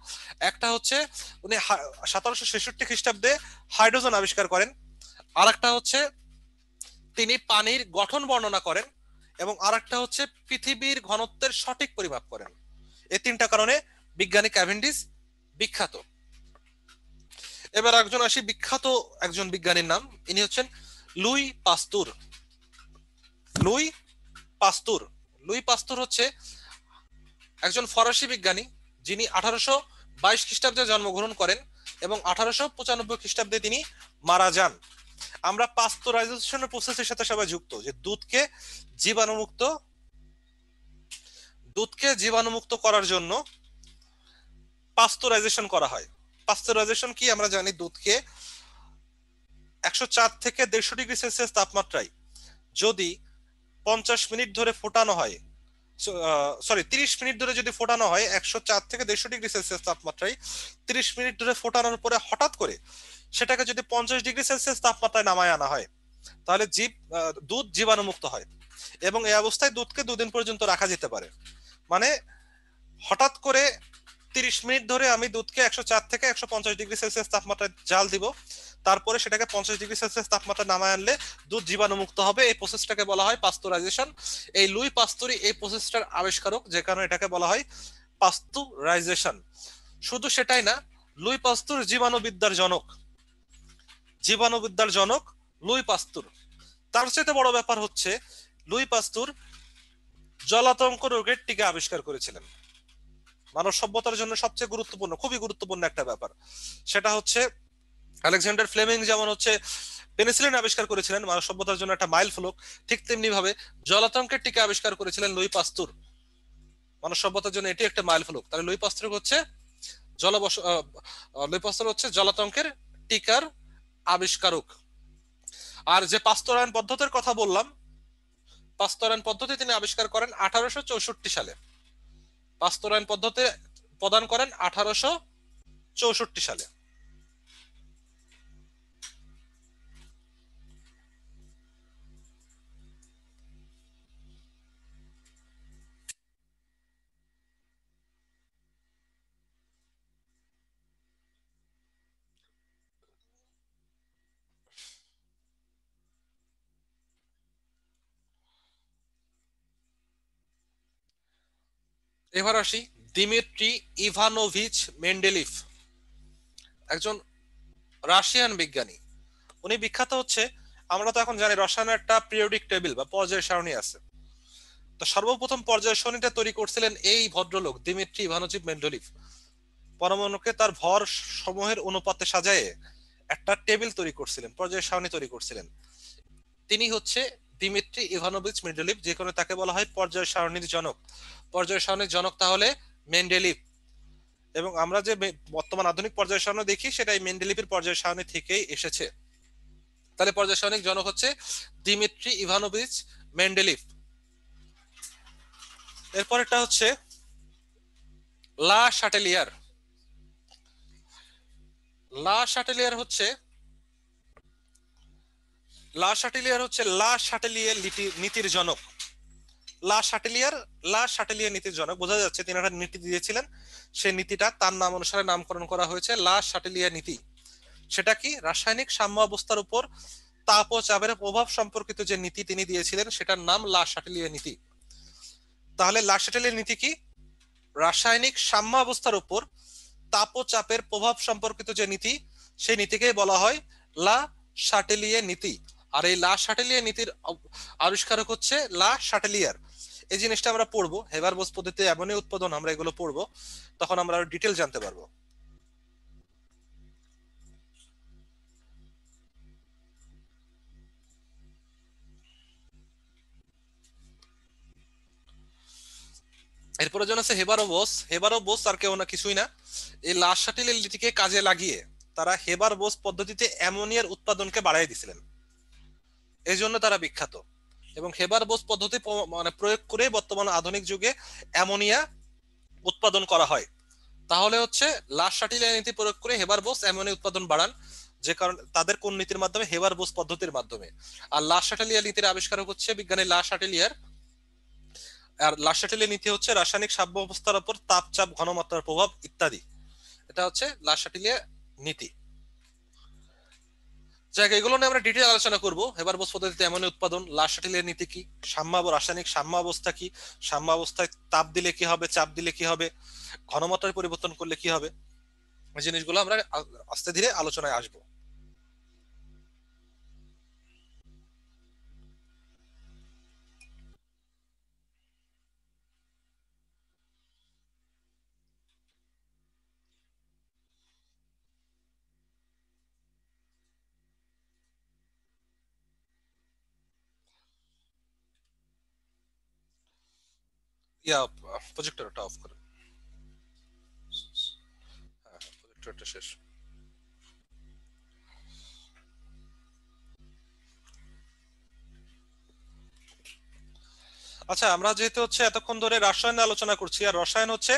Speaker 2: একটা হচ্ছে উনি সতেরোশো ছেষট্টি খ্রিস্টাব্দে হাইড্রোজেন আবিষ্কার করেন আর একটা হচ্ছে তিনি পানির গঠন বর্ণনা করেন এবং আর একটা হচ্ছে পৃথিবীর ঘনত্বের সঠিক পরিমাপ করেন এই তিনটা কারণে বিজ্ঞানী ক্যাভেন্ডিস বিখ্যাত এবার একজন আসি বিখ্যাত একজন বিজ্ঞানীর নাম ইনি হচ্ছেন Louis Pasteur Louis Pasteur Louis Pasteur হচ্ছে একজন ফরাসি বিজ্ঞানী যিনি আঠারোশো বাইশ খ্রিস্টাব্দে জন্মগ্রহণ করেন এবং আঠারোশো পঁচানব্বই খ্রিস্টাব্দে তিনি মারা যান আমরা পাস্তুরাইজেশনের প্রসেসের সাথে সবাই যুক্ত যে দুধকে জীবাণুমুক্ত দুধকে জীবাণুমুক্ত করার জন্য পাস্তুরাইজেশন করা হয় পাস্তুরাইজেশন কি আমরা জানি দুধকে একশো চার থেকে দেড়শো ডিগ্রি সেলসিয়াস তাপমাত্রায় যদি পঞ্চাশ মিনিট ধরে ফোটানো হয় সরি তিরিশ মিনিট ধরে যদি ফোটানো হয় একশো চার থেকে দেড়শো ডিগ্রি সেলসিয়াস তাপমাত্রায় তিরিশ মিনিট ধরে ফোটানোর পরে হঠাৎ করে সেটাকে যদি পঞ্চাশ ডিগ্রি সেলসিয়াস তাপমাত্রায় নামায় আনা হয় তাহলে জীব দুধ জীবাণুমুক্ত হয় এবং এই অবস্থায় দুধকে দুদিন পর্যন্ত রাখা যেতে পারে মানে হঠাৎ করে তিরিশ মিনিট ধরে আমি দুধকে একশো চার থেকে একশো পঞ্চাশ ডিগ্রি সেলসিয়াস তাপমাত্রায় জাল দিব তারপরে সেটাকে পঞ্চাশ ডিগ্রি সেলসিয়াস তাপমাত্রা নামায় আনলে দুধ জীবাণুমুক্ত হবে এই প্রসেসটাকে বলা হয় পাস্তুরাইজেশন এই লুই পাস্তুরি এই প্রসেসটার আবিষ্কারক যে কারণে এটাকে বলা হয় পাস্তুরাইজেশন শুধু সেটাই না লুই পাস্তুর জীবাণুবিদ্যার জনক জীবাণুবিদ্যার জনক লুই পাস্তুর তার চেয়ে বড় ব্যাপার হচ্ছে লুই পাস্তুর জলাতঙ্ক রোগের টিকা আবিষ্কার করেছিলেন মানব সভ্যতার জন্য সবচেয়ে গুরুত্বপূর্ণ খুবই গুরুত্বপূর্ণ একটা ব্যাপার সেটা হচ্ছে আলেকজান্ডার ফ্লেমিং যেমন হচ্ছে পেনিসিলিন আবিষ্কার করেছিলেন মানব সভ্যতার জন্য একটা মাইল ফলক ঠিক তেমনি ভাবে জলাতঙ্কের টিকা আবিষ্কার করেছিলেন লুই পাস্তুর মানব সভ্যতার জন্য এটি একটা মাইল ফলক তাহলে লুই পাস্তুর হচ্ছে জলবস লুই পাস্তুর হচ্ছে জলাতঙ্কের টিকার আবিষ্কারক আর যে পাস্তরায়ন পদ্ধতির কথা বললাম পাস্তরায়ন পদ্ধতি তিনি আবিষ্কার করেন আঠারোশো চৌষট্টি সালে পাস্তরায়ন পদ্ধতি প্রদান করেন আঠারোশো চৌষট্টি সালে এবার আসি দিমিত্রি ইভানোভিচ মেন্ডেলিফ একজন রাশিয়ান বিজ্ঞানী উনি বিখ্যাত হচ্ছে আমরা তো এখন জানি রসায়নের একটা পিরিয়ডিক টেবিল বা পর্যায় সারণী আছে তো সর্বপ্রথম পর্যায় সারণীটা তৈরি করছিলেন এই ভদ্রলোক দিমিত্রি ইভানোভিচ মেন্ডেলিফ পরমাণুকে তার ভর সমূহের অনুপাতে সাজায়ে একটা টেবিল তৈরি করছিলেন পর্যায় সারণী তৈরি করছিলেন তিনি হচ্ছে ডিমিত্রি ইভানোভিচ মেন্ডেলিভ যে কোনো তাকে বলা হয় পর্যায় সারণীর জনক পর্যায় সারণীর জনক তাহলে মেন্ডেলিভ এবং আমরা যে বর্তমান আধুনিক পর্যায় সারণী দেখি সেটাই মেন্ডেলিভের পর্যায় সারণী থেকেই এসেছে তাহলে পর্যায় সারণীর জনক হচ্ছে ডিমিত্রি ইভানোভিচ মেন্ডেলিভ এরপরেরটা হচ্ছে লা শাটেলিয়ার লা শাটেলিয়ার হচ্ছে লা শাটেলিয়ার হচ্ছে লা শাটেলিয়ার নীতির জনক লা শাটেলিয়ার লা শাটেলিয়ার নীতির জনক বোঝা যাচ্ছে তিনি একটা নীতি দিয়েছিলেন সেই নীতিটা তার নাম অনুসারে নামকরণ করা হয়েছে লা শাটেলিয়া নীতি সেটা কি রাসায়নিক সাম্য অবস্থার উপর তাপ ও চাপের প্রভাব সম্পর্কিত যে নীতি তিনি দিয়েছিলেন সেটার নাম লা শাটেলিয়া নীতি তাহলে লা শাটেলিয়া নীতি কি রাসায়নিক সাম্য অবস্থার উপর তাপ ও চাপের প্রভাব সম্পর্কিত যে নীতি সেই নীতিকেই বলা হয় লা শাটেলিয়া নীতি আর এই লা শাটেলিয়ার নীতির আবিষ্কারক হচ্ছে লা শাটেলিয়ার এই জিনিসটা আমরা পড়বো হেবার বোস পদ্ধতিতে এমনই উৎপাদন আমরা এগুলো পড়বো তখন আমরা আরো ডিটেল জানতে পারবো এরপরে জন আছে হেবারো বোস হেবারো বোস আর কেউ না কিছুই না এই লাশ কাজে লাগিয়ে তারা হেবার বোস পদ্ধতিতে অ্যামোনিয়ার উৎপাদনকে বাড়াই দিছিলেন এই জন্য তারা বিখ্যাত এবং হেবার বোস পদ্ধতি মানে প্রয়োগ করে বর্তমান আধুনিক যুগে অ্যামোনিয়া উৎপাদন করা হয় তাহলে হচ্ছে লাশ শাটিলা নীতি প্রয়োগ করে হেবার বোস অ্যামোনিয়া উৎপাদন বাড়ান যে কারণ তাদের কোন নীতির মাধ্যমে হেবার বোস পদ্ধতির মাধ্যমে আর লাশ শাটালিয়া নীতির আবিষ্কার হচ্ছে বিজ্ঞানী লাশ শাটেলিয়ার আর লাশ শাটেলিয়া নীতি হচ্ছে রাসায়নিক সাব্য অবস্থার উপর তাপচাপ ঘনমাত্রার প্রভাব ইত্যাদি এটা হচ্ছে লাশ শাটেলিয়া নীতি যাক এগুলো নিয়ে আমরা ডিটেল আলোচনা করবো এবার বোস পদ্ধতিতে এমন উৎপাদন লাশাটিলের নীতি কি সাম্য রাসায়নিক সাম্য অবস্থা কি সাম্য অবস্থায় তাপ দিলে কি হবে চাপ দিলে কি হবে ঘনমাত্রায় পরিবর্তন করলে কি হবে জিনিসগুলো আমরা আস্তে ধীরে আলোচনায় আসবো ইয়া প্রজেক্টরটা অফ প্রজেক্টরটা শেষ আচ্ছা আমরা যেহেতু হচ্ছে এতক্ষণ ধরে রাসায়ন আলোচনা করছি আর রসায়ন হচ্ছে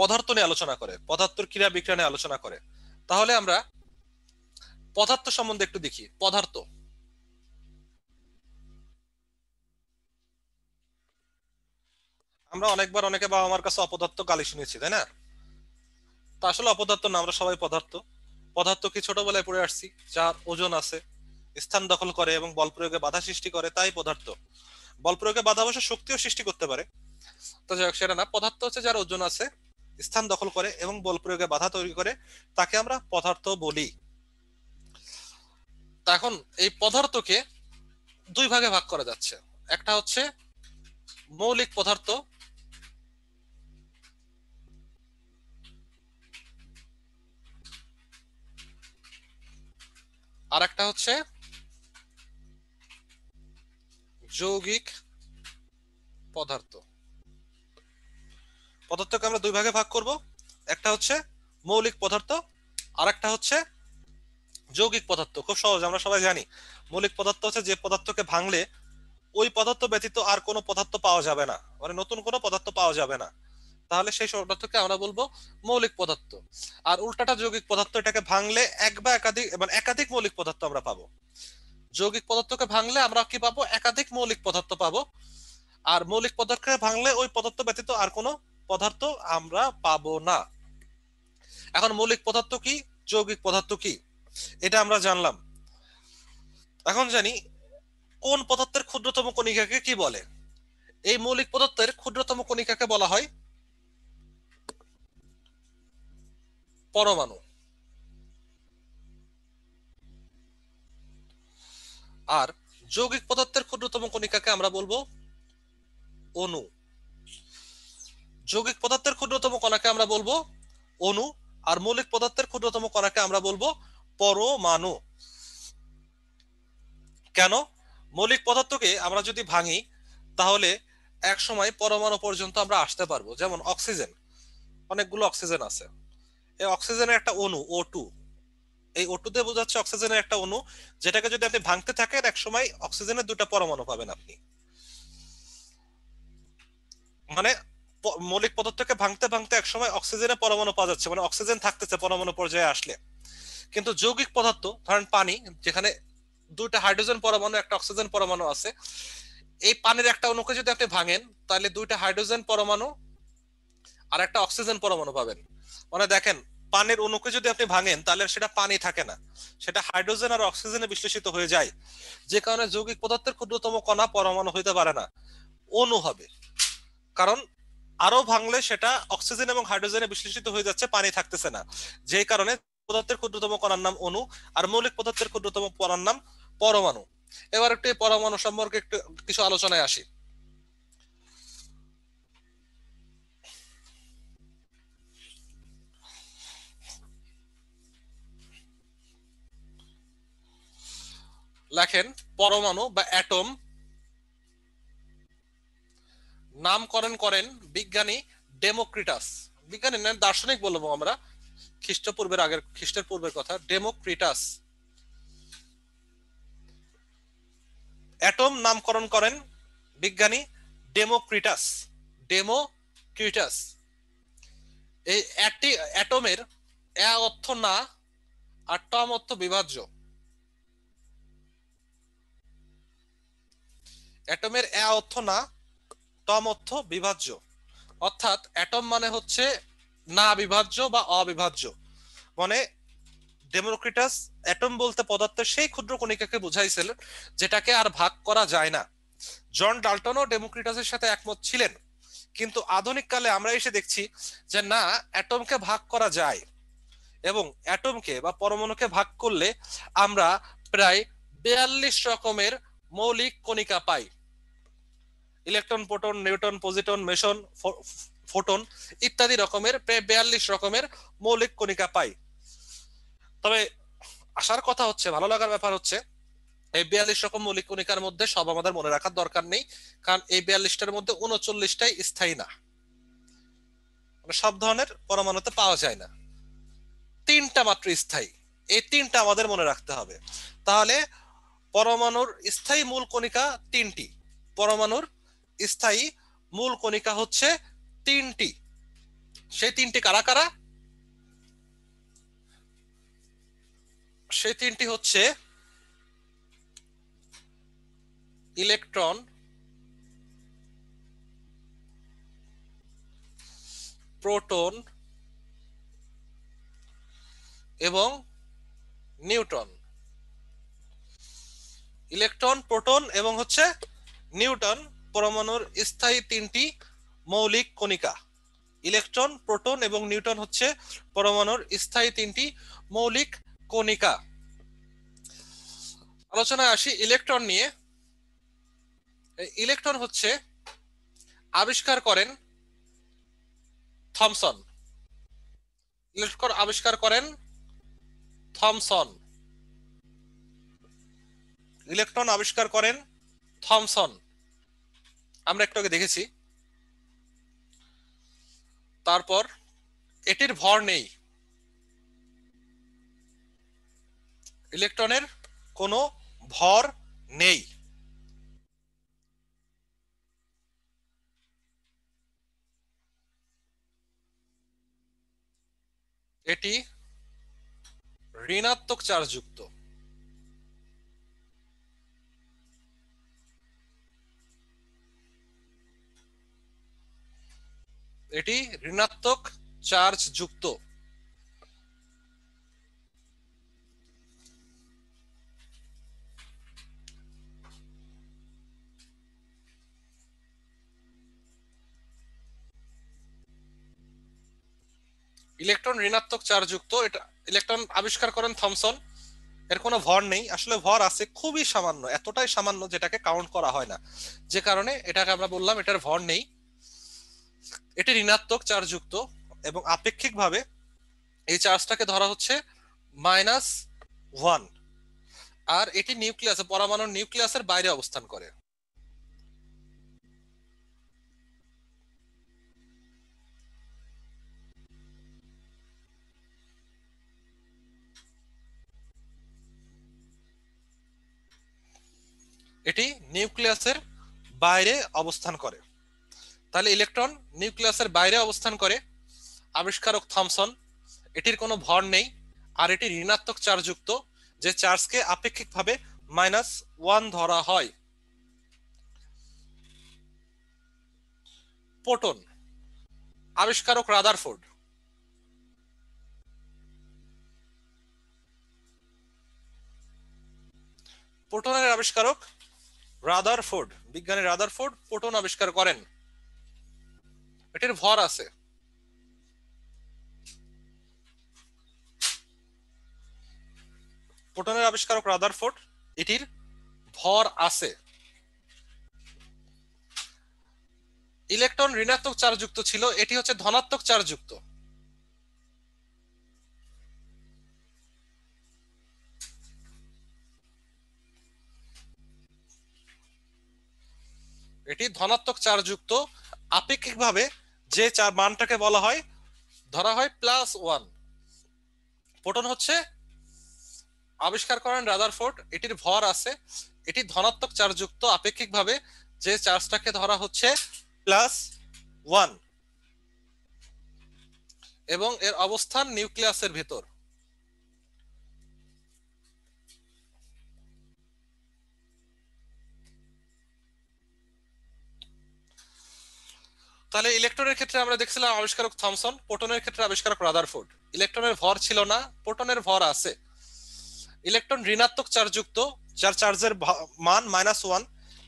Speaker 2: পদার্থ নিয়ে আলোচনা করে পদার্থের ক্রিয়া বিক্রিয়া নিয়ে আলোচনা করে তাহলে আমরা পদার্থ সম্বন্ধে একটু দেখি পদার্থ আমরা অনেকবার অনেকে বাবা মার কাছে অপদার্থ গালি শুনেছি তাই না তা আসলে অপদার্থ না আমরা সবাই পদার্থ পদার্থ কি ছোটবেলায় পড়ে আসছি যার ওজন আছে স্থান দখল করে এবং বল প্রয়োগে বাধা সৃষ্টি করে তাই পদার্থ বল প্রয়োগে বাধা বসে শক্তিও সৃষ্টি করতে পারে তো যাই হোক সেটা না পদার্থ হচ্ছে যার ওজন আছে স্থান দখল করে এবং বল প্রয়োগে বাধা তৈরি করে তাকে আমরা পদার্থ বলি এখন এই পদার্থকে দুই ভাগে ভাগ করা যাচ্ছে একটা হচ্ছে মৌলিক পদার্থ আর একটা হচ্ছে যৌগিক পদার্থ পদার্থকে আমরা দুই ভাগে ভাগ করব একটা হচ্ছে মৌলিক পদার্থ আর একটা হচ্ছে যৌগিক পদার্থ খুব সহজ আমরা সবাই জানি মৌলিক পদার্থ হচ্ছে যে পদার্থকে ভাঙলে ওই পদার্থ ব্যতীত আর কোনো পদার্থ পাওয়া যাবে না মানে নতুন কোনো পদার্থ পাওয়া যাবে না তাহলে সেই পদার্থকে আমরা বলবো মৌলিক পদার্থ আর উল্টাটা যৌগিক পদার্থ এটাকে ভাঙলে এক বা একাধিক মানে একাধিক মৌলিক পদার্থ আমরা পাবো যৌগিক পদার্থকে ভাঙলে আমরা কি পাবো একাধিক মৌলিক পদার্থ পাবো আর মৌলিক পদার্থকে ভাঙলে ওই পদার্থ ব্যতীত আর কোনো পদার্থ আমরা পাবো না এখন মৌলিক পদার্থ কি যৌগিক পদার্থ কি এটা আমরা জানলাম এখন জানি কোন পদার্থের ক্ষুদ্রতম কণিকাকে কি বলে এই মৌলিক পদার্থের ক্ষুদ্রতম কণিকাকে বলা হয় পরমাণু আর যৌগিক পদার্থের ক্ষুদ্রতম কণিকাকে আমরা বলবো অনু যৌগিক পদার্থের ক্ষুদ্রতম কণাকে আমরা বলবো অনু আর মৌলিক পদার্থের ক্ষুদ্রতম কণাকে আমরা বলবো পরমাণু কেন মৌলিক পদার্থকে আমরা যদি ভাঙি তাহলে এক সময় পরমাণু পর্যন্ত আমরা আসতে পারবো যেমন অক্সিজেন অনেকগুলো অক্সিজেন আছে এই অক্সিজেনের একটা অণু ও টু এই ও টুতে বোঝাচ্ছে অক্সিজেনের একটা অণু যেটাকে যদি আপনি ভাঙতে থাকেন এক সময় অক্সিজেনের দুটো পরমাণু পাবেন আপনি মানে মৌলিক পদার্থকে ভাঙতে ভাঙতে এক সময় অক্সিজেনের পরমাণু পাওয়া যাচ্ছে মানে অক্সিজেন থাকতেছে পরমাণু পর্যায়ে আসলে কিন্তু যৌগিক পদার্থ ধরেন পানি যেখানে দুইটা হাইড্রোজেন পরমাণু একটা অক্সিজেন পরমাণু আছে এই পানির একটা অণুকে যদি আপনি ভাঙেন তাহলে দুইটা হাইড্রোজেন পরমাণু আর একটা অক্সিজেন পরমাণু পাবেন মানে দেখেন পানের অণুকে যদি আপনি ভাঙেন তাহলে সেটা পানি থাকে না সেটা হাইড্রোজেন আর অক্সিজেনে বিশ্লেষিত হয়ে যায় যে কারণে যৌগিক পদার্থের ক্ষুদ্রতম কণা পরমাণু হইতে পারে না অণু হবে কারণ আরো ভাঙলে সেটা অক্সিজেন এবং হাইড্রোজেনে বিশ্লেষিত হয়ে যাচ্ছে পানি থাকতেছে না যে কারণে পদার্থের ক্ষুদ্রতম কণার নাম অণু আর মৌলিক পদার্থের ক্ষুদ্রতম কণার নাম পরমাণু এবার একটু পরমাণু সম্পর্কে একটু কিছু আলোচনায় আসি লেখেন পরমাণু বা অ্যাটম নামকরণ করেন বিজ্ঞানী ডেমোক্রিটাস বিজ্ঞানী না দার্শনিক বলবো আমরা খ্রিস্টপূর্বের আগের খ্রিস্টের পূর্বের কথা ডেমোক্রিটাস অ্যাটম নামকরণ করেন বিজ্ঞানী ডেমোক্রিটাস ডেমোক্রিটাস এই অ্যাটমের অ্যা অর্থ না আর টম অর্থ বিভাজ্য অ্যাটমের এ অর্থ না টম অর্থ বিভাজ্য অর্থাৎ অ্যাটম মানে হচ্ছে না বিভাজ্য বা অবিভাজ্য মানে ডেমোক্রিটাস অ্যাটম বলতে পদার্থের সেই ক্ষুদ্র কণিকাকে বুঝাইছিল যেটাকে আর ভাগ করা যায় না জন ডাল্টনও ডেমোক্রিটাসের সাথে একমত ছিলেন কিন্তু আধুনিক কালে আমরা এসে দেখছি যে না অ্যাটমকে ভাগ করা যায় এবং অ্যাটমকে বা পরমাণুকে ভাগ করলে আমরা প্রায় বেয়াল্লিশ রকমের মৌলিক কণিকা পাই electron proton neutron positron meson photon ইত্যাদি রকমের প্রায় বিয়াল্লিশ রকমের মৌলিক কণিকা পাই তবে আসার কথা হচ্ছে ভালো লাগার ব্যাপার হচ্ছে এই বিয়াল্লিশ রকম মৌলিক কণিকার মধ্যে সব আমাদের মনে রাখার দরকার নেই কারণ এই বিয়াল্লিশটার মধ্যে উনচল্লিশটাই স্থায়ী না মানে সব ধরনের পরমাণুতে পাওয়া যায় না তিনটা মাত্র স্থায়ী এই তিনটা আমাদের মনে রাখতে হবে তাহলে পরমাণুর স্থায়ী মূল কণিকা তিনটি পরমাণুর স্থায়ী মূল কণিকা হচ্ছে তিনটি সেই তিনটি কারা কারা সেই তিনটি হচ্ছে ইলেকট্রন প্রোটন এবং নিউটন ইলেকট্রন প্রোটন এবং হচ্ছে নিউটন পরমাণুর স্থায়ী তিনটি মৌলিক কণিকা ইলেকট্রন প্রোটন এবং নিউটন হচ্ছে পরমাণুর স্থায়ী তিনটি মৌলিক কণিকা আলোচনায় আসি ইলেকট্রন নিয়ে ইলেকট্রন হচ্ছে আবিষ্কার করেন থমসন ইলেকট্রন আবিষ্কার করেন থমসন ইলেকট্রন আবিষ্কার করেন থমসন আমরা একটু আগে দেখেছি তারপর এটির ভর নেই ইলেকট্রনের কোনো ভর নেই এটি ঋণাত্মক চার্জযুক্ত এটি ঋণাত্মক চার্জ যুক্ত ইলেকট্রন ঋণাত্মক চার্জ যুক্ত এটা ইলেকট্রন আবিষ্কার করেন থমসন এর কোনো ভর নেই আসলে ভর আছে খুবই সামান্য এতটাই সামান্য যেটাকে কাউন্ট করা হয় না যে কারণে এটাকে আমরা বললাম এটার ভর নেই এটি ঋণাত্মক চার্জযুক্ত এবং আপেক্ষিকভাবে এই চার্জটাকে ধরা হচ্ছে মাইনাস ওয়ান আর এটি নিউক্লিয়াস পরমাণু নিউক্লিয়াসের বাইরে অবস্থান করে এটি নিউক্লিয়াসের বাইরে অবস্থান করে তাহলে ইলেকট্রন নিউক্লিয়াসের বাইরে অবস্থান করে আবিষ্কারক থমসন এটির কোনো ভর নেই আর এটি ঋণাত্মক চার্জযুক্ত যে চার্জকে আপেক্ষিকভাবে মাইনাস ওয়ান ধরা হয় পোটন আবিষ্কারক রাদারফোর্ড পোটনের আবিষ্কারক রাদারফোর্ড বিজ্ঞানী রাদারফোর্ড পোটন আবিষ্কার করেন এটির ভর আছে প্রোটনের আবিষ্কারক রাদারফোর্ড এটির ভর আছে ইলেকট্রন ঋণাত্মক চার্জযুক্ত ছিল এটি হচ্ছে ধনাত্মক চার্জযুক্ত এটি ধনাত্মক চার্জযুক্ত আপেক্ষিকভাবে যে চার মানটাকে বলা হয় ধরা হয় প্লাস ওয়ান ফোটন হচ্ছে আবিষ্কার করেন রাদারফোর্ড এটির ভর আছে এটি ধনাত্মক চার্জযুক্ত আপেক্ষিকভাবে যে চার্জটাকে ধরা হচ্ছে প্লাস ওয়ান এবং এর অবস্থান নিউক্লিয়াসের ভেতর তাহলে ইলেকট্রনের ক্ষেত্রে আমরা দেখছিলাম আবিষ্কারক থমসন প্রোটনের ক্ষেত্রে আবিষ্কারক রাদারফোর্ড ইলেকট্রনের ভর ছিল না প্রোটনের ভর আছে ইলেকট্রন ঋণাত্মক চার্জযুক্ত যার চার্জের মান মাইনাস ওয়ান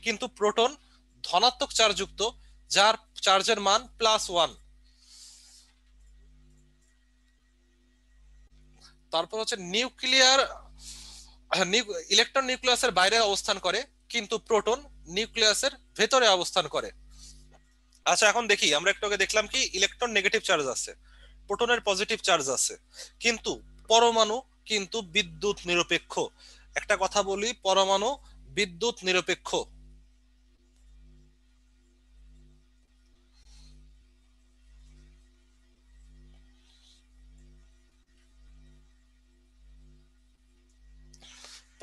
Speaker 2: কিন্তু প্রোটন ধনাত্মক চার্জযুক্ত যার চার্জের মান প্লাস ওয়ান তারপর হচ্ছে নিউক্লিয়ার ইলেকট্রন নিউক্লিয়াসের বাইরে অবস্থান করে কিন্তু প্রোটন নিউক্লিয়াসের ভেতরে অবস্থান করে আচ্ছা এখন দেখি আমরা একটু আগে দেখলাম কি ইলেকট্রন নেগেটিভ চার্জ আছে প্রোটনের পজিটিভ চার্জ আছে কিন্তু পরমাণু কিন্তু বিদ্যুৎ নিরপেক্ষ একটা কথা বলি পরমাণু বিদ্যুৎ নিরপেক্ষ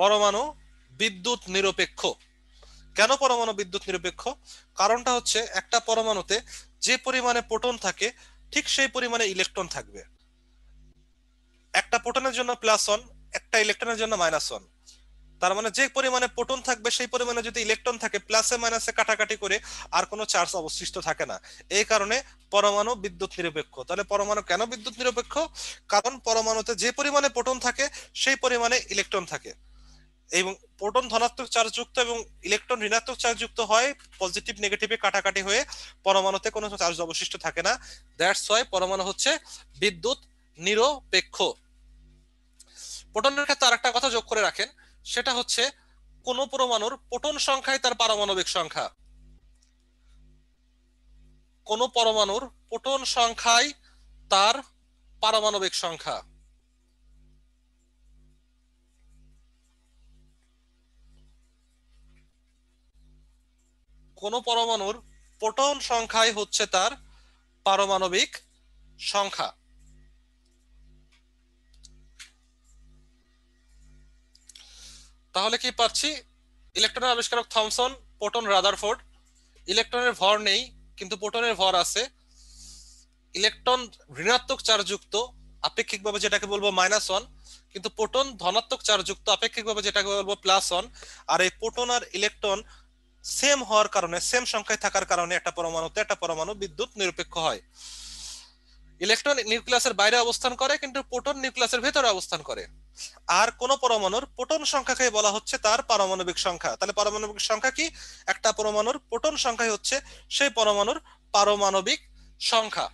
Speaker 2: পরমাণু বিদ্যুৎ নিরপেক্ষ কেন পরমাণু বিদ্যুৎ নিরপেক্ষ কারণটা হচ্ছে একটা পরমাণুতে যে পরিমাণে প্রোটন থাকে ঠিক সেই পরিমাণে ইলেকট্রন থাকবে একটা প্রোটনের জন্য প্লাস ওয়ান একটা ইলেকট্রনের জন্য মাইনাস ওয়ান তার মানে যে পরিমাণে প্রোটন থাকবে সেই পরিমাণে যদি ইলেকট্রন থাকে প্লাসে মাইনাসে কাটাকাটি করে আর কোনো চার্জ অবশিষ্ট থাকে না এই কারণে পরমাণু বিদ্যুৎ নিরপেক্ষ তাহলে পরমাণু কেন বিদ্যুৎ নিরপেক্ষ কারণ পরমাণুতে যে পরিমাণে প্রোটন থাকে সেই পরিমাণে ইলেকট্রন থাকে এবং প্রোটন ধনাত্মক চার্জ যুক্ত এবং ইলেকট্রন ঋণাত্মক চার্জ যুক্ত হয় পজিটিভ নেগেটিভে কাটাকাটি হয়ে পরমাণুতে কোনো চার্জ অবশিষ্ট থাকে না দ্যাটস ওয়াই পরমাণু হচ্ছে বিদ্যুৎ নিরপেক্ষ প্রোটনের ক্ষেত্রে আরেকটা কথা যোগ করে রাখেন সেটা হচ্ছে কোন পরমাণুর প্রোটন সংখ্যাই তার পারমাণবিক সংখ্যা কোন পরমাণুর প্রোটন সংখ্যাই তার পারমাণবিক সংখ্যা কোন পরমাণুর প্রোটন সংখ্যাই হচ্ছে তার পারমাণবিক সংখ্যা তাহলে কি পাচ্ছি ইলেকট্রনের আবিষ্কারক থমসন পোটন রাদারফোর্ড ইলেকট্রনের ভর নেই কিন্তু পোটনের ভর আছে ইলেকট্রন ঋণাত্মক চার্জযুক্ত আপেক্ষিকভাবে যেটাকে বলবো মাইনাস ওয়ান কিন্তু পোটন ধনাত্মক চার্জযুক্ত আপেক্ষিকভাবে যেটাকে বলবো প্লাস ওয়ান আর এই পোটন আর ইলেকট্রন সেম হওয়ার কারণে সেম সংখ্যায় থাকার কারণে একটা পরমাণুতে একটা পরমাণু বিদ্যুৎ নিরপেক্ষ হয় ইলেকট্রন নিউক্লিয়াসের বাইরে অবস্থান করে কিন্তু প্রোটন নিউক্লিয়াসের ভেতরে অবস্থান করে আর কোন পরমাণুর প্রোটন সংখ্যাকে বলা হচ্ছে তার পারমাণবিক সংখ্যা তাহলে পারমাণবিক সংখ্যা কি একটা পরমাণুর প্রোটন সংখ্যাই হচ্ছে সেই পরমাণুর পারমাণবিক সংখ্যা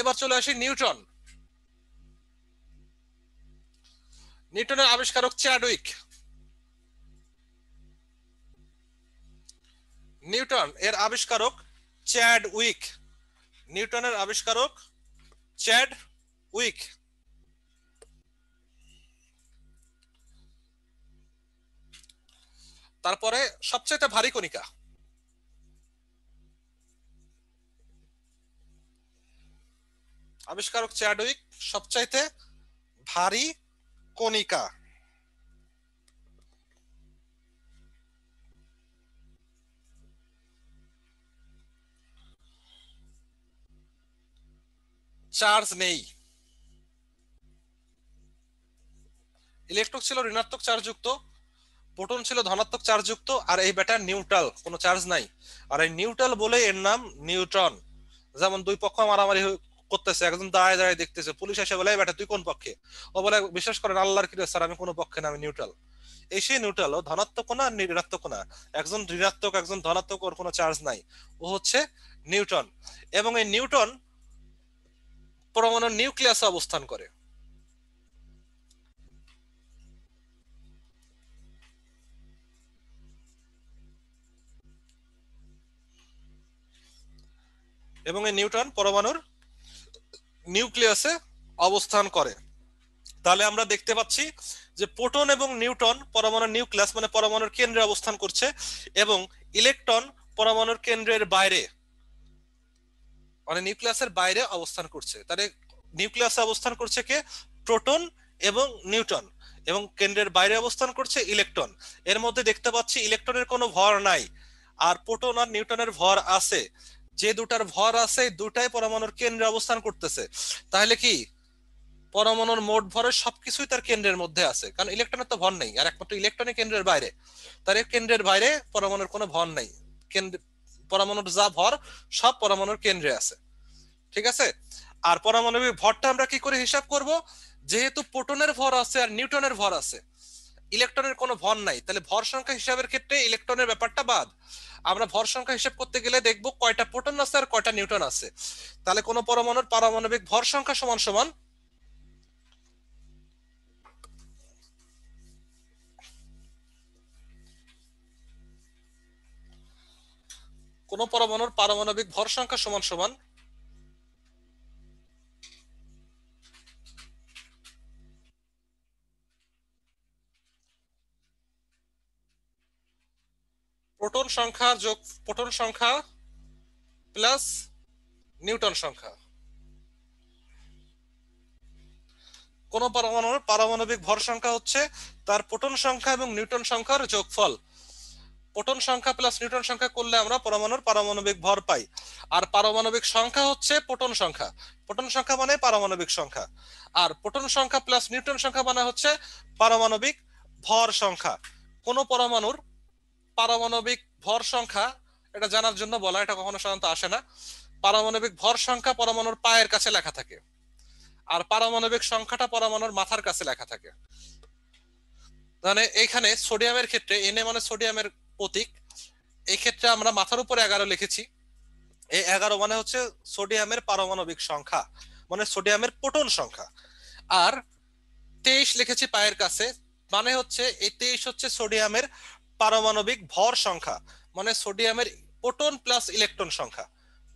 Speaker 2: এবার চলে আসি নিউটন নিউটনের আবিষ্কারক চ্যাডউইক নিউটন এর আবিষ্কারক চ্যাড উইক নিউটনের আবিষ্কারক চ্যাড উইক তারপরে সবচেয়ে ভারী কণিকা আবিষ্কারক চ্যাডউইক সবচাইতে ভারী কণিকা চার্জ নেই ইলেকট্রক ছিল ঋণাত্মক চার্জযুক্ত প্রোটন ছিল ধনাত্মক চার্জযুক্ত আর এই ব্যাটার নিউট্রাল কোনো চার্জ নাই আর এই নিউট্রাল বলে এর নাম নিউট্রন যেমন দুই পক্ষ মারামারি করতেছে একজন দাঁড়ায় দাঁড়ায় দেখতেছে পুলিশ এসে বলে ব্যাটা তুই কোন পক্ষে ও বলে বিশ্বাস করেন আল্লাহর কি স্যার আমি কোনো পক্ষে না আমি নিউট্রাল এই সেই নিউট্রাল ও ধনাত্মক না ঋণাত্মক না একজন ঋণাত্মক একজন ধনাত্মক ওর কোনো চার্জ নাই ও হচ্ছে নিউটন এবং এই নিউটন পরমাণুর নিউক্লিয়াসে অবস্থান করে এবং এই নিউট্রন পরমাণুর নিউক্লিয়াসে অবস্থান করে তাহলে আমরা দেখতে পাচ্ছি যে প্রোটন এবং নিউট্রন পরমাণুর নিউক্লিয়াস মানে পরমাণুর কেন্দ্রে অবস্থান করছে এবং ইলেকট্রন পরমাণুর কেন্দ্রের বাইরে মানে নিউক্লিয়াসের বাইরে অবস্থান করছে তাহলে নিউক্লিয়াসে অবস্থান করছে কে প্রোটন এবং নিউটন এবং কেন্দ্রের বাইরে অবস্থান করছে ইলেকট্রন এর মধ্যে দেখতে পাচ্ছি ইলেকট্রনের কোনো ভর নাই আর প্রোটন আর নিউটনের ভর আছে যে দুটার ভর আছে দুটাই পরমাণুর কেন্দ্রে অবস্থান করতেছে তাহলে কি পরমাণুর মোট ভরের সবকিছুই তার কেন্দ্রের মধ্যে আছে কারণ ইলেকট্রনের তো ভর নেই আর একমাত্র ইলেকট্রনের কেন্দ্রের বাইরে তার কেন্দ্রের বাইরে পরমাণুর কোনো ভর নেই কেন্দ্র পরমাণুর যা ভর সব পরমাণুর কেন্দ্রে আছে ঠিক আছে আর পরমাণবিক ভরটা আমরা কি করে হিসাব করব যেহেতু প্রোটনের ভর আছে আর নিউটনের ভর আছে ইলেকট্রনের কোনো ভর নাই তাহলে ভর সংখ্যা হিসাবের ক্ষেত্রে ইলেকট্রনের ব্যাপারটা বাদ আমরা ভর সংখ্যা হিসাব করতে গেলে দেখব কয়টা প্রোটন আছে আর কয়টা নিউটন আছে তাহলে কোনো পরমাণুর পারমাণবিক ভর সংখ্যা সমান সমান কোন পরমাণুর পারমাণবিক ভর সংখ্যা সমান সমান প্রোটন সংখ্যা যোগ প্রোটন সংখ্যা প্লাস নিউটন সংখ্যা কোন পরমাণুর পারমাণবিক ভর সংখ্যা হচ্ছে তার প্রোটন সংখ্যা এবং নিউটন সংখ্যার যোগফল প্রোটন সংখ্যা প্লাস নিউটন সংখ্যা করলে আমরা পরমাণুর পারমাণবিক ভর পাই আর পারমাণবিক সংখ্যা হচ্ছে প্রোটন সংখ্যা প্রোটন সংখ্যা মানে পারমাণবিক সংখ্যা আর প্রোটন সংখ্যা প্লাস নিউটন সংখ্যা মানে হচ্ছে পারমাণবিক ভর সংখ্যা কোন পরমাণুর পারমাণবিক ভর সংখ্যা এটা জানার জন্য বলা এটা কখনো সাধারণত আসে না পারমাণবিক ভর সংখ্যা পরমাণুর পায়ের কাছে লেখা থাকে আর পারমাণবিক সংখ্যাটা পরমাণুর মাথার কাছে লেখা থাকে মানে এখানে সোডিয়ামের ক্ষেত্রে এনে মানে সোডিয়ামের প্রতীক এই ক্ষেত্রে আমরা মাথার উপর এগারো লিখেছি এই এগারো মানে হচ্ছে সোডিয়ামের পারমাণবিক সংখ্যা মানে সোডিয়ামের পোটন সংখ্যা আর তেইশ লিখেছি পায়ের কাছে মানে হচ্ছে এই তেইশ হচ্ছে সোডিয়ামের পারমাণবিক ভর সংখ্যা মানে সোডিয়ামের পোটন প্লাস ইলেকট্রন সংখ্যা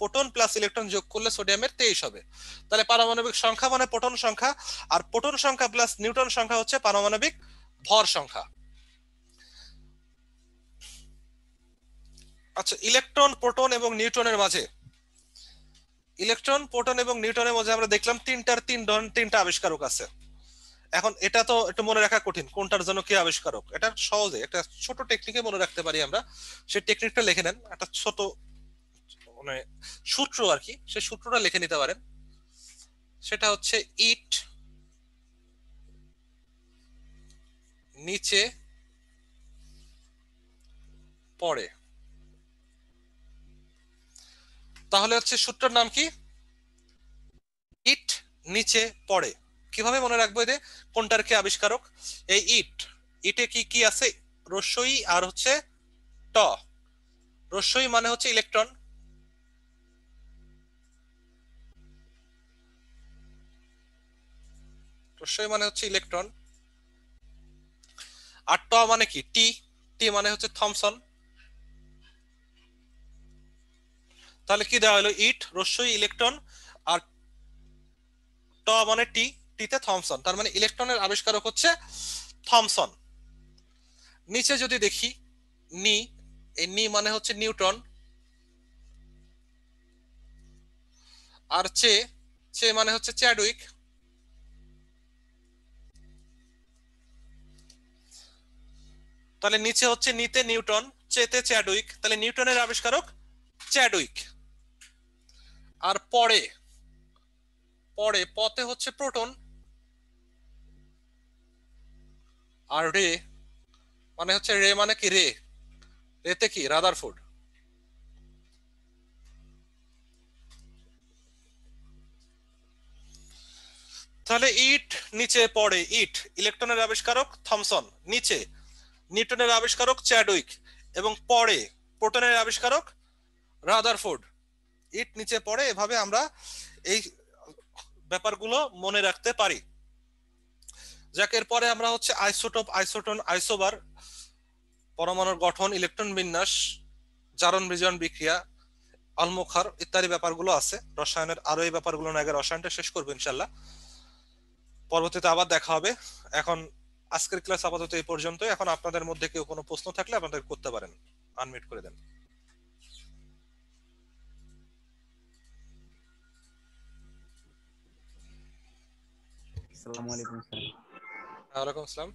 Speaker 2: পোটন প্লাস ইলেকট্রন যোগ করলে সোডিয়ামের তেইশ হবে তাহলে পারমাণবিক সংখ্যা মানে পোটন সংখ্যা আর পোটন সংখ্যা প্লাস নিউটন সংখ্যা হচ্ছে পারমাণবিক ভর সংখ্যা আচ্ছা ইলেকট্রন প্রোটন এবং নিউট্রনের মাঝে ইলেকট্রন প্রোটন এবং নিউটনের মাঝে আমরা দেখলাম তিনটার তিন তিনটা আবিষ্কারক আছে এখন এটা তো একটু মনে রাখা কঠিন কোনটার জন্য কি আবিষ্কারক এটা সহজে একটা ছোট টেকনিকে মনে রাখতে পারি আমরা সেই টেকনিকটা লিখে নেন একটা ছোট মানে সূত্র আর কি সেই সূত্রটা লিখে নিতে পারেন সেটা হচ্ছে ইট নিচে পড়ে তাহলে হচ্ছে সূত্রের নাম কি ইট নিচে পড়ে কিভাবে মনে রাখবো এদের কোনটার কে আবিষ্কারক এই ইট ইটে কি কি আছে রসই আর হচ্ছে ট রসই মানে হচ্ছে ইলেকট্রন রসই মানে হচ্ছে ইলেকট্রন আর ট মানে কি টি টি মানে হচ্ছে থমসন তাহলে কি দেওয়া হলো ইট রসই ইলেকট্রন আর ট মানে টি টিতে থমসন তার মানে ইলেকট্রনের আবিষ্কারক হচ্ছে থমসন নিচে যদি দেখি নি এই নি মানে হচ্ছে নিউটন আর চে চে মানে হচ্ছে চ্যাডউইক তাহলে নিচে হচ্ছে নিতে নিউটন চেতে চ্যাডউইক তাহলে নিউটনের আবিষ্কারক চ্যাডউইক আর পরে পরে পথে হচ্ছে প্রোটন আর রে মানে হচ্ছে রে মানে কি রে রেতে কি ফুড তাহলে ইট নিচে পড়ে ইট ইলেকট্রনের আবিষ্কারক থমসন নিচে নিউটনের আবিষ্কারক চ্যাডুইক এবং পরে প্রোটনের আবিষ্কারক ফুড ইট নিচে পড়ে এভাবে আমরা এই ব্যাপারগুলো মনে রাখতে পারি যাক এরপরে আমরা হচ্ছে আইসোটোপ আইসোটন আইসোবার পরমাণুর গঠন ইলেকট্রন বিন্যাস জারণ বিজন বিক্রিয়া আলমোখার ইত্যাদি ব্যাপারগুলো আছে রসায়নের আরো এই ব্যাপারগুলো আগে রসায়নটা শেষ করবো ইনশাল্লাহ পরবর্তীতে আবার দেখা হবে এখন আজকের ক্লাস আপাতত এই পর্যন্ত এখন আপনাদের মধ্যে কেউ কোনো প্রশ্ন থাকলে আপনাদের করতে পারেন আনমিট করে দেন ওয়ালাইকুম আসসালাম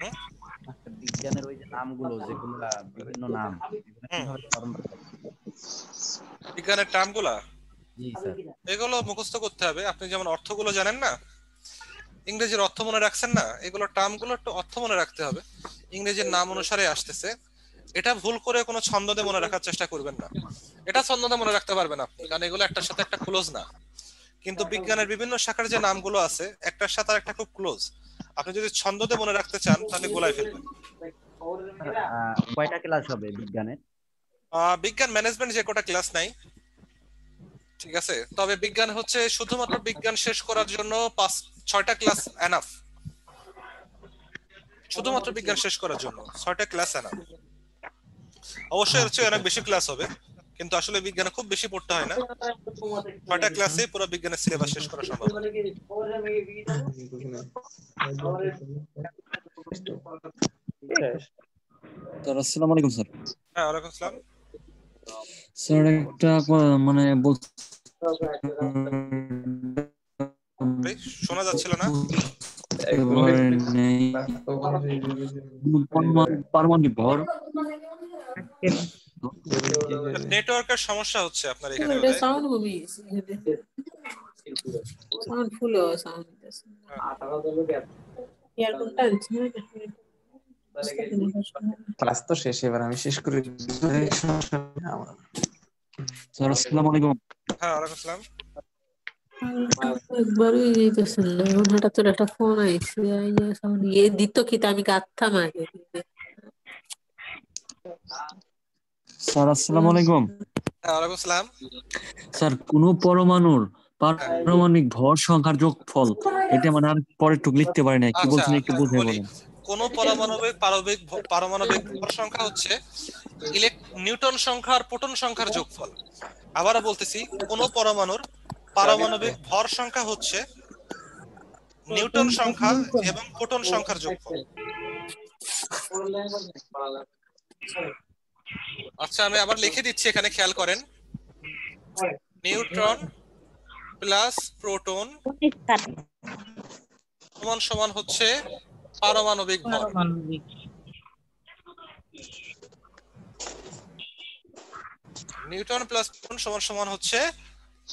Speaker 2: হ্যাঁ? বিজ্ঞানের এগুলো করতে হবে আপনি যেমন অর্থগুলো জানেন না ইংরেজির অর্থ মনে রাখছেন না এগুলো টার্মগুলো একটু অর্থ মনে রাখতে হবে ইংরেজির নাম অনুসারে আসতেছে এটা ভুল করে কোনো ছন্দে মনে রাখার চেষ্টা করবেন না এটা ছন্দে মনে রাখতে পারবেন আপনি কারণ এগুলো একটার সাথে একটা ক্লোজ না কিন্তু বিজ্ঞানের বিভিন্ন শাখার যে নামগুলো আছে একটার সাথে আর একটা খুব ক্লোজ আপনি যদি ছন্দতে মনে রাখতে চান তাহলে গোলায় ফেলবেন
Speaker 1: কয়টা ক্লাস হবে বিজ্ঞানের
Speaker 2: বিজ্ঞান ম্যানেজমেন্ট যে কটা ক্লাস নাই ঠিক আছে তবে বিজ্ঞান হচ্ছে শুধুমাত্র বিজ্ঞান শেষ করার জন্য পাঁচ ছয়টা ক্লাস এনাফ শুধুমাত্র বিজ্ঞান শেষ করার জন্য ছয়টা ক্লাস এনাফ অবশ্যই এর চেয়ে অনেক আচ্ছা, বেশি ক্লাস আচ্ছা। হবে কিন্তু আসলে বিজ্ঞানে খুব বেশি পড়তে হয় না ছয়টা ক্লাসে পুরো বিজ্ঞানের সিলেবাস শেষ করা সম্ভব হ্যাঁ ওয়ালাইকুম আসসালাম
Speaker 1: স্যার একটা মানে বল
Speaker 2: শোনা যাচ্ছিল না নেটওয়ার্কের সমস্যা হচ্ছে আপনার এখানে
Speaker 1: সাউন্ড সাউন্ড ফুল ক্লাস তো শেষ এবার আমি শেষ
Speaker 2: করে আসসালামু আলাইকুম হ্যাঁ আসসালাম
Speaker 1: একবারই হঠাৎ করে একটা ফোন ইয়ে দিত কি আমি কাঁদতাম আগে
Speaker 2: স্যার আসসালামু আলাইকুম হ্যাঁ, ওয়ালাইকুম সালাম স্যার কোন
Speaker 1: পরমাণুর পারমাণবিক ভর সংখ্যার যোগফল এটা মানে আর পরে টুক লিখতে পারি না কি বলছেন একটু বুঝে আচ্ছা, বলেন
Speaker 2: কোন পারমাণবিক পারমাণবিক পারমাণবিক ভর সংখ্যা হচ্ছে নিউটন সংখ্যা আর প্রোটন সংখ্যার যোগফল আবার বলতেছি কোন পরমাণুর পারমাণবিক ভর সংখ্যা হচ্ছে নিউটন সংখ্যা
Speaker 1: এবং প্রোটন সংখ্যার যোগফল
Speaker 2: আচ্ছা আমি আবার লিখে দিচ্ছি এখানে খেয়াল করেন নিউট্রন প্লাস প্রোটন সমান সমান হচ্ছে পারমাণবিক ভর নিউটন প্লাস প্রোটন সমান সমান হচ্ছে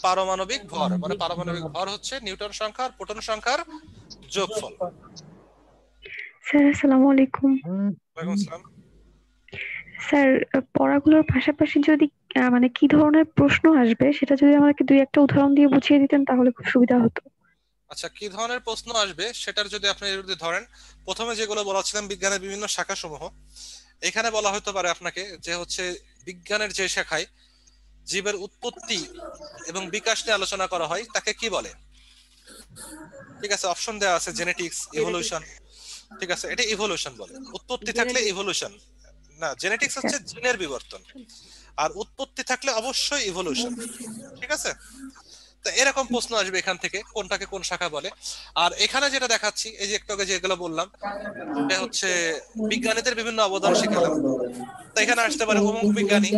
Speaker 2: পারমাণবিক ভর মানে পারমাণবিক ভর হচ্ছে নিউটন সংখ্যা প্রোটন সংখ্যার যোগফল
Speaker 1: স্যার আসসালামু আলাইকুম ওয়ালাইকুম আসসালাম স্যার পড়াগুলোর পাশাপাশি যদি মানে কি ধরনের প্রশ্ন আসবে সেটা যদি আমাকে দুই একটা উদাহরণ দিয়ে বুঝিয়ে দিতেন তাহলে খুব সুবিধা হতো
Speaker 2: আচ্ছা কি ধরনের প্রশ্ন আসবে সেটার যদি আপনি যদি ধরেন প্রথমে যেগুলো বলা ছিলাম বিজ্ঞানের বিভিন্ন শাখাসমূহ এখানে বলা হতে পারে আপনাকে যে হচ্ছে বিজ্ঞানের যে শাখায় জীবের উৎপত্তি এবং বিকাশ নিয়ে আলোচনা করা হয় তাকে কি বলে ঠিক আছে অপশন দেওয়া আছে জেনেটিক্স ইভলিউশন ঠিক আছে এটা ইভলিউশন বলে উৎপত্তি থাকলে ইভলিউশন না জেনেটিক্স হচ্ছে আচ্ছা। জিনের বিবর্তন আর উৎপত্তি থাকলে অবশ্যই ইভলিউশন ঠিক আছে এরকম প্রশ্ন আসবে এখান থেকে কোনটাকে কোন শাখা বলে আর এখানে যেটা দেখাচ্ছি এই যে একটু আগে যেগুলো বললাম এটা হচ্ছে বিজ্ঞানীদের বিভিন্ন অবদান শিখালাম তো এখানে আসতে পারে অমুক বিজ্ঞানী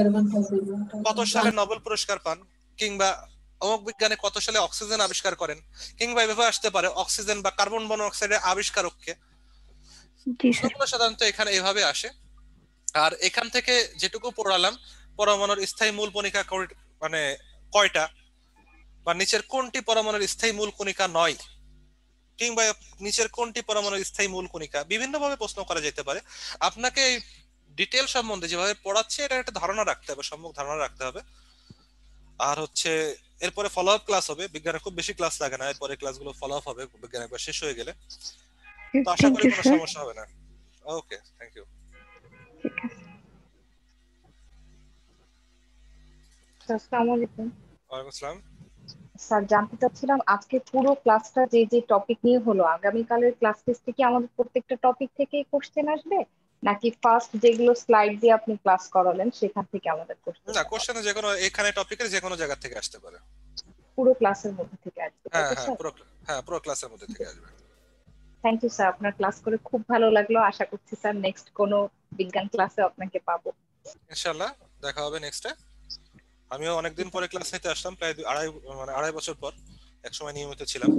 Speaker 2: কত সালে নোবেল পুরস্কার পান কিংবা অমুক বিজ্ঞানী কত সালে অক্সিজেন আবিষ্কার করেন কিংবা এভাবে আসতে পারে অক্সিজেন বা কার্বন মনোঅক্সাইডের আবিষ্কারককে সাধারণত এখানে এভাবে আসে আর এখান থেকে যেটুকু পড়ালাম পরমাণুর স্থায়ী মূল বণিকা মানে কয়টা বা নিচের কোনটি পরমাণুর স্থায়ী মূল কণিকা নয় কিংবা নিচের কোনটি পরমাণুর স্থায়ী মূল কণিকা বিভিন্নভাবে প্রশ্ন করা যেতে পারে আপনাকে এই ডিটেল সম্বন্ধে যেভাবে পড়াচ্ছে এটা একটা ধারণা রাখতে হবে সম্ভব ধারণা রাখতে হবে আর হচ্ছে এরপরে ফলো আপ ক্লাস হবে বিজ্ঞানের খুব বেশি ক্লাস লাগে না এরপরে ক্লাসগুলো ফলো আপ হবে বিজ্ঞান একবার শেষ হয়ে গেলে
Speaker 1: তো আশা করি কোনো সমস্যা
Speaker 2: হবে না ওকে থ্যাংক ইউ
Speaker 1: আসসালামু আলাইকুম ওয়া আলাইকুম আসসালাম স্যার জানতে চাচ্ছিলাম আজকে পুরো ক্লাসটা যে যে টপিক নিয়ে হলো আগামীকালের ক্লাস টেস্টে কি আমাদের প্রত্যেকটা টপিক থেকে কোশ্চেন আসবে নাকি ফার্স্ট যেগুলো স্লাইড দিয়ে আপনি ক্লাস করালেন সেখান থেকে আমাদের কোশ্চেন
Speaker 2: না কোশ্চেন যে কোনো এখানে টপিকের যে কোনো জায়গা থেকে আসতে পারে
Speaker 1: পুরো ক্লাসের মধ্যে থেকে আসবে হ্যাঁ হ্যাঁ, হ্যাঁ
Speaker 2: পুরো হ্যাঁ পুরো ক্লাসের মধ্যে থেকে আসবে
Speaker 1: থ্যাংক ইউ স্যার আপনার ক্লাস করে খুব ভালো লাগলো আশা করছি স্যার নেক্সট কোনো বিজ্ঞান ক্লাসে আপনাকে পাবো
Speaker 2: ইনশাআল্লাহ দেখা হবে নেক্সট টাইম আমিও অনেকদিন পরে ক্লাস নিতে আসলাম প্রায় আড়াই মানে আড়াই বছর পর এক সময় নিয়মিত ছিলাম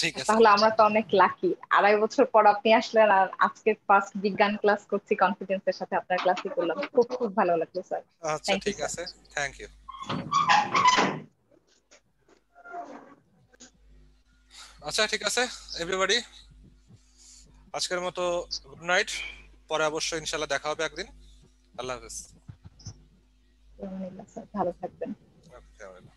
Speaker 2: ঠিক আছে তাহলে আমরা
Speaker 1: তো অনেক লাকি আড়াই বছর পর আপনি আসলেন আর আজকে ফার্স্ট বিজ্ঞান ক্লাস করছি কনফিডেন্সের সাথে আপনার ক্লাসই করলাম খুব খুব ভালো লাগলো স্যার
Speaker 2: আচ্ছা, আচ্ছা ঠিক আছে থ্যাংক ইউ আচ্ছা ঠিক আছে এভরিবডি আজকের মতো গুড নাইট পরে অবশ্যই ইনশাআল্লাহ দেখা হবে একদিন আল্লাহ হাফেজ ভালো থাকবেন আচ্ছা, আচ্ছা।